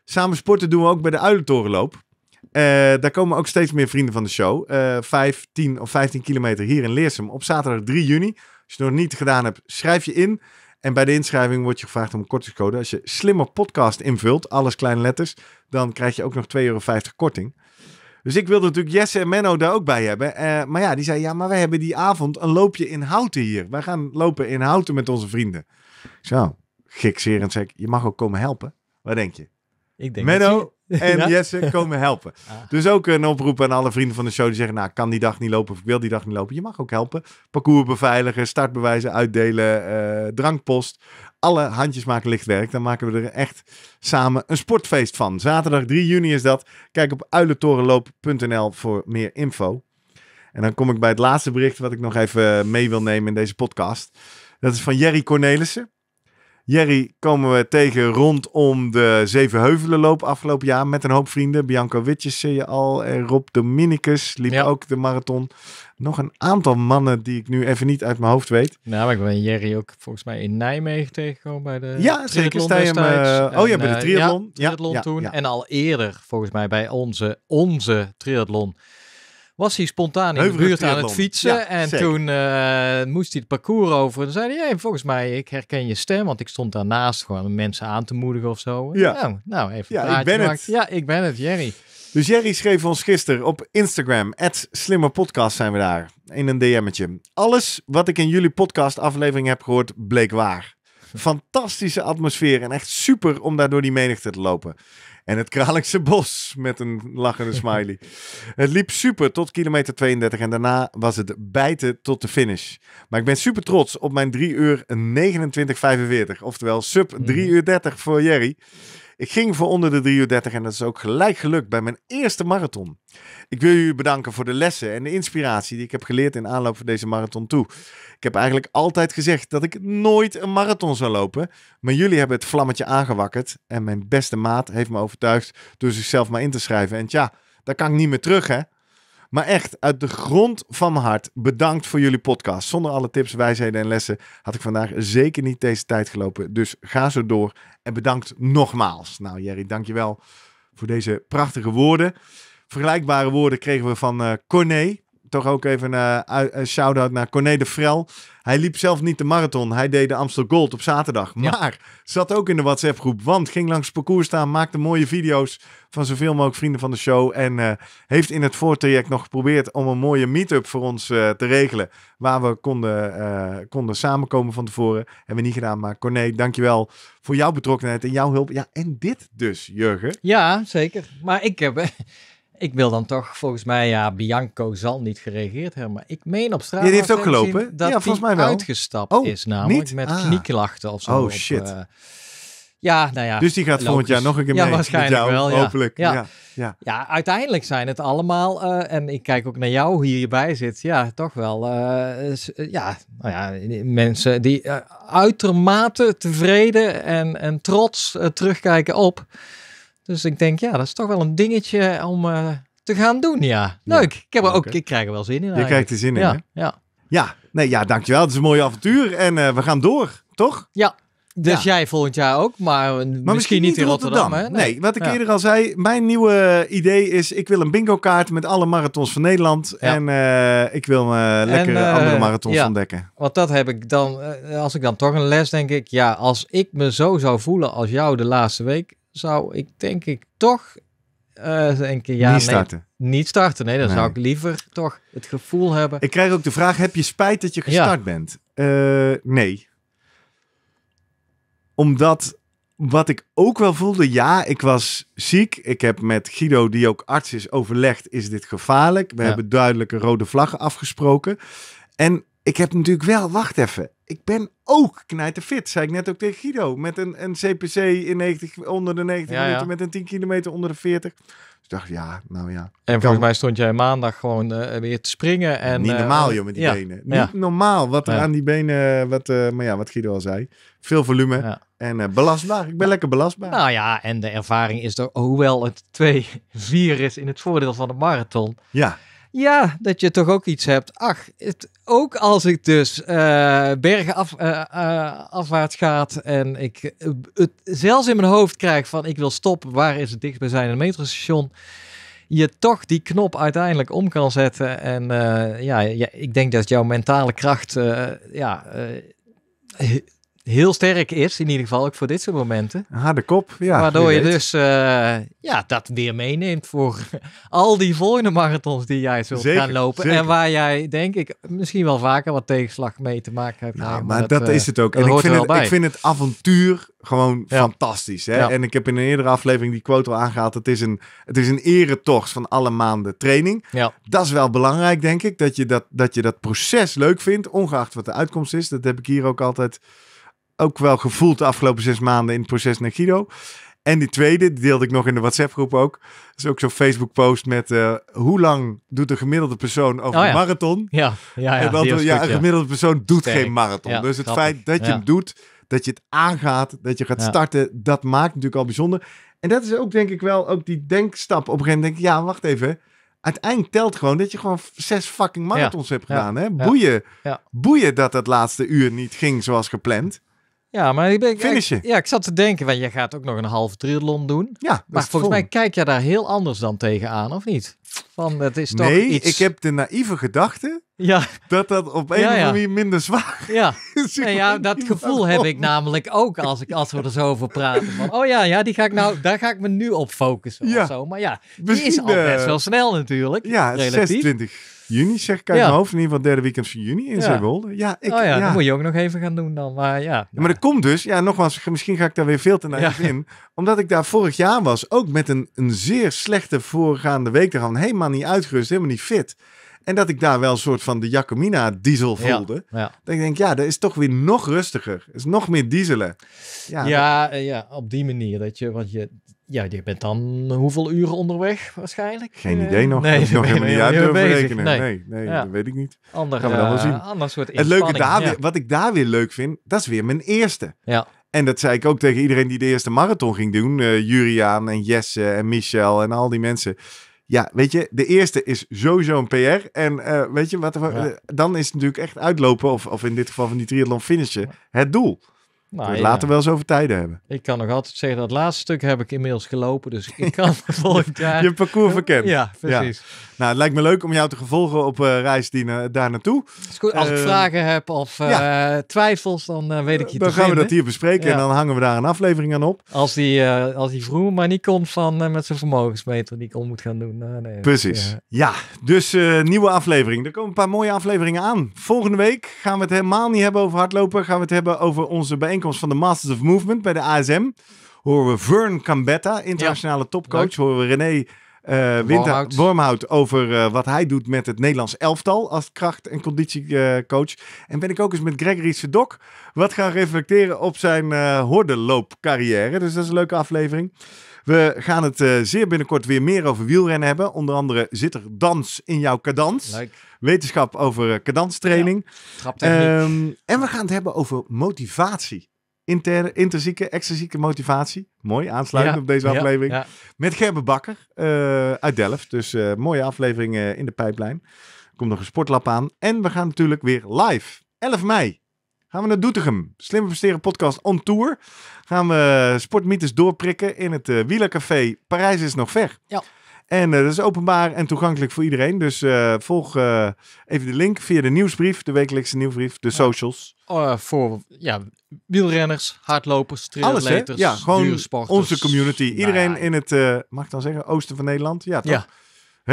Samen sporten doen we ook bij de Uilentorenloop. Uh, daar komen ook steeds meer vrienden van de show. Uh, 5, 10 of 15 kilometer hier in Leersum op zaterdag 3 juni. Als je het nog niet gedaan hebt, schrijf je in. En bij de inschrijving wordt je gevraagd om een kortingscode. Als je slimmer podcast invult, alles kleine letters, dan krijg je ook nog 2,50 euro korting. Dus ik wilde natuurlijk Jesse en Menno daar ook bij hebben. Eh, maar ja, die zei: Ja, maar wij hebben die avond een loopje in houten hier. Wij gaan lopen in houten met onze vrienden. Zo, oh, gikserend zeg ik: Je mag ook komen helpen. Wat denk je? Ik denk Menno en Jesse komen helpen. Ah. Dus ook een oproep aan alle vrienden van de show die zeggen... nou, kan die dag niet lopen of ik wil die dag niet lopen. Je mag ook helpen. Parcours beveiligen, startbewijzen uitdelen, eh, drankpost. Alle handjes maken lichtwerk. Dan maken we er echt samen een sportfeest van. Zaterdag 3 juni is dat. Kijk op uilentorenloop.nl voor meer info. En dan kom ik bij het laatste bericht wat ik nog even mee wil nemen in deze podcast. Dat is van Jerry Cornelissen. Jerry komen we tegen rondom de Zevenheuvelenloop afgelopen jaar met een hoop vrienden. Bianco Witjes zie je al en Rob Dominicus liep ook de marathon. Nog een aantal mannen die ik nu even niet uit mijn hoofd weet. Nou, maar ik ben Jerry ook volgens mij in Nijmegen tegengekomen bij de Ja, zeker. Eh, oh ja, bij de eh, triathlon. Ja, triathlon toen. En al eerder volgens mij bij onze, onze triathlon was hij spontaan in Heuverig de buurt aan het fietsen. en toen eh, moest hij het parcours over. En zei hij, volgens mij, ik herken je stem. Want ik stond daarnaast gewoon mensen aan te moedigen of zo. Ja. Nou, nou even ja, ik ben het. Ja, ik ben het, Jerry. Dus Jerry schreef ons gisteren op Instagram, slimmerpodcast zijn we daar, in een DM'tje. Alles wat ik in jullie podcast aflevering heb gehoord, bleek waar. Fantastische atmosfeer en echt super om daar die menigte te lopen. En het Kralingse Bos met een lachende smiley. het liep super tot kilometer 32 en daarna was het bijten tot de finish. Maar ik ben super trots op mijn 3 uur 29.45. Oftewel sub 3 mhm. uur 30 voor Jerry. Ik ging voor onder de 3 uur 30 en dat is ook gelijk gelukt bij mijn eerste marathon. Ik wil jullie bedanken voor de lessen en de inspiratie die ik heb geleerd in aanloop van deze marathon toe. Ik heb eigenlijk altijd gezegd dat ik nooit een marathon zou lopen, maar jullie hebben het vlammetje aangewakkerd en mijn beste maat heeft me overtuigd door zichzelf maar in te schrijven. En tja, daar kan ik niet meer terug hè. Maar echt, uit de grond van mijn hart, bedankt voor jullie podcast. Zonder alle tips, wijsheden en lessen had ik vandaag zeker niet deze tijd gelopen. Dus ga zo door en bedankt nogmaals. Nou Jerry, dankjewel voor deze prachtige woorden. Vergelijkbare woorden kregen we van uh, toch ook even eh, een shout-out naar Corné de Frel. Hij liep zelf niet de marathon. Hij deed de Amsterdam Gold op zaterdag. Maar zat ook in de WhatsApp-groep. Want ging langs het parcours staan, maakte mooie video's van zoveel mogelijk vrienden van de show. En eh, heeft in het voortraject nog geprobeerd om een mooie meet-up voor ons eh, te regelen. Waar we konden, konden samenkomen van tevoren. Hebben we niet gedaan. Maar Corné, dankjewel voor jouw betrokkenheid en jouw hulp. Ja, en dit dus, Jurgen. Ja, zeker. Maar ik heb... Ik wil dan toch, volgens mij, ja, Bianco zal niet gereageerd hebben. Maar ik meen op straat. die heeft ook gelopen. Dat hij volgens mij wel. uitgestapt oh, is, namelijk niet? met ah. knieklachten of zo. Oh shit. Eh, ja, nou ja. Dus die gaat volgend jaar nog een keer ja, mee. ja, Hopelijk. Ja. Ja. ja. uiteindelijk zijn het allemaal, eh, en ik kijk ook naar jou hier hierbij zit, ja, toch wel, eh, ja, nou ja, mensen die uitermate tevreden en, en trots terugkijken op dus ik denk, ja, dat is toch wel een dingetje om eh, te gaan doen, ja. Leuk. ik, heb er ook, ik krijg er wel zin in. Je krijgt er zin in, ja, hè? Ja. ja. Nee, ja, dankjewel. Het is een mooi avontuur en eh, we gaan door, toch? Ja. Dus jij volgend jaar ook, maar, maar misschien, niet in Rotterdam. hè? Nee. wat ik eerder al zei, mijn nieuwe eh, idee is: ik wil een bingo kaart met alle marathons van Nederland. En ik wil me lekker andere marathons ontdekken. Want dat heb ik dan, als ik dan toch een les denk ik, ja, als ik me zo zou voelen als jou de laatste week, zou ik denk ik toch uh, eh, denken, ja, niet starten. Nee, niet starten, nee, dan zou ik liever toch het gevoel hebben. Ik krijg ook de vraag, heb je spijt dat je gestart bent? Eh, nee. Omdat wat ik ook wel voelde, ja, ik was ziek. Ik heb met Guido, die ook arts is, overlegd, is dit gevaarlijk? We ja. hebben duidelijke rode vlaggen afgesproken. En ik heb natuurlijk wel, wacht even, ik ben ook knijterfit, zei ik net ook tegen Guido. Met een, een CPC in 90, onder de 90 minuten, met een 10 kilometer onder de 40. Dus dacht, ja, nou ja. En volgens mij stond jij maandag gewoon eh, weer te springen. En, Niet eh, normaal, uh, joh, met die benen. Niet normaal wat er aan die benen, wat, eh, maar ja, wat Guido al zei. Veel volume en belastbaar. Ik ben lekker belastbaar. Nou ja, en de ervaring is er, hoewel het 2-4 is in het voordeel van de marathon. Ja ja, dat je toch ook iets hebt. Ach, het, ook als ik dus uh, bergen af, uh, afwaarts gaat en ik het zelfs in mijn hoofd krijg van ik wil stoppen, waar is het zijn metrostation? Je toch die knop uiteindelijk om kan zetten. En ja, ja, ik denk dat jouw mentale kracht ja, heel sterk is, in ieder geval ook voor dit soort momenten. Harde ah, kop, ja. Waardoor je dus eh, ja, dat weer meeneemt voor al die volgende marathons die jij zult zeker, gaan lopen. En waar jij, denk ik, misschien wel vaker wat tegenslag mee te maken hebt. Nou, maar, dat, eh, is het ook. En ik vind het, ik vind het avontuur gewoon fantastisch. Hè? En ik heb in een eerdere aflevering die quote al aangehaald. Het is een, het is een eretocht van alle maanden training. Ja. Dat is wel belangrijk, denk ik. Dat je dat, dat je dat proces leuk vindt, ongeacht wat de uitkomst is. Dat heb ik hier ook altijd ook wel gevoeld de afgelopen zes maanden in het proces naar Guido. En die tweede, deelde ik nog in de WhatsApp-groep ook. Dat is ook zo'n Facebook-post met eh, hoe lang doet een gemiddelde persoon over oh een marathon? Ja, ja, ja. ja, een gemiddelde persoon doet geen marathon. dus het feit dat je hem doet, dat je het aangaat, dat je gaat starten, dat maakt natuurlijk al bijzonder. En dat is ook denk ik wel ook die denkstap. Op een gegeven moment denk ik, ja, wacht even. Uiteindelijk telt gewoon dat je gewoon zes fucking marathons hebt gedaan. Hè? Boeien. Boeien dat het laatste uur niet ging zoals gepland. Ja, maar ik ben je. Ja, ik zat te denken, want jij gaat ook nog een halve triathlon doen. Ja, maar volgens mij kijk je daar heel anders dan tegenaan, of niet? Van, het is toch nee, ik heb de naïeve gedachte ja. dat dat op een of andere manier minder zwaar ja. is. Ja, ja dat gevoel heb ik namelijk ook als, ik, als we er zo over praten. Van, oh ja, ja die ga ik nou, daar ga ik me nu op focussen ja. of zo. Maar ja, die is al best eh, wel snel natuurlijk. Ja, relatief. 26 juni zeg ik uit mijn hoofd. In ieder geval derde weekend van juni in Zeewolde. Ja, ik, oh ja, dat moet je ook nog even gaan doen dan. Maar ja. Maar dat nou. komt dus, ja nogmaals, misschien ga ik daar weer veel te naar in. Omdat ik daar vorig jaar was, ook met een, een zeer slechte voorgaande week. Daar helemaal niet uitgerust, helemaal niet fit. En dat ik daar wel een soort van de Jacomina diesel voelde. Ja, Dat ik denk, ja, dat is toch weer nog rustiger. is nog meer dieselen. Ja, ja, eh, ja, op die manier. Dat je, want je, ja, je bent dan hoeveel uren onderweg waarschijnlijk? Geen eh, idee nog. Nee, dat nog helemaal niet uit durven rekenen. Nee, nee, dat weet ik niet. Ander, Gaan we dan wel eh, zien. ander soort het leuke daar weer, Wat ik daar weer leuk vind, dat is weer mijn eerste. Ja. En dat zei ik ook tegen iedereen die de eerste marathon ging doen. Uh, Juriaan en Jesse en Michel en al die mensen. Ja, weet je, de eerste is sowieso een PR. En weet je, wat, dan is het natuurlijk echt uitlopen, of, of in dit geval van die triathlon finishen, het doel. Nou, we ja. wel eens over tijden hebben. Ik kan nog altijd zeggen dat laatste stuk heb ik inmiddels gelopen. Dus ik kan volgend Je parcours verkend. Ja, precies. Nou, het lijkt me leuk om jou te gevolgen op uh, reis die, eh, daar naartoe. Als ik ehm, vragen heb of eh, twijfels, dan weet ik je Dan gaan vinden. we dat hier bespreken en dan hangen we daar een aflevering aan op. Als die, als die vroeger maar niet komt van met zijn vermogensmeter die ik om moet gaan doen. Nee, precies. Ja, dus nieuwe aflevering. Er komen een paar mooie afleveringen aan. Volgende week gaan we het helemaal niet hebben over hardlopen. Gaan we het hebben over onze bijeenkomst bijeenkomst van de Masters of Movement bij de ASM horen we Vern Cambetta, internationale topcoach. Horen we René eh, Winter Wormhout over eh, wat hij doet met het Nederlands elftal als kracht- en conditiecoach. en ben ik ook eens met Gregory Sedok wat gaan reflecteren op zijn uh, eh, hordenloopcarrière. Dus dat is een leuke aflevering. We gaan het zeer binnenkort weer meer over wielrennen hebben. Onder andere zit er dans in jouw cadans wetenschap over cadanstraining. Eh, ja, um, en we gaan het hebben over motivatie. Inter, interzieke, extrazieke motivatie. Mooi, aansluitend op deze aflevering. Met Gerben Bakker eh, uit Delft. Dus eh, mooie aflevering in de pijplijn. Er komt nog een sportlab aan. En we gaan natuurlijk weer live. 11 mei gaan we naar Doetinchem. Slim Presteren podcast on tour. Gaan we sportmythes doorprikken in het Café Parijs is nog ver. Ja. En eh, dat is openbaar en toegankelijk voor iedereen. Dus eh, volg eh, even de link via de nieuwsbrief, de wekelijkse nieuwsbrief, de socials. Oh, voor ja, wielrenners, hardlopers, triatleters, ja, gewoon onze community. Iedereen nou in het, mag dan zeggen, oosten van Nederland? Ja,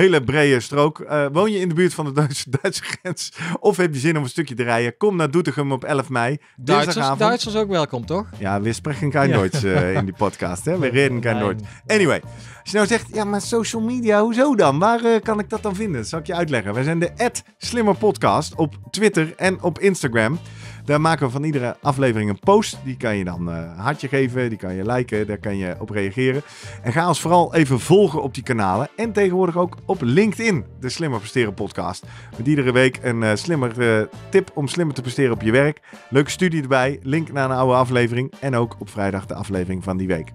hele brede strook. Eh, woon je in de buurt van de Duitse, Duitse grens of heb je zin om een stukje te rijden? Kom naar Doetinchem op 11 mei. Duitsers, Duitsers ook welkom, toch? Ja, we spreken geen ja. Duits eh, in die podcast. Hè? We reden geen Duits. Anyway, als je nou zegt, ja, maar social media, hoezo dan? Waar eh, kan ik dat dan vinden? Dat zal ik je uitleggen. Wij zijn de Slimmer Podcast op Twitter en op Instagram. Daar maken we van iedere aflevering een post. Die kan je dan een eh, hartje geven, die kan je liken, daar kan je op reageren. En ga ons vooral even volgen op die kanalen. En tegenwoordig ook op LinkedIn, de Slimmer Presteren podcast. Met iedere week een eh, slimmer eh, tip om slimmer te presteren op je werk. Leuke studie erbij, link naar een oude aflevering. En ook op vrijdag de aflevering van die week.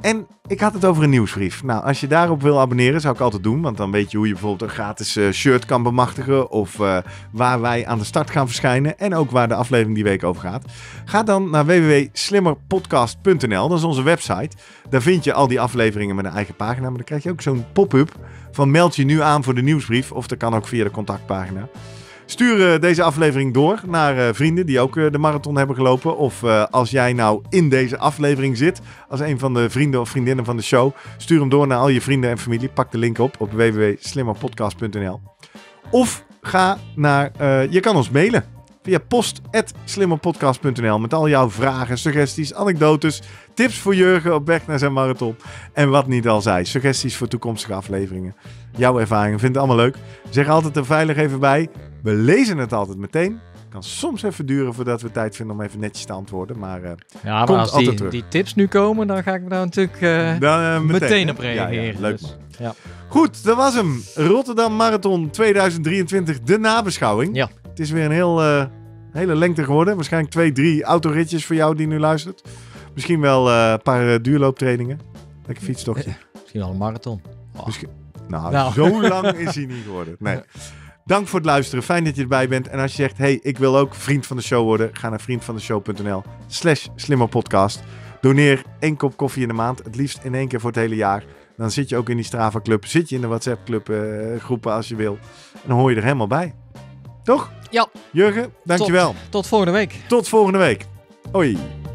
En ik had het over een nieuwsbrief. Nou, als je daarop wil abonneren, zou ik altijd doen. Want dan weet je hoe je bijvoorbeeld een gratis eh, shirt kan bemachtigen. Of eh, waar wij aan de start gaan verschijnen. En ook waar de aflevering die week over gaat. Ga dan naar www.slimmerpodcast.nl. Dat is onze website. Daar vind je al die afleveringen met een eigen pagina. Maar dan krijg je ook zo'n pop-up van meld je nu aan voor de nieuwsbrief. Of dat kan ook via de contactpagina. Stuur eh, deze aflevering door naar eh, vrienden die ook eh, de marathon hebben gelopen. Of als jij nou in deze aflevering zit, als een van de vrienden of vriendinnen van de show, stuur hem door naar al je vrienden en familie. Pak de link op op www.slimmerpodcast.nl. Of ga naar, je kan ons mailen via post.slimmerpodcast.nl met al jouw vragen, suggesties, anekdotes, tips voor Jurgen op weg naar zijn marathon en wat niet al zij. Suggesties voor toekomstige afleveringen, jouw ervaringen, vind het allemaal leuk. Zeg altijd er veilig even bij, we lezen het altijd meteen kan soms even duren voordat we tijd vinden om even netjes te antwoorden. Maar, uh, ja, maar als die, tips nu komen, dan ga ik daar natuurlijk eh, eh, meteen, op reageren. Ja, leuk dus, Ja. Goed, dat was hem. Rotterdam Marathon 2023, de nabeschouwing. Ja. Het is weer een heel, eh, hele lengte geworden. Waarschijnlijk twee, drie autoritjes voor jou die nu luistert. Misschien wel eh, een paar eh, duurlooptrainingen. Lekker fietstochtje. Misschien wel een marathon. Misschien... Nou, nou, zo lang is hij niet geworden. Nee. Dank voor het luisteren. Fijn dat je erbij bent. En als je zegt, hey, ik wil ook vriend van de show worden, ga naar vriendvandeshow.nl slash slimmerpodcast. Doneer één kop koffie in de maand, het liefst in één keer voor het hele jaar. Dan zit je ook in die Strava Club, zit je in de WhatsApp Club groepen als je wil. En dan hoor je er helemaal bij. Toch? Ja. Jurgen, dankjewel. Tot, tot volgende week. Tot volgende week. Hoi.